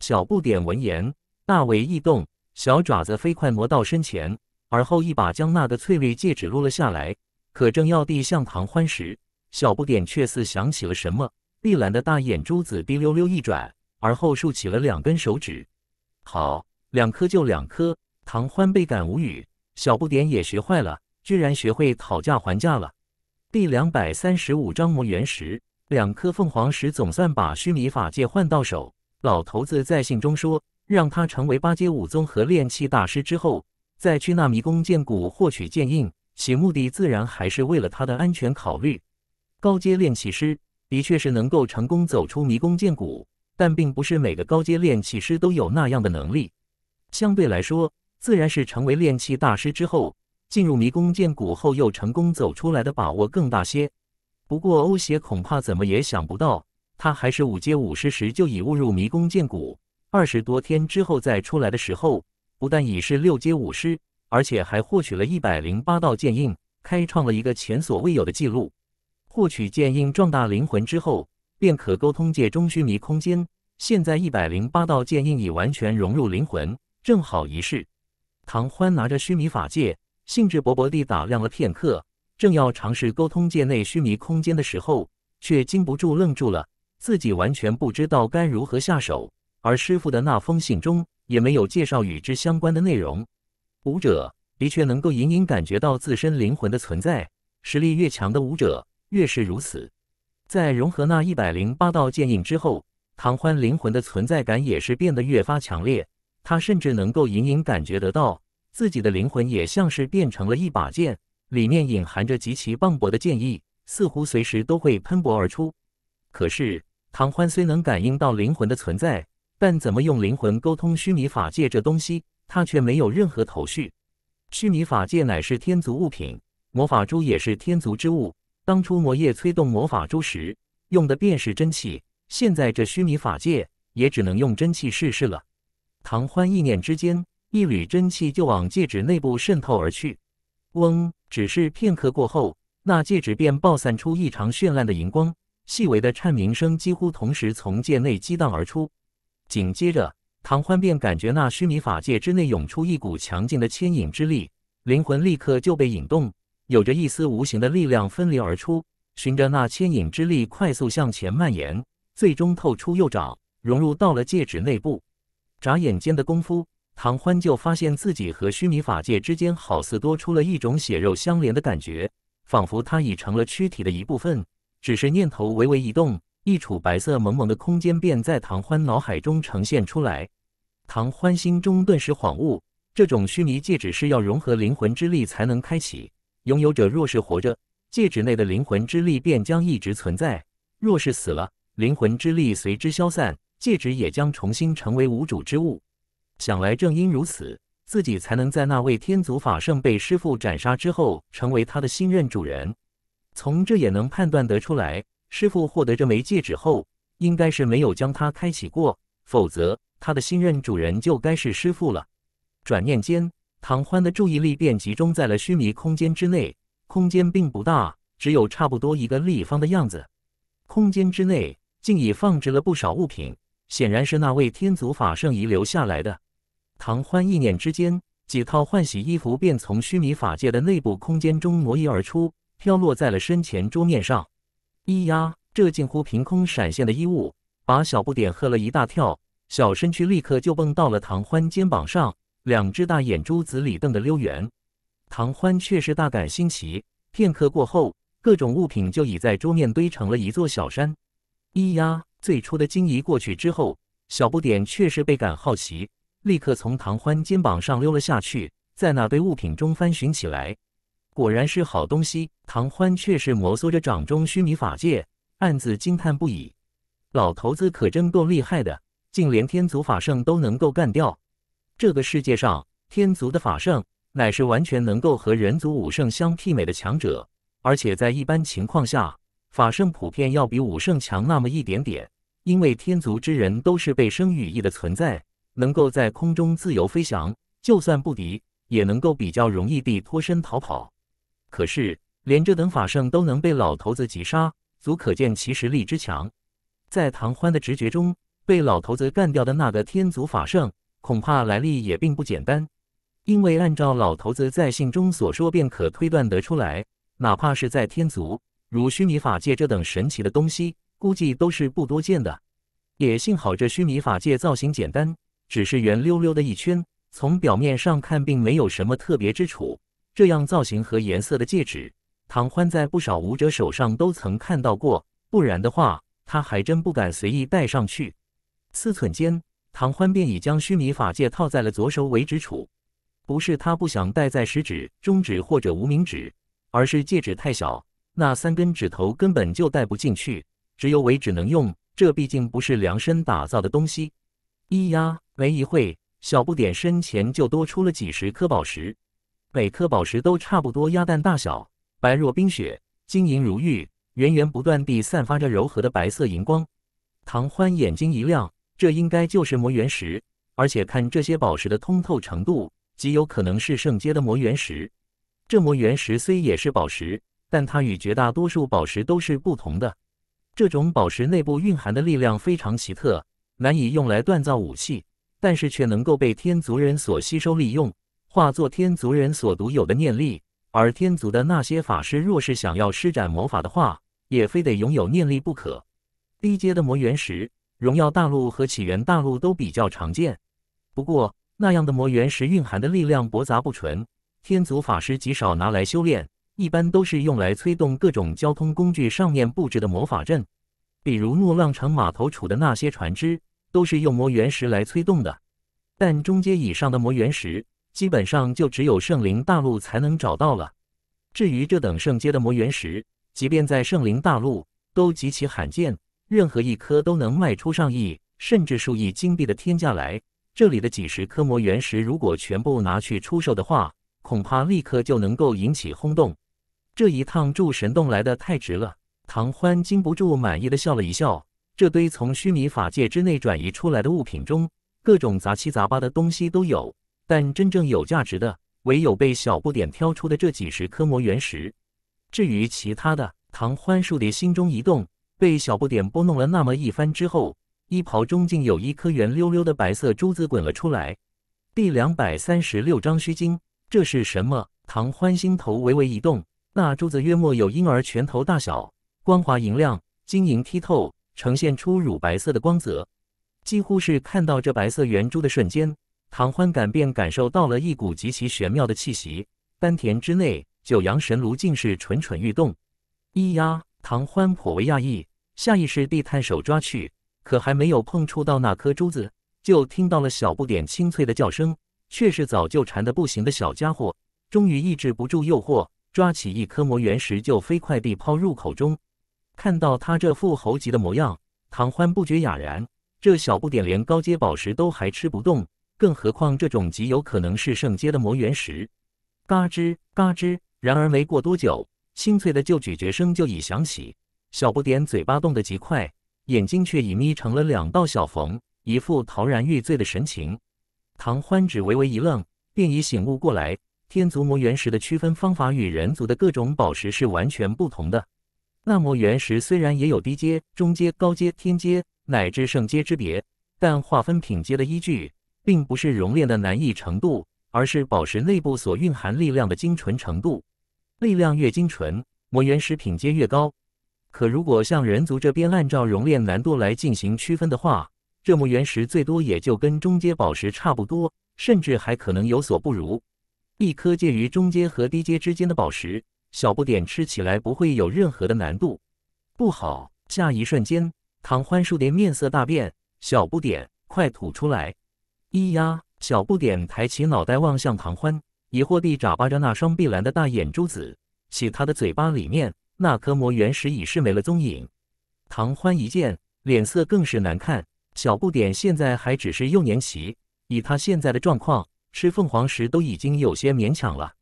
小不点闻言大为异动，小爪子飞快挪到身前，而后一把将那个翠绿戒指撸了下来。可正要递向唐欢时，小不点却似想起了什么。碧蓝的大眼珠子滴溜溜一转，而后竖起了两根手指。好，两颗就两颗。唐欢倍感无语，小不点也学坏了，居然学会讨价还价了。第两百三十五章魔元石，两颗凤凰石总算把须弥法界换到手。老头子在信中说，让他成为八阶武宗和炼器大师之后，再去那迷宫剑谷获取剑印，其目的自然还是为了他的安全考虑。高阶炼器师。的确是能够成功走出迷宫剑谷，但并不是每个高阶炼气师都有那样的能力。相对来说，自然是成为炼气大师之后，进入迷宫剑谷后又成功走出来的把握更大些。不过欧邪恐怕怎么也想不到，他还是五阶武师时就已误入迷宫剑谷，二十多天之后再出来的时候，不但已是六阶武师，而且还获取了一百零八道剑印，开创了一个前所未有的记录。获取剑印，壮大灵魂之后，便可沟通界中虚弥空间。现在一百零八道剑印已完全融入灵魂，正好一试。唐欢拿着虚弥法戒，兴致勃勃地打量了片刻，正要尝试沟通界内虚弥空间的时候，却禁不住愣住了，自己完全不知道该如何下手，而师傅的那封信中也没有介绍与之相关的内容。舞者的确能够隐隐感觉到自身灵魂的存在，实力越强的舞者。越是如此，在融合那一百零八道剑印之后，唐欢灵魂的存在感也是变得越发强烈。他甚至能够隐隐感觉得到，自己的灵魂也像是变成了一把剑，里面隐含着极其磅礴的剑意，似乎随时都会喷薄而出。可是，唐欢虽能感应到灵魂的存在，但怎么用灵魂沟通虚拟法界这东西，他却没有任何头绪。虚拟法界乃是天族物品，魔法珠也是天族之物。当初魔液催动魔法珠时用的便是真气，现在这须弥法界也只能用真气试试了。唐欢意念之间，一缕真气就往戒指内部渗透而去。嗡！只是片刻过后，那戒指便爆散出异常绚烂的荧光，细微的颤鸣声几乎同时从戒内激荡而出。紧接着，唐欢便感觉那须弥法界之内涌出一股强劲的牵引之力，灵魂立刻就被引动。有着一丝无形的力量分离而出，循着那牵引之力快速向前蔓延，最终透出右爪，融入到了戒指内部。眨眼间的功夫，唐欢就发现自己和须弥法界之间好似多出了一种血肉相连的感觉，仿佛他已成了躯体的一部分。只是念头微微一动，一处白色蒙蒙的空间便在唐欢脑海中呈现出来。唐欢心中顿时恍悟，这种须弥戒指是要融合灵魂之力才能开启。拥有者若是活着，戒指内的灵魂之力便将一直存在；若是死了，灵魂之力随之消散，戒指也将重新成为无主之物。想来正因如此，自己才能在那位天族法圣被师傅斩杀之后，成为他的新任主人。从这也能判断得出来，师傅获得这枚戒指后，应该是没有将它开启过，否则他的新任主人就该是师傅了。转念间。唐欢的注意力便集中在了须弥空间之内，空间并不大，只有差不多一个立方的样子。空间之内竟已放置了不少物品，显然是那位天族法圣遗留下来的。唐欢一念之间，几套换洗衣服便从须弥法界的内部空间中挪移而出，飘落在了身前桌面上。咿呀，这近乎凭空闪现的衣物，把小不点吓了一大跳，小身躯立刻就蹦到了唐欢肩膀上。两只大眼珠子里瞪得溜圆，唐欢却是大感新奇。片刻过后，各种物品就已在桌面堆成了一座小山。咿呀，最初的惊疑过去之后，小不点确实倍感好奇，立刻从唐欢肩膀上溜了下去，在那堆物品中翻寻起来。果然是好东西。唐欢却是摩挲着掌中须弥法戒，暗自惊叹不已。老头子可真够厉害的，竟连天族法圣都能够干掉。这个世界上，天族的法圣乃是完全能够和人族武圣相媲美的强者，而且在一般情况下，法圣普遍要比武圣强那么一点点。因为天族之人都是被生羽翼的存在，能够在空中自由飞翔，就算不敌，也能够比较容易地脱身逃跑。可是，连这等法圣都能被老头子击杀，足可见其实力之强。在唐欢的直觉中，被老头子干掉的那个天族法圣。恐怕来历也并不简单，因为按照老头子在信中所说，便可推断得出来。哪怕是在天族，如须弥法界这等神奇的东西，估计都是不多见的。也幸好这须弥法界造型简单，只是圆溜溜的一圈，从表面上看并没有什么特别之处。这样造型和颜色的戒指，唐欢在不少舞者手上都曾看到过，不然的话，他还真不敢随意戴上去。思忖间。唐欢便已将须弥法戒套在了左手尾指处，不是他不想戴在食指、中指或者无名指，而是戒指太小，那三根指头根本就戴不进去，只有尾指能用。这毕竟不是量身打造的东西。咿呀，没一会，小不点身前就多出了几十颗宝石，每颗宝石都差不多鸭蛋大小，白若冰雪，晶莹如玉，源源不断地散发着柔和的白色荧光。唐欢眼睛一亮。这应该就是魔原石，而且看这些宝石的通透程度，极有可能是圣阶的魔原石。这魔原石虽也是宝石，但它与绝大多数宝石都是不同的。这种宝石内部蕴含的力量非常奇特，难以用来锻造武器，但是却能够被天族人所吸收利用，化作天族人所独有的念力。而天族的那些法师若是想要施展魔法的话，也非得拥有念力不可。低阶的魔原石。荣耀大陆和起源大陆都比较常见，不过那样的魔原石蕴含的力量驳杂不纯，天族法师极少拿来修炼，一般都是用来催动各种交通工具上面布置的魔法阵，比如怒浪城码头处的那些船只，都是用魔原石来催动的。但中阶以上的魔原石，基本上就只有圣灵大陆才能找到了。至于这等圣阶的魔原石，即便在圣灵大陆，都极其罕见。任何一颗都能卖出上亿甚至数亿金币的天价来，这里的几十颗魔原石如果全部拿去出售的话，恐怕立刻就能够引起轰动。这一趟住神洞来的太值了，唐欢禁不住满意的笑了一笑。这堆从虚拟法界之内转移出来的物品中，各种杂七杂八的东西都有，但真正有价值的唯有被小不点挑出的这几十颗魔原石。至于其他的，唐欢倏地心中一动。被小不点拨弄了那么一番之后，衣袍中竟有一颗圆溜溜的白色珠子滚了出来。第两百三十六章虚惊，这是什么？唐欢心头微微一动，那珠子约莫有婴儿拳头大小，光滑莹亮，晶莹剔透，呈现出乳白色的光泽。几乎是看到这白色圆珠的瞬间，唐欢感便感受到了一股极其玄妙的气息，丹田之内，九阳神炉竟是蠢蠢欲动。咿呀，唐欢颇为讶异。下意识地探手抓去，可还没有碰触到那颗珠子，就听到了小不点清脆的叫声。却是早就馋得不行的小家伙，终于抑制不住诱惑，抓起一颗魔原石就飞快地抛入口中。看到他这副猴急的模样，唐欢不觉哑然。这小不点连高阶宝石都还吃不动，更何况这种极有可能是圣阶的魔原石？嘎吱嘎吱。然而没过多久，清脆的就咀嚼声就已响起。小不点嘴巴动得极快，眼睛却已眯成了两道小缝，一副陶然欲醉的神情。唐欢只微微一愣，便已醒悟过来：天族魔原石的区分方法与人族的各种宝石是完全不同的。那魔原石虽然也有低阶、中阶、高阶、天阶乃至圣阶之别，但划分品阶的依据，并不是熔炼的难易程度，而是宝石内部所蕴含力量的精纯程度。力量越精纯，魔原石品阶越高。可如果像人族这边按照熔炼难度来进行区分的话，这木原石最多也就跟中阶宝石差不多，甚至还可能有所不如。一颗介于中阶和低阶之间的宝石，小不点吃起来不会有任何的难度。不好！下一瞬间，唐欢树蝶面色大变：“小不点，快吐出来！”咿呀，小不点抬起脑袋望向唐欢，疑惑地眨巴着那双碧蓝的大眼珠子，起他的嘴巴里面。那颗魔原石已是没了踪影，唐欢一见，脸色更是难看。小不点现在还只是幼年期，以他现在的状况，吃凤凰石都已经有些勉强了。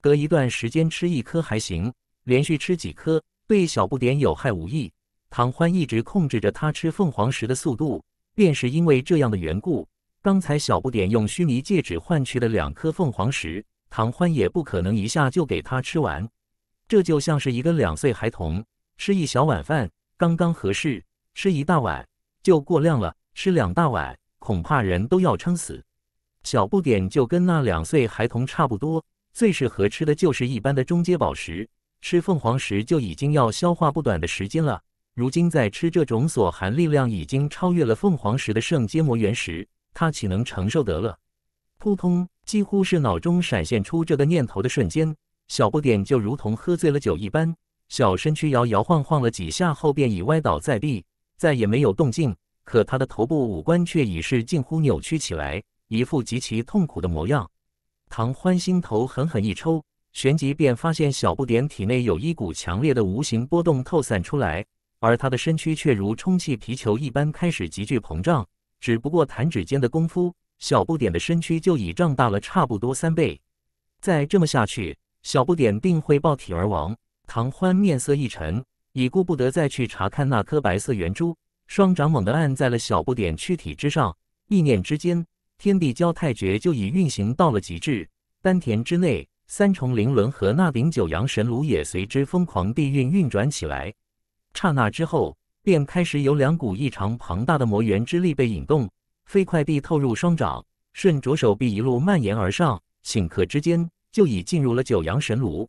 隔一段时间吃一颗还行，连续吃几颗对小不点有害无益。唐欢一直控制着他吃凤凰石的速度，便是因为这样的缘故。刚才小不点用须弥戒指换取了两颗凤凰石，唐欢也不可能一下就给他吃完。这就像是一个两岁孩童吃一小碗饭刚刚合适，吃一大碗就过量了，吃两大碗恐怕人都要撑死。小不点就跟那两岁孩童差不多，最适合吃的就是一般的中阶宝石。吃凤凰石就已经要消化不短的时间了，如今在吃这种所含力量已经超越了凤凰石的圣阶魔元石，他岂能承受得了？扑通，几乎是脑中闪现出这个念头的瞬间。小不点就如同喝醉了酒一般，小身躯摇摇晃晃了几下后便已歪倒在地，再也没有动静。可他的头部五官却已是近乎扭曲起来，一副极其痛苦的模样。唐欢心头狠狠一抽，旋即便发现小不点体内有一股强烈的无形波动透散出来，而他的身躯却如充气皮球一般开始急剧膨胀。只不过弹指间的功夫，小不点的身躯就已胀大了差不多三倍。再这么下去，小不点定会爆体而亡。唐欢面色一沉，已顾不得再去查看那颗白色圆珠，双掌猛地按在了小不点躯体之上。意念之间，天地交泰诀就已运行到了极致，丹田之内，三重灵轮和那顶九阳神炉也随之疯狂地运运转起来。刹那之后，便开始有两股异常庞大的魔元之力被引动，飞快地透入双掌，顺着手臂一路蔓延而上。顷刻之间。就已进入了九阳神炉，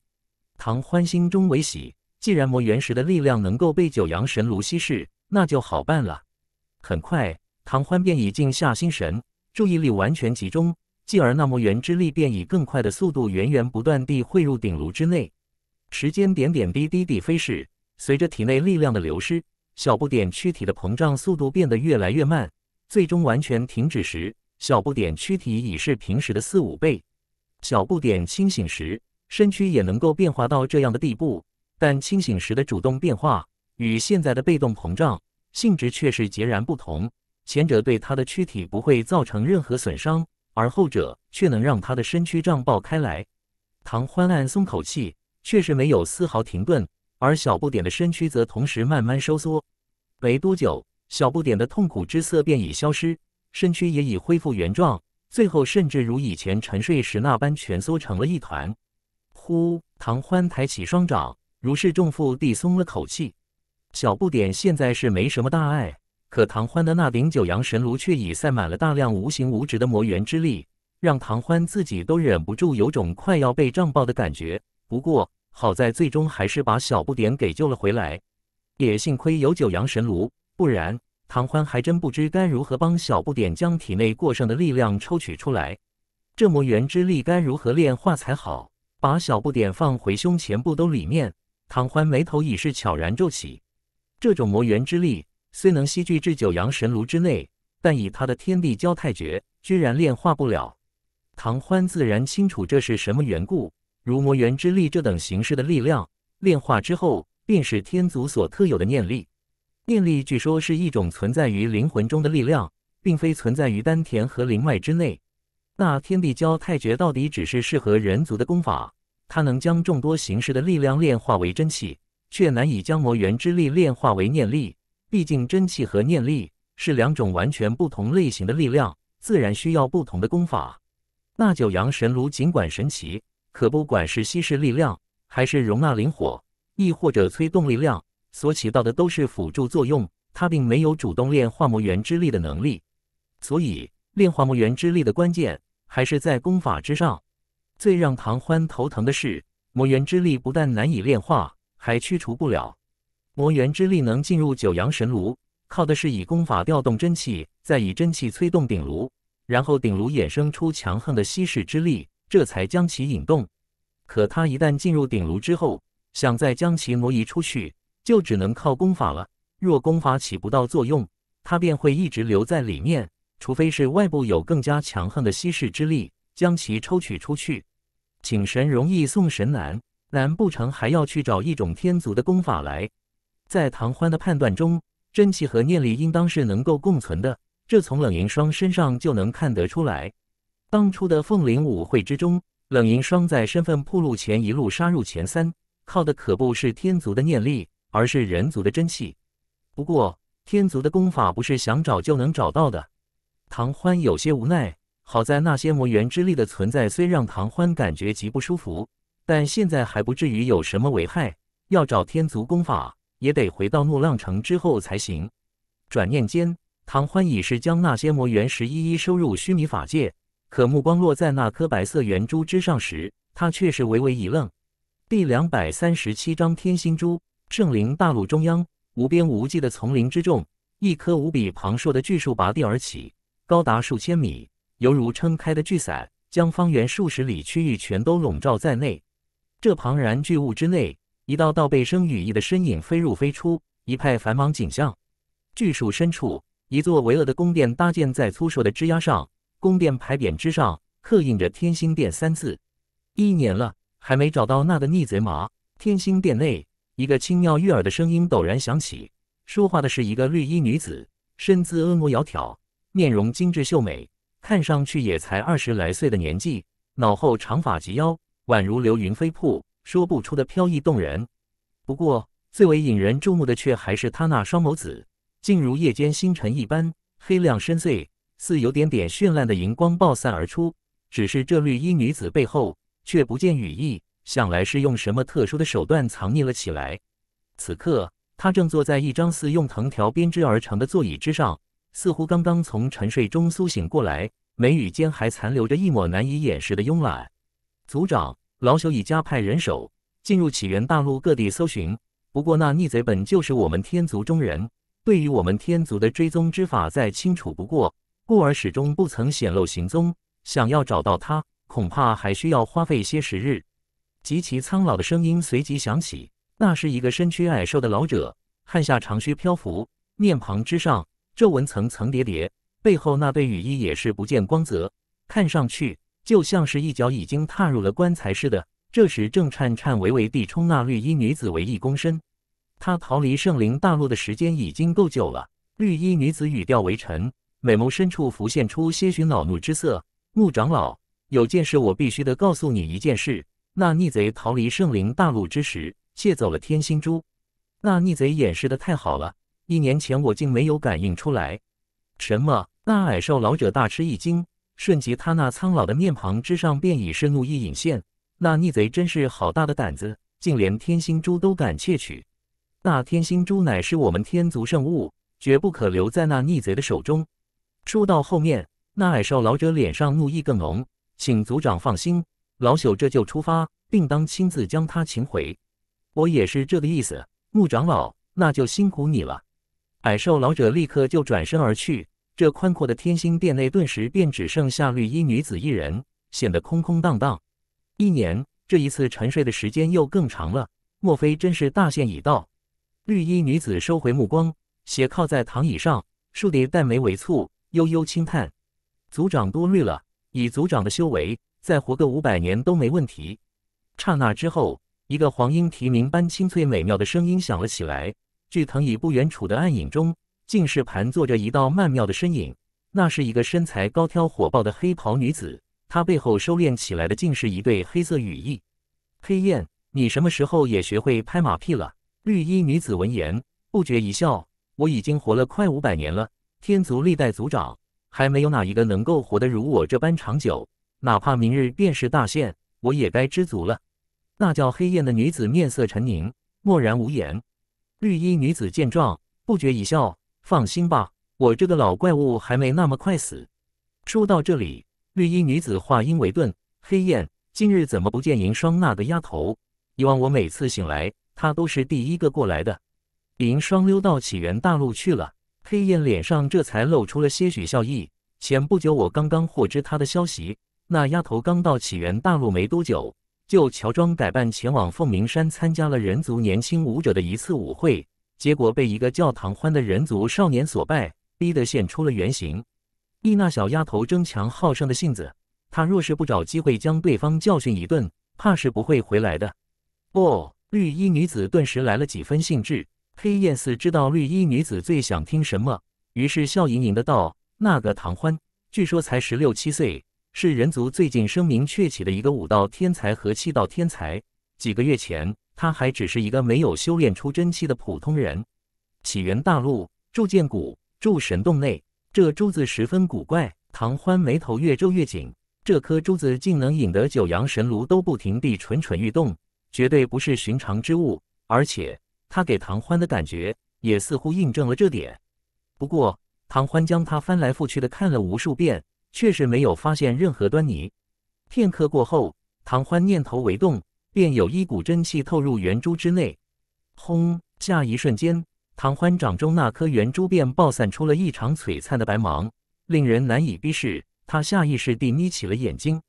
唐欢心中为喜。既然魔元石的力量能够被九阳神炉稀释，那就好办了。很快，唐欢便已静下心神，注意力完全集中，继而那魔元之力便以更快的速度源源不断地汇入鼎炉之内。时间点点滴滴地飞逝，随着体内力量的流失，小不点躯体的膨胀速度变得越来越慢，最终完全停止时，小不点躯体已是平时的四五倍。小不点清醒时，身躯也能够变化到这样的地步，但清醒时的主动变化与现在的被动膨胀性质却是截然不同。前者对他的躯体不会造成任何损伤，而后者却能让他的身躯胀爆开来。唐欢暗松口气，却是没有丝毫停顿，而小不点的身躯则同时慢慢收缩。没多久，小不点的痛苦之色便已消失，身躯也已恢复原状。最后，甚至如以前沉睡时那般蜷缩成了一团。呼，唐欢抬起双掌，如释重负地松了口气。小不点现在是没什么大碍，可唐欢的那顶九阳神炉却已塞满了大量无形无质的魔元之力，让唐欢自己都忍不住有种快要被胀爆的感觉。不过好在最终还是把小不点给救了回来，也幸亏有九阳神炉，不然……唐欢还真不知该如何帮小不点将体内过剩的力量抽取出来，这魔元之力该如何炼化才好？把小不点放回胸前布兜里面，唐欢眉头已是悄然皱起。这种魔元之力虽能吸聚至九阳神炉之内，但以他的天地交泰诀居然炼化不了。唐欢自然清楚这是什么缘故。如魔元之力这等形式的力量，炼化之后便是天族所特有的念力。念力据说是一种存在于灵魂中的力量，并非存在于丹田和灵脉之内。那天地交太诀到底只是适合人族的功法？它能将众多形式的力量炼化为真气，却难以将魔元之力炼化为念力。毕竟真气和念力是两种完全不同类型的力量，自然需要不同的功法。那九阳神炉尽管神奇，可不管是吸释力量，还是容纳灵火，亦或者催动力量。所起到的都是辅助作用，他并没有主动炼化魔元之力的能力，所以炼化魔元之力的关键还是在功法之上。最让唐欢头疼的是，魔元之力不但难以炼化，还驱除不了。魔元之力能进入九阳神炉，靠的是以功法调动真气，再以真气催动鼎炉，然后鼎炉衍生出强横的吸式之力，这才将其引动。可他一旦进入鼎炉之后，想再将其挪移出去。就只能靠功法了。若功法起不到作用，他便会一直留在里面，除非是外部有更加强横的稀释之力将其抽取出去。请神容易送神难，难不成还要去找一种天族的功法来？在唐欢的判断中，真气和念力应当是能够共存的，这从冷凝霜身上就能看得出来。当初的凤灵舞会之中，冷凝霜在身份暴露前一路杀入前三，靠的可不是天族的念力。而是人族的真气，不过天族的功法不是想找就能找到的。唐欢有些无奈，好在那些魔元之力的存在虽让唐欢感觉极不舒服，但现在还不至于有什么危害。要找天族功法，也得回到怒浪城之后才行。转念间，唐欢已是将那些魔元石一一收入虚拟法界，可目光落在那颗白色圆珠之上时，他却是微微一愣。第两百三十七章天心珠。圣灵大陆中央，无边无际的丛林之中，一棵无比庞硕的巨树拔地而起，高达数千米，犹如撑开的巨伞，将方圆数十里区域全都笼罩在内。这庞然巨物之内，一道道背生羽翼的身影飞入飞出，一派繁忙景象。巨树深处，一座巍峨的宫殿搭建在粗硕的枝桠上，宫殿牌匾之上刻印着“天星殿”三字。一年了，还没找到那个逆贼马天星殿内。一个轻妙悦耳的声音陡然响起，说话的是一个绿衣女子，身姿婀娜窈窕，面容精致秀美，看上去也才二十来岁的年纪，脑后长发及腰，宛如流云飞瀑，说不出的飘逸动人。不过最为引人注目的却还是她那双眸子，竟如夜间星辰一般黑亮深邃，似有点点绚烂的荧光爆散而出。只是这绿衣女子背后却不见羽翼。想来是用什么特殊的手段藏匿了起来。此刻，他正坐在一张似用藤条编织而成的座椅之上，似乎刚刚从沉睡中苏醒过来，眉宇间还残留着一抹难以掩饰的慵懒。族长，老朽已加派人手，进入起源大陆各地搜寻。不过，那逆贼本就是我们天族中人，对于我们天族的追踪之法再清楚不过，故而始终不曾显露行踪。想要找到他，恐怕还需要花费些时日。极其苍老的声音随即响起，那是一个身躯矮瘦的老者，汗下长须漂浮，面庞之上皱纹层层叠叠，背后那对雨衣也是不见光泽，看上去就像是一脚已经踏入了棺材似的。这时正颤颤巍巍地冲那绿衣女子为一躬身。他逃离圣灵大陆的时间已经够久了。绿衣女子语调为沉，美眸深处浮现出些许恼怒之色。木长老，有件事我必须得告诉你一件事。那逆贼逃离圣灵大陆之时，窃走了天心珠。那逆贼掩饰的太好了，一年前我竟没有感应出来。什么？那矮瘦老者大吃一惊，瞬即他那苍老的面庞之上便已是怒意隐现。那逆贼真是好大的胆子，竟连天心珠都敢窃取。那天心珠乃是我们天族圣物，绝不可留在那逆贼的手中。说到后面，那矮瘦老者脸上怒意更浓，请族长放心。老朽这就出发，并当亲自将他擒回。我也是这个意思，木长老，那就辛苦你了。矮瘦老者立刻就转身而去。这宽阔的天星殿内顿时便只剩下绿衣女子一人，显得空空荡荡。一年，这一次沉睡的时间又更长了。莫非真是大限已到？绿衣女子收回目光，斜靠在躺椅上，竖眉淡眉微蹙，悠悠轻叹：“族长多虑了，以族长的修为。”再活个五百年都没问题。刹那之后，一个黄莺啼鸣般清脆美妙的声音响了起来。巨藤椅不远处的暗影中，竟是盘坐着一道曼妙的身影。那是一个身材高挑火爆的黑袍女子，她背后收敛起来的，竟是一对黑色羽翼。黑燕，你什么时候也学会拍马屁了？绿衣女子闻言，不觉一笑：“我已经活了快五百年了，天族历代族长还没有哪一个能够活得如我这般长久。”哪怕明日便是大限，我也该知足了。那叫黑雁的女子面色沉凝，默然无言。绿衣女子见状，不觉一笑：“放心吧，我这个老怪物还没那么快死。”说到这里，绿衣女子话音未顿：“黑雁，今日怎么不见银霜那个丫头？以往我每次醒来，她都是第一个过来的。银霜溜到起源大陆去了。”黑雁脸上这才露出了些许笑意。前不久，我刚刚获知她的消息。那丫头刚到起源大陆没多久，就乔装改扮前往凤鸣山，参加了人族年轻舞者的一次舞会，结果被一个叫唐欢的人族少年所败，逼得现出了原形。依那小丫头争强好胜的性子，她若是不找机会将对方教训一顿，怕是不会回来的。哦，绿衣女子顿时来了几分兴致。黑夜似知道绿衣女子最想听什么，于是笑盈盈的道：“那个唐欢，据说才十六七岁。”是人族最近声名鹊起的一个武道天才和气道天才。几个月前，他还只是一个没有修炼出真气的普通人。起源大陆铸剑谷铸神洞内，这珠子十分古怪。唐欢眉头越皱越紧，这颗珠子竟能引得九阳神炉都不停地蠢蠢欲动，绝对不是寻常之物。而且，他给唐欢的感觉也似乎印证了这点。不过，唐欢将它翻来覆去地看了无数遍。确实没有发现任何端倪。片刻过后，唐欢念头为动，便有一股真气透入圆珠之内。轰！下一瞬间，唐欢掌中那颗圆珠便爆散出了异常璀璨的白芒，令人难以逼视。他下意识地眯起了眼睛。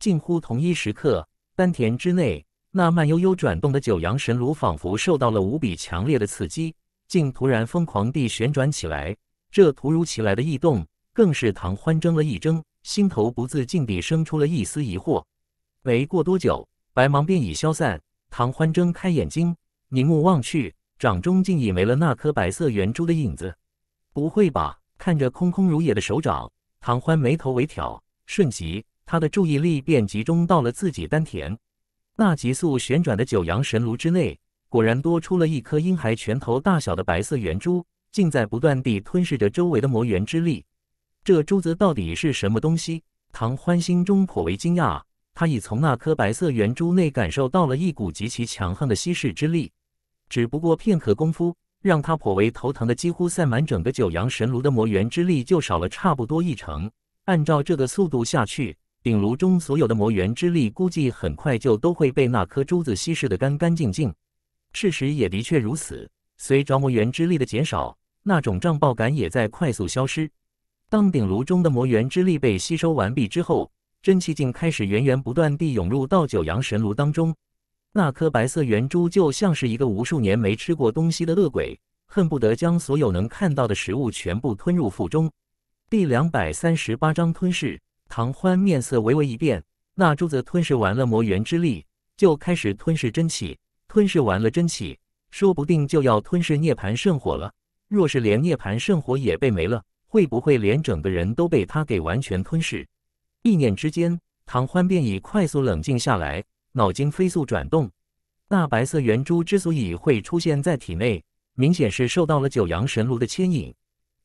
近乎同一时刻，丹田之内那慢悠悠转动的九阳神炉，仿佛受到了无比强烈的刺激，竟突然疯狂地旋转起来。这突如其来的异动。更是唐欢怔了一怔，心头不自禁地生出了一丝疑惑。没过多久，白芒便已消散，唐欢睁开眼睛，凝目望去，掌中竟已没了那颗白色圆珠的影子。不会吧？看着空空如也的手掌，唐欢眉头微挑，瞬即他的注意力便集中到了自己丹田。那急速旋转的九阳神炉之内，果然多出了一颗婴孩拳头大小的白色圆珠，竟在不断地吞噬着周围的魔元之力。这珠子到底是什么东西？唐欢心中颇为惊讶。他已从那颗白色圆珠内感受到了一股极其强横的稀释之力。只不过片刻功夫，让他颇为头疼的几乎塞满整个九阳神炉的魔元之力就少了差不多一成。按照这个速度下去，鼎炉中所有的魔元之力估计很快就都会被那颗珠子稀释得干干净净。事实也的确如此，随着魔元之力的减少，那种胀爆感也在快速消失。当鼎炉中的魔元之力被吸收完毕之后，真气竟开始源源不断地涌入到九阳神炉当中。那颗白色圆珠就像是一个无数年没吃过东西的恶鬼，恨不得将所有能看到的食物全部吞入腹中。第两百三十八章吞噬。唐欢面色微微一变，那珠子吞噬完了魔元之力，就开始吞噬真气。吞噬完了真气，说不定就要吞噬涅槃圣火了。若是连涅槃圣火也被没了，会不会连整个人都被他给完全吞噬？一念之间，唐欢便已快速冷静下来，脑筋飞速转动。那白色圆珠之所以会出现在体内，明显是受到了九阳神炉的牵引。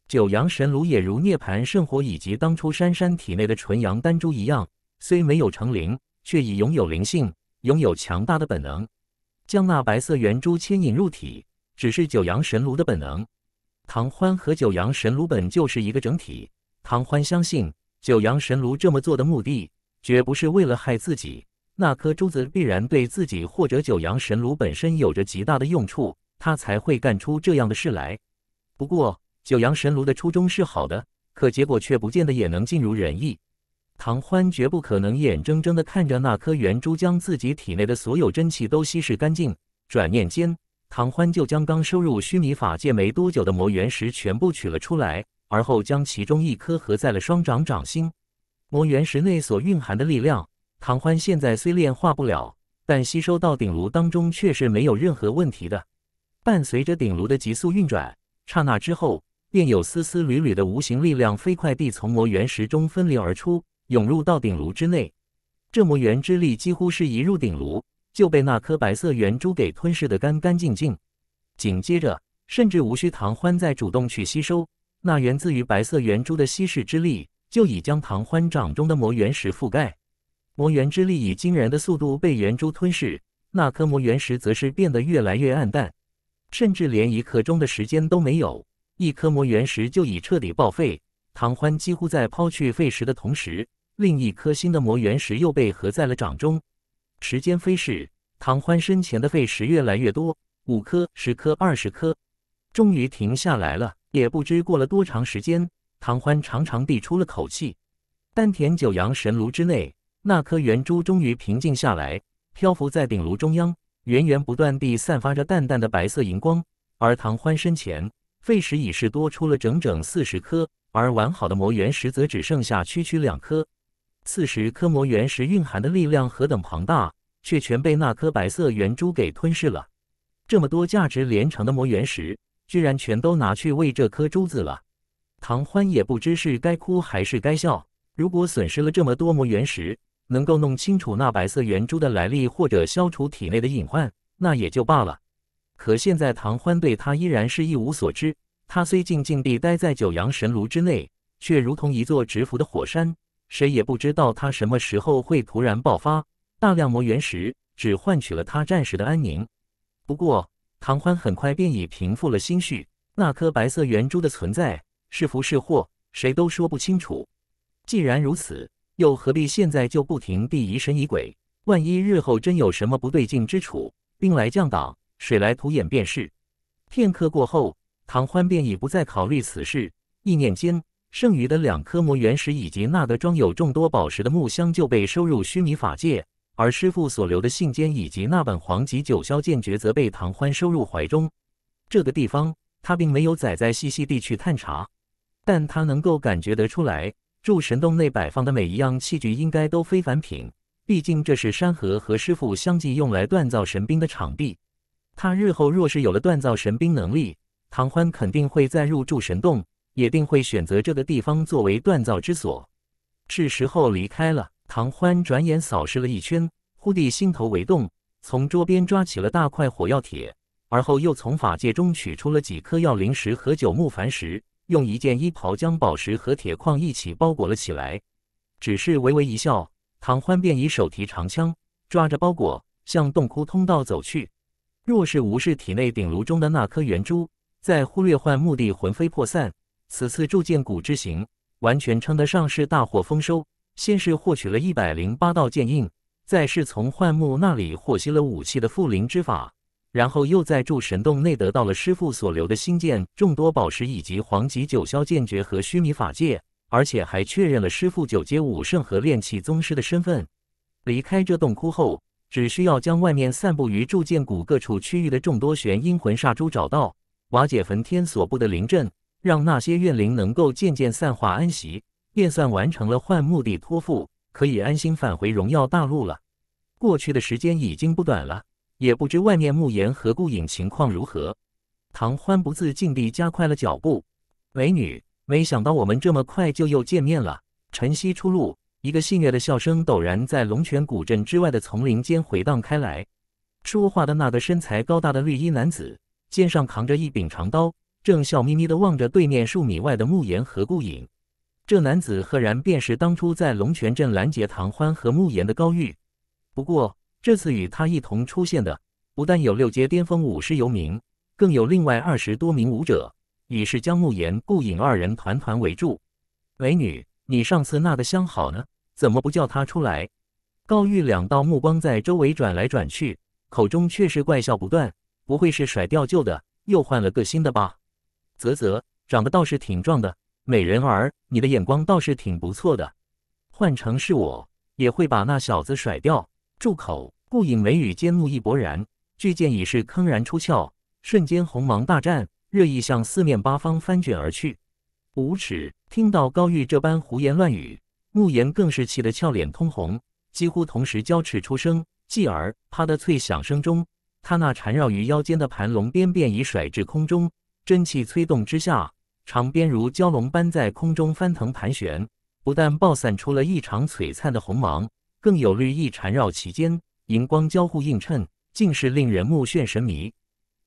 九阳神炉也如涅槃圣火以及当初珊珊体内的纯阳丹珠一样，虽没有成灵，却已拥有灵性，拥有强大的本能，将那白色圆珠牵引入体，只是九阳神炉的本能。唐欢和九阳神炉本就是一个整体。唐欢相信，九阳神炉这么做的目的，绝不是为了害自己。那颗珠子必然对自己或者九阳神炉本身有着极大的用处，他才会干出这样的事来。不过，九阳神炉的初衷是好的，可结果却不见得也能尽如人意。唐欢绝不可能眼睁睁地看着那颗圆珠将自己体内的所有真气都稀释干净。转念间。唐欢就将刚收入虚拟法界没多久的魔原石全部取了出来，而后将其中一颗合在了双掌掌心。魔原石内所蕴含的力量，唐欢现在虽炼化不了，但吸收到鼎炉当中却是没有任何问题的。伴随着鼎炉的急速运转，刹那之后，便有丝丝缕缕的无形力量飞快地从魔原石中分离而出，涌入到鼎炉之内。这魔原之力几乎是一入鼎炉。就被那颗白色圆珠给吞噬的干干净净，紧接着，甚至无需唐欢再主动去吸收，那源自于白色圆珠的吸释之力就已将唐欢掌中的魔原石覆盖，魔元之力以惊人的速度被圆珠吞噬，那颗魔原石则是变得越来越暗淡，甚至连一刻钟的时间都没有，一颗魔原石就已彻底报废。唐欢几乎在抛去废石的同时，另一颗新的魔原石又被合在了掌中。时间飞逝，唐欢身前的废石越来越多，五颗、十颗、二十颗，终于停下来了。也不知过了多长时间，唐欢长长地出了口气。丹田九阳神炉之内，那颗圆珠终于平静下来，漂浮在鼎炉中央，源源不断地散发着淡淡的白色荧光。而唐欢身前废石已是多出了整整四十颗，而完好的魔元石则只剩下区区两颗。此时，颗魔原石蕴含的力量何等庞大，却全被那颗白色圆珠给吞噬了。这么多价值连城的魔原石，居然全都拿去喂这颗珠子了。唐欢也不知是该哭还是该笑。如果损失了这么多魔原石，能够弄清楚那白色圆珠的来历，或者消除体内的隐患，那也就罢了。可现在，唐欢对他依然是一无所知。他虽静静地待在九阳神炉之内，却如同一座直伏的火山。谁也不知道他什么时候会突然爆发，大量魔原石只换取了他暂时的安宁。不过，唐欢很快便已平复了心绪。那颗白色圆珠的存在是福是祸，谁都说不清楚。既然如此，又何必现在就不停地疑神疑鬼？万一日后真有什么不对劲之处，兵来将挡，水来土掩便是。片刻过后，唐欢便已不再考虑此事。意念间。剩余的两颗魔元石以及那个装有众多宝石的木箱就被收入须弥法界，而师傅所留的信笺以及那本黄级九霄剑诀则被唐欢收入怀中。这个地方他并没有仔仔细细地去探查，但他能够感觉得出来，铸神洞内摆放的每一样器具应该都非凡品，毕竟这是山河和师傅相继用来锻造神兵的场地。他日后若是有了锻造神兵能力，唐欢肯定会再入住神洞。也定会选择这个地方作为锻造之所。是时候离开了。唐欢转眼扫视了一圈，忽地心头为动，从桌边抓起了大块火药铁，而后又从法界中取出了几颗药灵石和九木凡石，用一件衣袍将宝石和铁矿一起包裹了起来。只是微微一笑，唐欢便以手提长枪，抓着包裹向洞窟通道走去。若是无视体内鼎炉中的那颗圆珠，再忽略幻目的魂飞魄散。此次铸剑谷之行，完全称得上是大获丰收。先是获取了一百零八道剑印，再是从幻木那里获悉了武器的复灵之法，然后又在铸神洞内得到了师傅所留的星剑、众多宝石以及黄级九霄剑诀和须弥法戒，而且还确认了师傅九阶武圣和炼器宗师的身份。离开这洞窟后，只需要将外面散布于铸剑谷各处区域的众多玄阴魂煞珠找到，瓦解焚天所布的灵阵。让那些怨灵能够渐渐散化安息，便算完成了幻墓的托付，可以安心返回荣耀大陆了。过去的时间已经不短了，也不知外面墓岩和顾影情况如何。唐欢不自禁地加快了脚步。美女，没想到我们这么快就又见面了。晨曦初露，一个戏谑的笑声陡然在龙泉古镇之外的丛林间回荡开来。说话的那个身材高大的绿衣男子，肩上扛着一柄长刀。正笑眯眯的望着对面数米外的慕言和顾影，这男子赫然便是当初在龙泉镇拦截唐欢和慕言的高玉。不过这次与他一同出现的，不但有六阶巅峰武师游名，更有另外二十多名武者，已是将慕言、顾影二人团团围住。美女，你上次那个相好呢？怎么不叫他出来？高玉两道目光在周围转来转去，口中却是怪笑不断。不会是甩掉旧的，又换了个新的吧？啧啧，长得倒是挺壮的，美人儿，你的眼光倒是挺不错的。换成是我，也会把那小子甩掉。住口！顾影眉宇间怒意勃然，巨剑已是铿然出鞘，瞬间红芒大绽，热意向四面八方翻卷而去。无耻！听到高玉这般胡言乱语，慕言更是气得俏脸通红，几乎同时交斥出声。继而，啪的脆响声中，他那缠绕于腰间的盘龙鞭便已甩至空中。真气催动之下，长鞭如蛟龙般在空中翻腾盘旋，不但爆散出了异常璀璨的红芒，更有绿意缠绕其间，荧光交互映衬，竟是令人目眩神迷。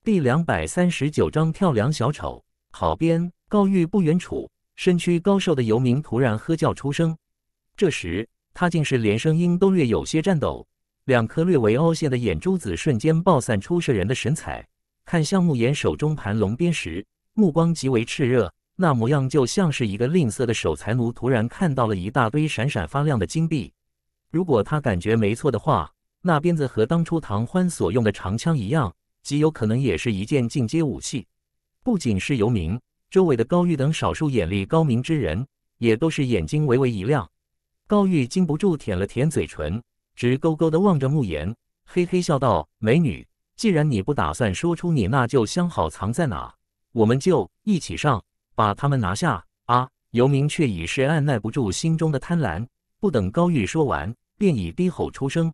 第两百三十九章跳梁小丑。好编，高玉不远处，身躯高瘦的游民突然喝叫出声。这时，他竟是连声音都略有些颤抖，两颗略为凹陷的眼珠子瞬间爆散出摄人的神采。看向慕言手中盘龙鞭时，目光极为炽热，那模样就像是一个吝啬的守财奴突然看到了一大堆闪闪发亮的金币。如果他感觉没错的话，那鞭子和当初唐欢所用的长枪一样，极有可能也是一件进阶武器。不仅是游民，周围的高玉等少数眼力高明之人，也都是眼睛微微一亮。高玉禁不住舔了舔嘴唇，直勾勾的望着慕言，嘿嘿笑道：“美女。”既然你不打算说出你那旧相好藏在哪，我们就一起上，把他们拿下啊！游明却已是按耐不住心中的贪婪，不等高玉说完，便已低吼出声。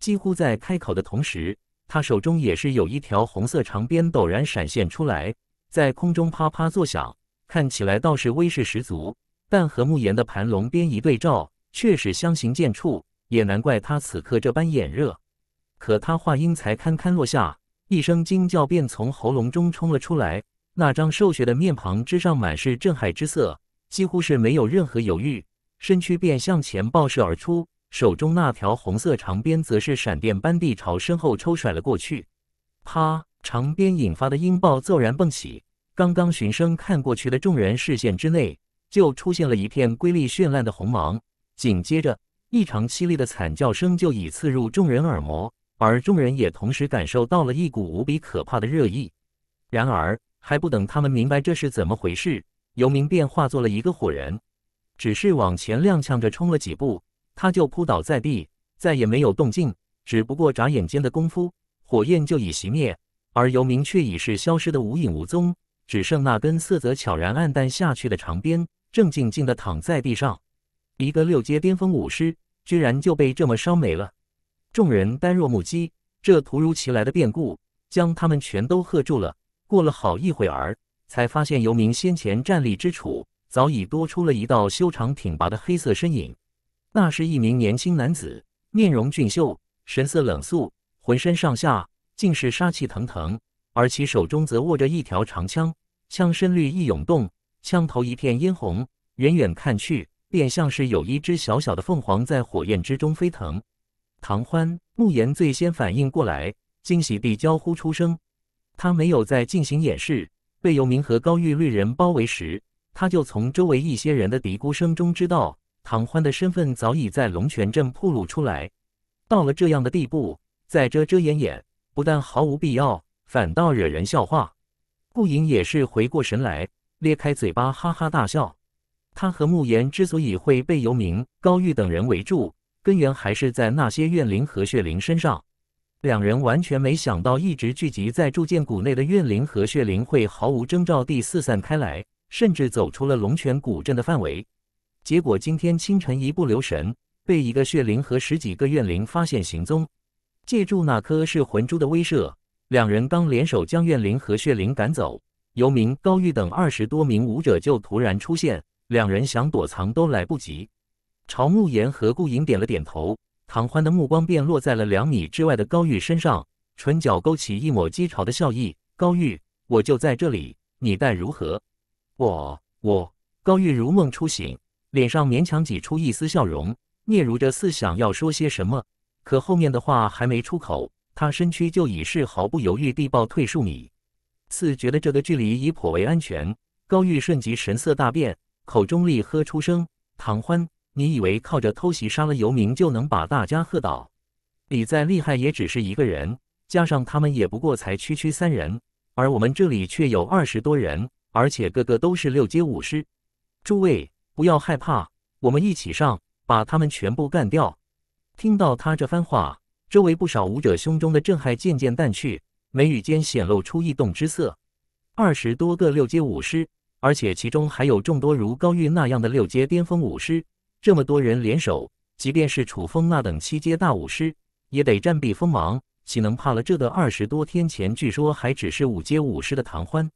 几乎在开口的同时，他手中也是有一条红色长鞭陡然闪现出来，在空中啪啪作响，看起来倒是威势十足。但和慕言的盘龙鞭一对照，却是相形见绌。也难怪他此刻这般眼热。可他话音才堪堪落下，一声惊叫便从喉咙中冲了出来。那张瘦削的面庞之上满是震撼之色，几乎是没有任何犹豫，身躯便向前爆射而出，手中那条红色长鞭则是闪电般地朝身后抽甩了过去。啪！长鞭引发的音爆骤然蹦起，刚刚循声看过去的众人视线之内，就出现了一片瑰丽绚烂的红芒。紧接着，异常凄厉的惨叫声就已刺入众人耳膜。而众人也同时感受到了一股无比可怕的热意。然而，还不等他们明白这是怎么回事，游明便化作了一个火人，只是往前踉跄着冲了几步，他就扑倒在地，再也没有动静。只不过眨眼间的功夫，火焰就已熄灭，而游明却已是消失的无影无踪，只剩那根色泽悄然暗淡下去的长鞭，正静静的躺在地上。一个六阶巅峰武师，居然就被这么烧没了！众人呆若木鸡，这突如其来的变故将他们全都吓住了。过了好一会儿，才发现游民先前站立之处早已多出了一道修长挺拔的黑色身影。那是一名年轻男子，面容俊秀，神色冷肃，浑身上下尽是杀气腾腾，而其手中则握着一条长枪，枪身绿意涌动，枪头一片殷红，远远看去便像是有一只小小的凤凰在火焰之中飞腾。唐欢、慕言最先反应过来，惊喜地娇呼出声。他没有再进行掩饰。被游明和高玉瑞人包围时，他就从周围一些人的嘀咕声中知道，唐欢的身份早已在龙泉镇暴露出来。到了这样的地步，再遮遮掩掩，不但毫无必要，反倒惹人笑话。顾影也是回过神来，裂开嘴巴哈哈大笑。他和慕言之所以会被游明、高玉等人围住，根源还是在那些怨灵和血灵身上。两人完全没想到，一直聚集在铸剑谷内的怨灵和血灵会毫无征兆地四散开来，甚至走出了龙泉古镇的范围。结果今天清晨一不留神，被一个血灵和十几个怨灵发现行踪。借助那颗噬魂珠的威慑，两人刚联手将怨灵和血灵赶走，游民高玉等二十多名武者就突然出现，两人想躲藏都来不及。朝慕言和顾影点了点头，唐欢的目光便落在了两米之外的高玉身上，唇角勾起一抹讥嘲的笑意。高玉，我就在这里，你待如何？我我。高玉如梦初醒，脸上勉强挤出一丝笑容。嗫嚅着似想要说些什么，可后面的话还没出口，他身躯就已是毫不犹豫地暴退数米。似觉得这个距离已颇为安全，高玉瞬即神色大变，口中厉喝出声：“唐欢！”你以为靠着偷袭杀了游民就能把大家吓倒？你再厉害也只是一个人，加上他们也不过才区区三人，而我们这里却有二十多人，而且个个都是六阶武师。诸位不要害怕，我们一起上，把他们全部干掉。听到他这番话，周围不少武者胸中的震撼渐渐淡去，眉宇间显露出异动之色。二十多个六阶武师，而且其中还有众多如高玉那样的六阶巅峰武师。这么多人联手，即便是楚风那等七阶大武师，也得暂避锋芒，岂能怕了这个二十多天前据说还只是五阶武师的唐欢？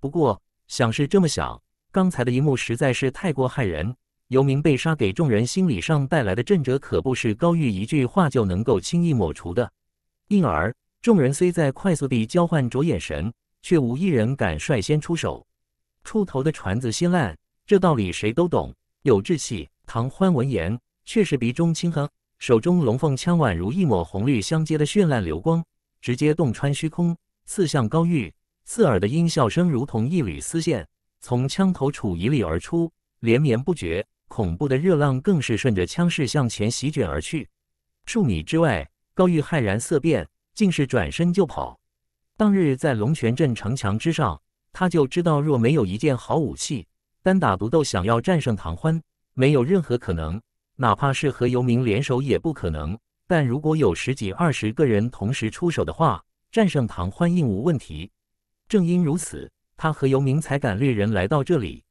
不过想是这么想，刚才的一幕实在是太过骇人，游民被杀给众人心理上带来的震者，可不是高玉一句话就能够轻易抹除的。因而众人虽在快速地交换着眼神，却无一人敢率先出手。出头的船子心烂，这道理谁都懂，有志气。唐欢闻言，却是鼻中轻哼，手中龙凤枪宛如一抹红绿相接的绚烂流光，直接洞穿虚空，刺向高玉。刺耳的音笑声如同一缕丝线，从枪头处一粒而出，连绵不绝。恐怖的热浪更是顺着枪势向前席卷而去。数米之外，高玉骇然色变，竟是转身就跑。当日在龙泉镇城墙之上，他就知道若没有一件好武器，单打独斗想要战胜唐欢。没有任何可能，哪怕是和游民联手也不可能。但如果有十几二十个人同时出手的话，战胜唐欢应无问题。正因如此，他和游民才敢掠人来到这里。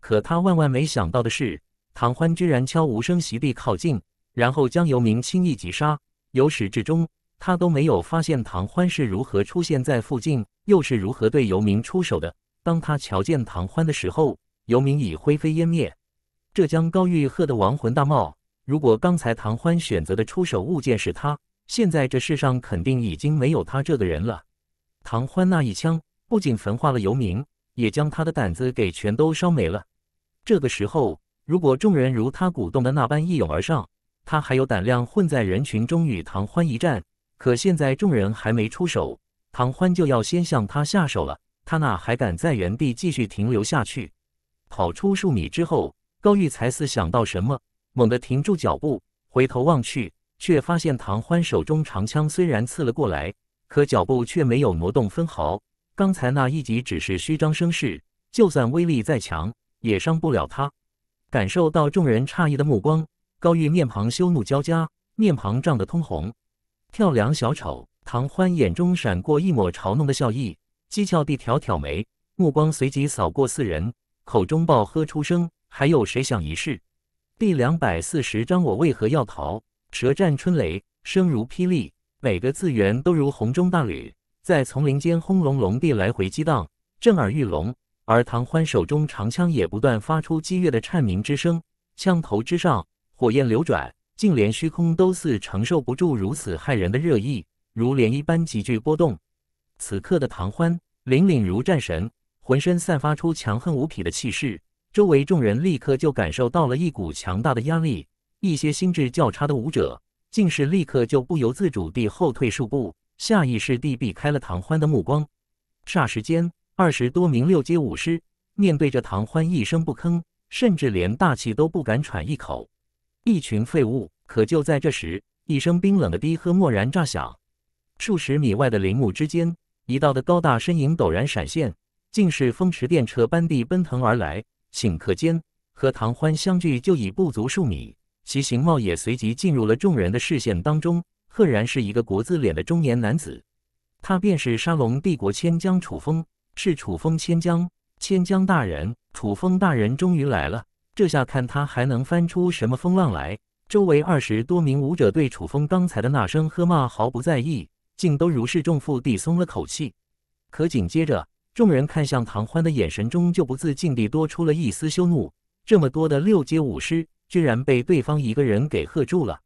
可他万万没想到的是，唐欢居然悄无声息地靠近，然后将游民轻易击杀。由始至终，他都没有发现唐欢是如何出现在附近，又是如何对游民出手的。当他瞧见唐欢的时候，游民已灰飞烟灭。这将高玉鹤的亡魂大冒。如果刚才唐欢选择的出手物件是他，现在这世上肯定已经没有他这个人了。唐欢那一枪不仅焚化了游民，也将他的胆子给全都烧没了。这个时候，如果众人如他鼓动的那般一涌而上，他还有胆量混在人群中与唐欢一战。可现在众人还没出手，唐欢就要先向他下手了。他哪还敢在原地继续停留下去？跑出数米之后。高玉才似想到什么，猛地停住脚步，回头望去，却发现唐欢手中长枪虽然刺了过来，可脚步却没有挪动分毫。刚才那一击只是虚张声势，就算威力再强，也伤不了他。感受到众人诧异的目光，高玉面庞羞怒交加，面庞涨得通红。跳梁小丑！唐欢眼中闪过一抹嘲弄的笑意，讥诮地挑挑眉，目光随即扫过四人，口中暴喝出声。还有谁想一试？第两百四十章，我为何要逃？舌战春雷，声如霹雳，每个字源都如洪钟大吕，在丛林间轰隆隆地来回激荡，震耳欲聋。而唐欢手中长枪也不断发出激越的颤鸣之声，枪头之上火焰流转，竟连虚空都似承受不住如此骇人的热意，如涟漪般急剧波动。此刻的唐欢，凛凛如战神，浑身散发出强横无匹的气势。周围众人立刻就感受到了一股强大的压力，一些心智较差的武者竟是立刻就不由自主地后退数步，下意识地避开了唐欢的目光。霎时间，二十多名六阶武师面对着唐欢，一声不吭，甚至连大气都不敢喘一口。一群废物！可就在这时，一声冰冷的低喝蓦然炸响，数十米外的林木之间，一道的高大身影陡然闪现，竟是风驰电掣般地奔腾而来。顷刻间，和唐欢相距就已不足数米，其形貌也随即进入了众人的视线当中，赫然是一个国字脸的中年男子。他便是沙龙帝国千江楚风，是楚风千江，千江大人，楚风大人终于来了，这下看他还能翻出什么风浪来？周围二十多名武者对楚风刚才的那声喝骂毫不在意，竟都如释重负地松了口气。可紧接着，众人看向唐欢的眼神中就不自禁地多出了一丝羞怒。这么多的六阶武师，居然被对方一个人给喝住了，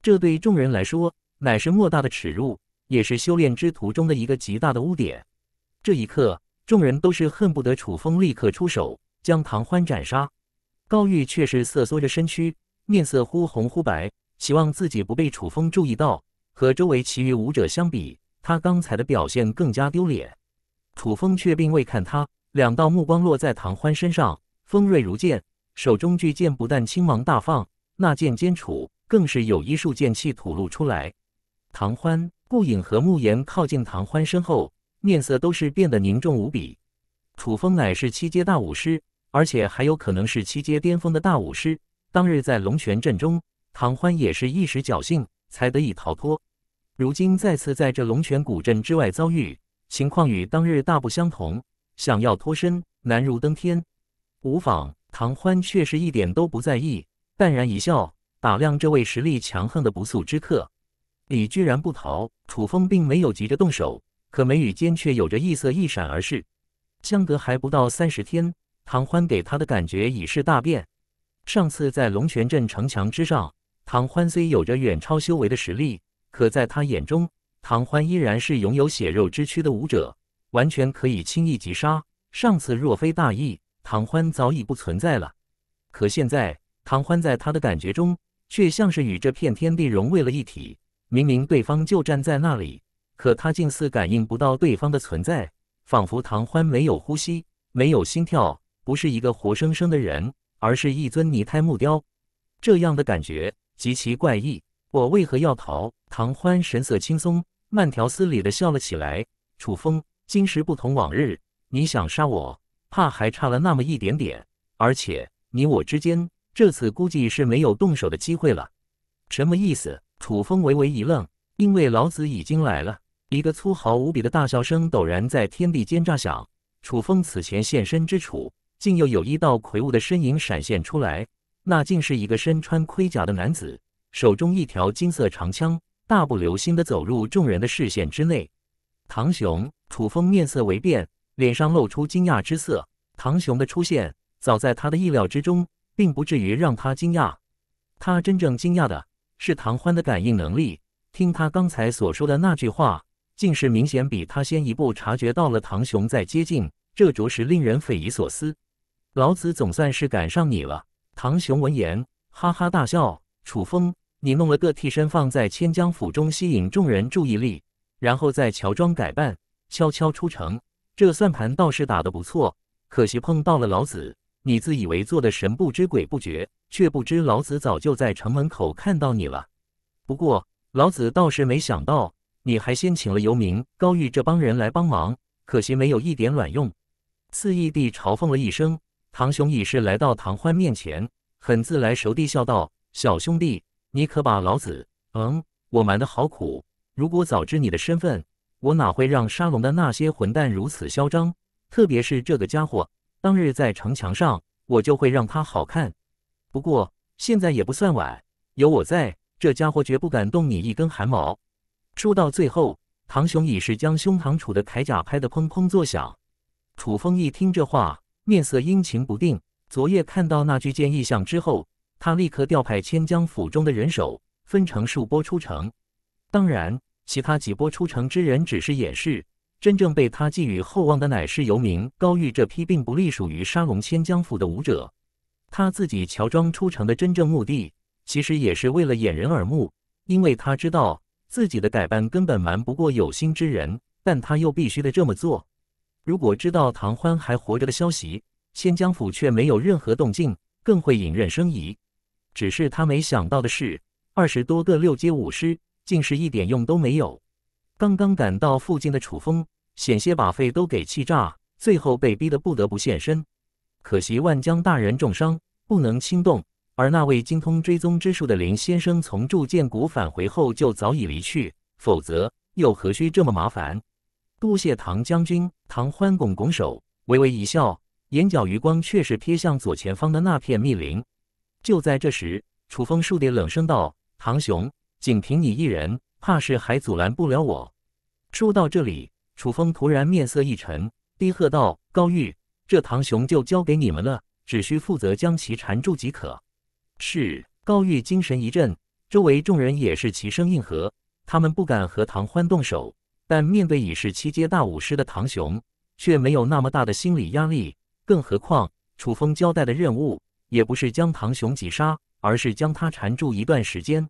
这对众人来说乃是莫大的耻辱，也是修炼之途中的一个极大的污点。这一刻，众人都是恨不得楚风立刻出手将唐欢斩杀。高玉却是瑟缩着身躯，面色忽红忽白，希望自己不被楚风注意到。和周围其余武者相比，他刚才的表现更加丢脸。楚风却并未看他，两道目光落在唐欢身上，锋锐如剑。手中巨剑不但青芒大放，那剑尖处更是有一束剑气吐露出来。唐欢、顾影和慕言靠近唐欢身后，面色都是变得凝重无比。楚风乃是七阶大武师，而且还有可能是七阶巅峰的大武师。当日在龙泉镇中，唐欢也是一时侥幸才得以逃脱。如今再次在这龙泉古镇之外遭遇。情况与当日大不相同，想要脱身难如登天。无妨，唐欢却是一点都不在意，淡然一笑，打量这位实力强横的不速之客。你居然不逃！楚风并没有急着动手，可眉宇间却有着异色一闪而逝。相隔还不到三十天，唐欢给他的感觉已是大变。上次在龙泉镇城墙之上，唐欢虽有着远超修为的实力，可在他眼中。唐欢依然是拥有血肉之躯的武者，完全可以轻易击杀。上次若非大意，唐欢早已不存在了。可现在，唐欢在他的感觉中，却像是与这片天地融为了一体。明明对方就站在那里，可他竟似感应不到对方的存在，仿佛唐欢没有呼吸，没有心跳，不是一个活生生的人，而是一尊泥胎木雕。这样的感觉极其怪异。我为何要逃？唐欢神色轻松，慢条斯理地笑了起来。楚风，今时不同往日，你想杀我，怕还差了那么一点点。而且你我之间，这次估计是没有动手的机会了。什么意思？楚风微微一愣，因为老子已经来了。一个粗豪无比的大笑声陡然在天地间炸响。楚风此前现身之处，竟又有一道魁梧的身影闪现出来。那竟是一个身穿盔甲的男子，手中一条金色长枪。大步流星地走入众人的视线之内，唐雄、楚风面色微变，脸上露出惊讶之色。唐雄的出现早在他的意料之中，并不至于让他惊讶。他真正惊讶的是唐欢的感应能力。听他刚才所说的那句话，竟是明显比他先一步察觉到了唐雄在接近，这着实令人匪夷所思。老子总算是赶上你了！唐雄闻言哈哈大笑，楚风。你弄了个替身放在千江府中，吸引众人注意力，然后再乔装改扮，悄悄出城。这算盘倒是打得不错，可惜碰到了老子。你自以为做的神不知鬼不觉，却不知老子早就在城门口看到你了。不过老子倒是没想到，你还先请了游民高玉这帮人来帮忙，可惜没有一点卵用。肆意地嘲讽了一声，唐雄已是来到唐欢面前，很自来熟地笑道：“小兄弟。”你可把老子……嗯，我瞒的好苦。如果早知你的身份，我哪会让沙龙的那些混蛋如此嚣张？特别是这个家伙，当日在城墙上，我就会让他好看。不过现在也不算晚，有我在，这家伙绝不敢动你一根汗毛。说到最后，唐雄已是将胸膛处的铠甲拍得砰砰作响。楚风一听这话，面色阴晴不定。昨夜看到那巨剑意象之后。他立刻调派千江府中的人手，分成数波出城。当然，其他几波出城之人只是掩饰，真正被他寄予厚望的乃是游民高玉这批并不隶属于沙龙千江府的武者。他自己乔装出城的真正目的，其实也是为了掩人耳目，因为他知道自己的改扮根本瞒不过有心之人，但他又必须得这么做。如果知道唐欢还活着的消息，千江府却没有任何动静，更会引人生疑。只是他没想到的是，二十多个六阶武师竟是一点用都没有。刚刚赶到附近的楚风，险些把肺都给气炸，最后被逼得不得不现身。可惜万江大人重伤，不能轻动。而那位精通追踪之术的林先生，从铸剑谷返回后就早已离去，否则又何须这么麻烦？多谢唐将军，唐欢拱拱手，微微一笑，眼角余光却是瞥向左前方的那片密林。就在这时，楚风竖地冷声道：“唐雄，仅凭你一人，怕是还阻拦不了我。”说到这里，楚风突然面色一沉，低喝道：“高玉，这唐雄就交给你们了，只需负责将其缠住即可。”是高玉精神一振，周围众人也是齐声应和。他们不敢和唐欢动手，但面对已是七阶大武师的唐雄，却没有那么大的心理压力。更何况楚风交代的任务。也不是将唐雄击杀，而是将他缠住一段时间。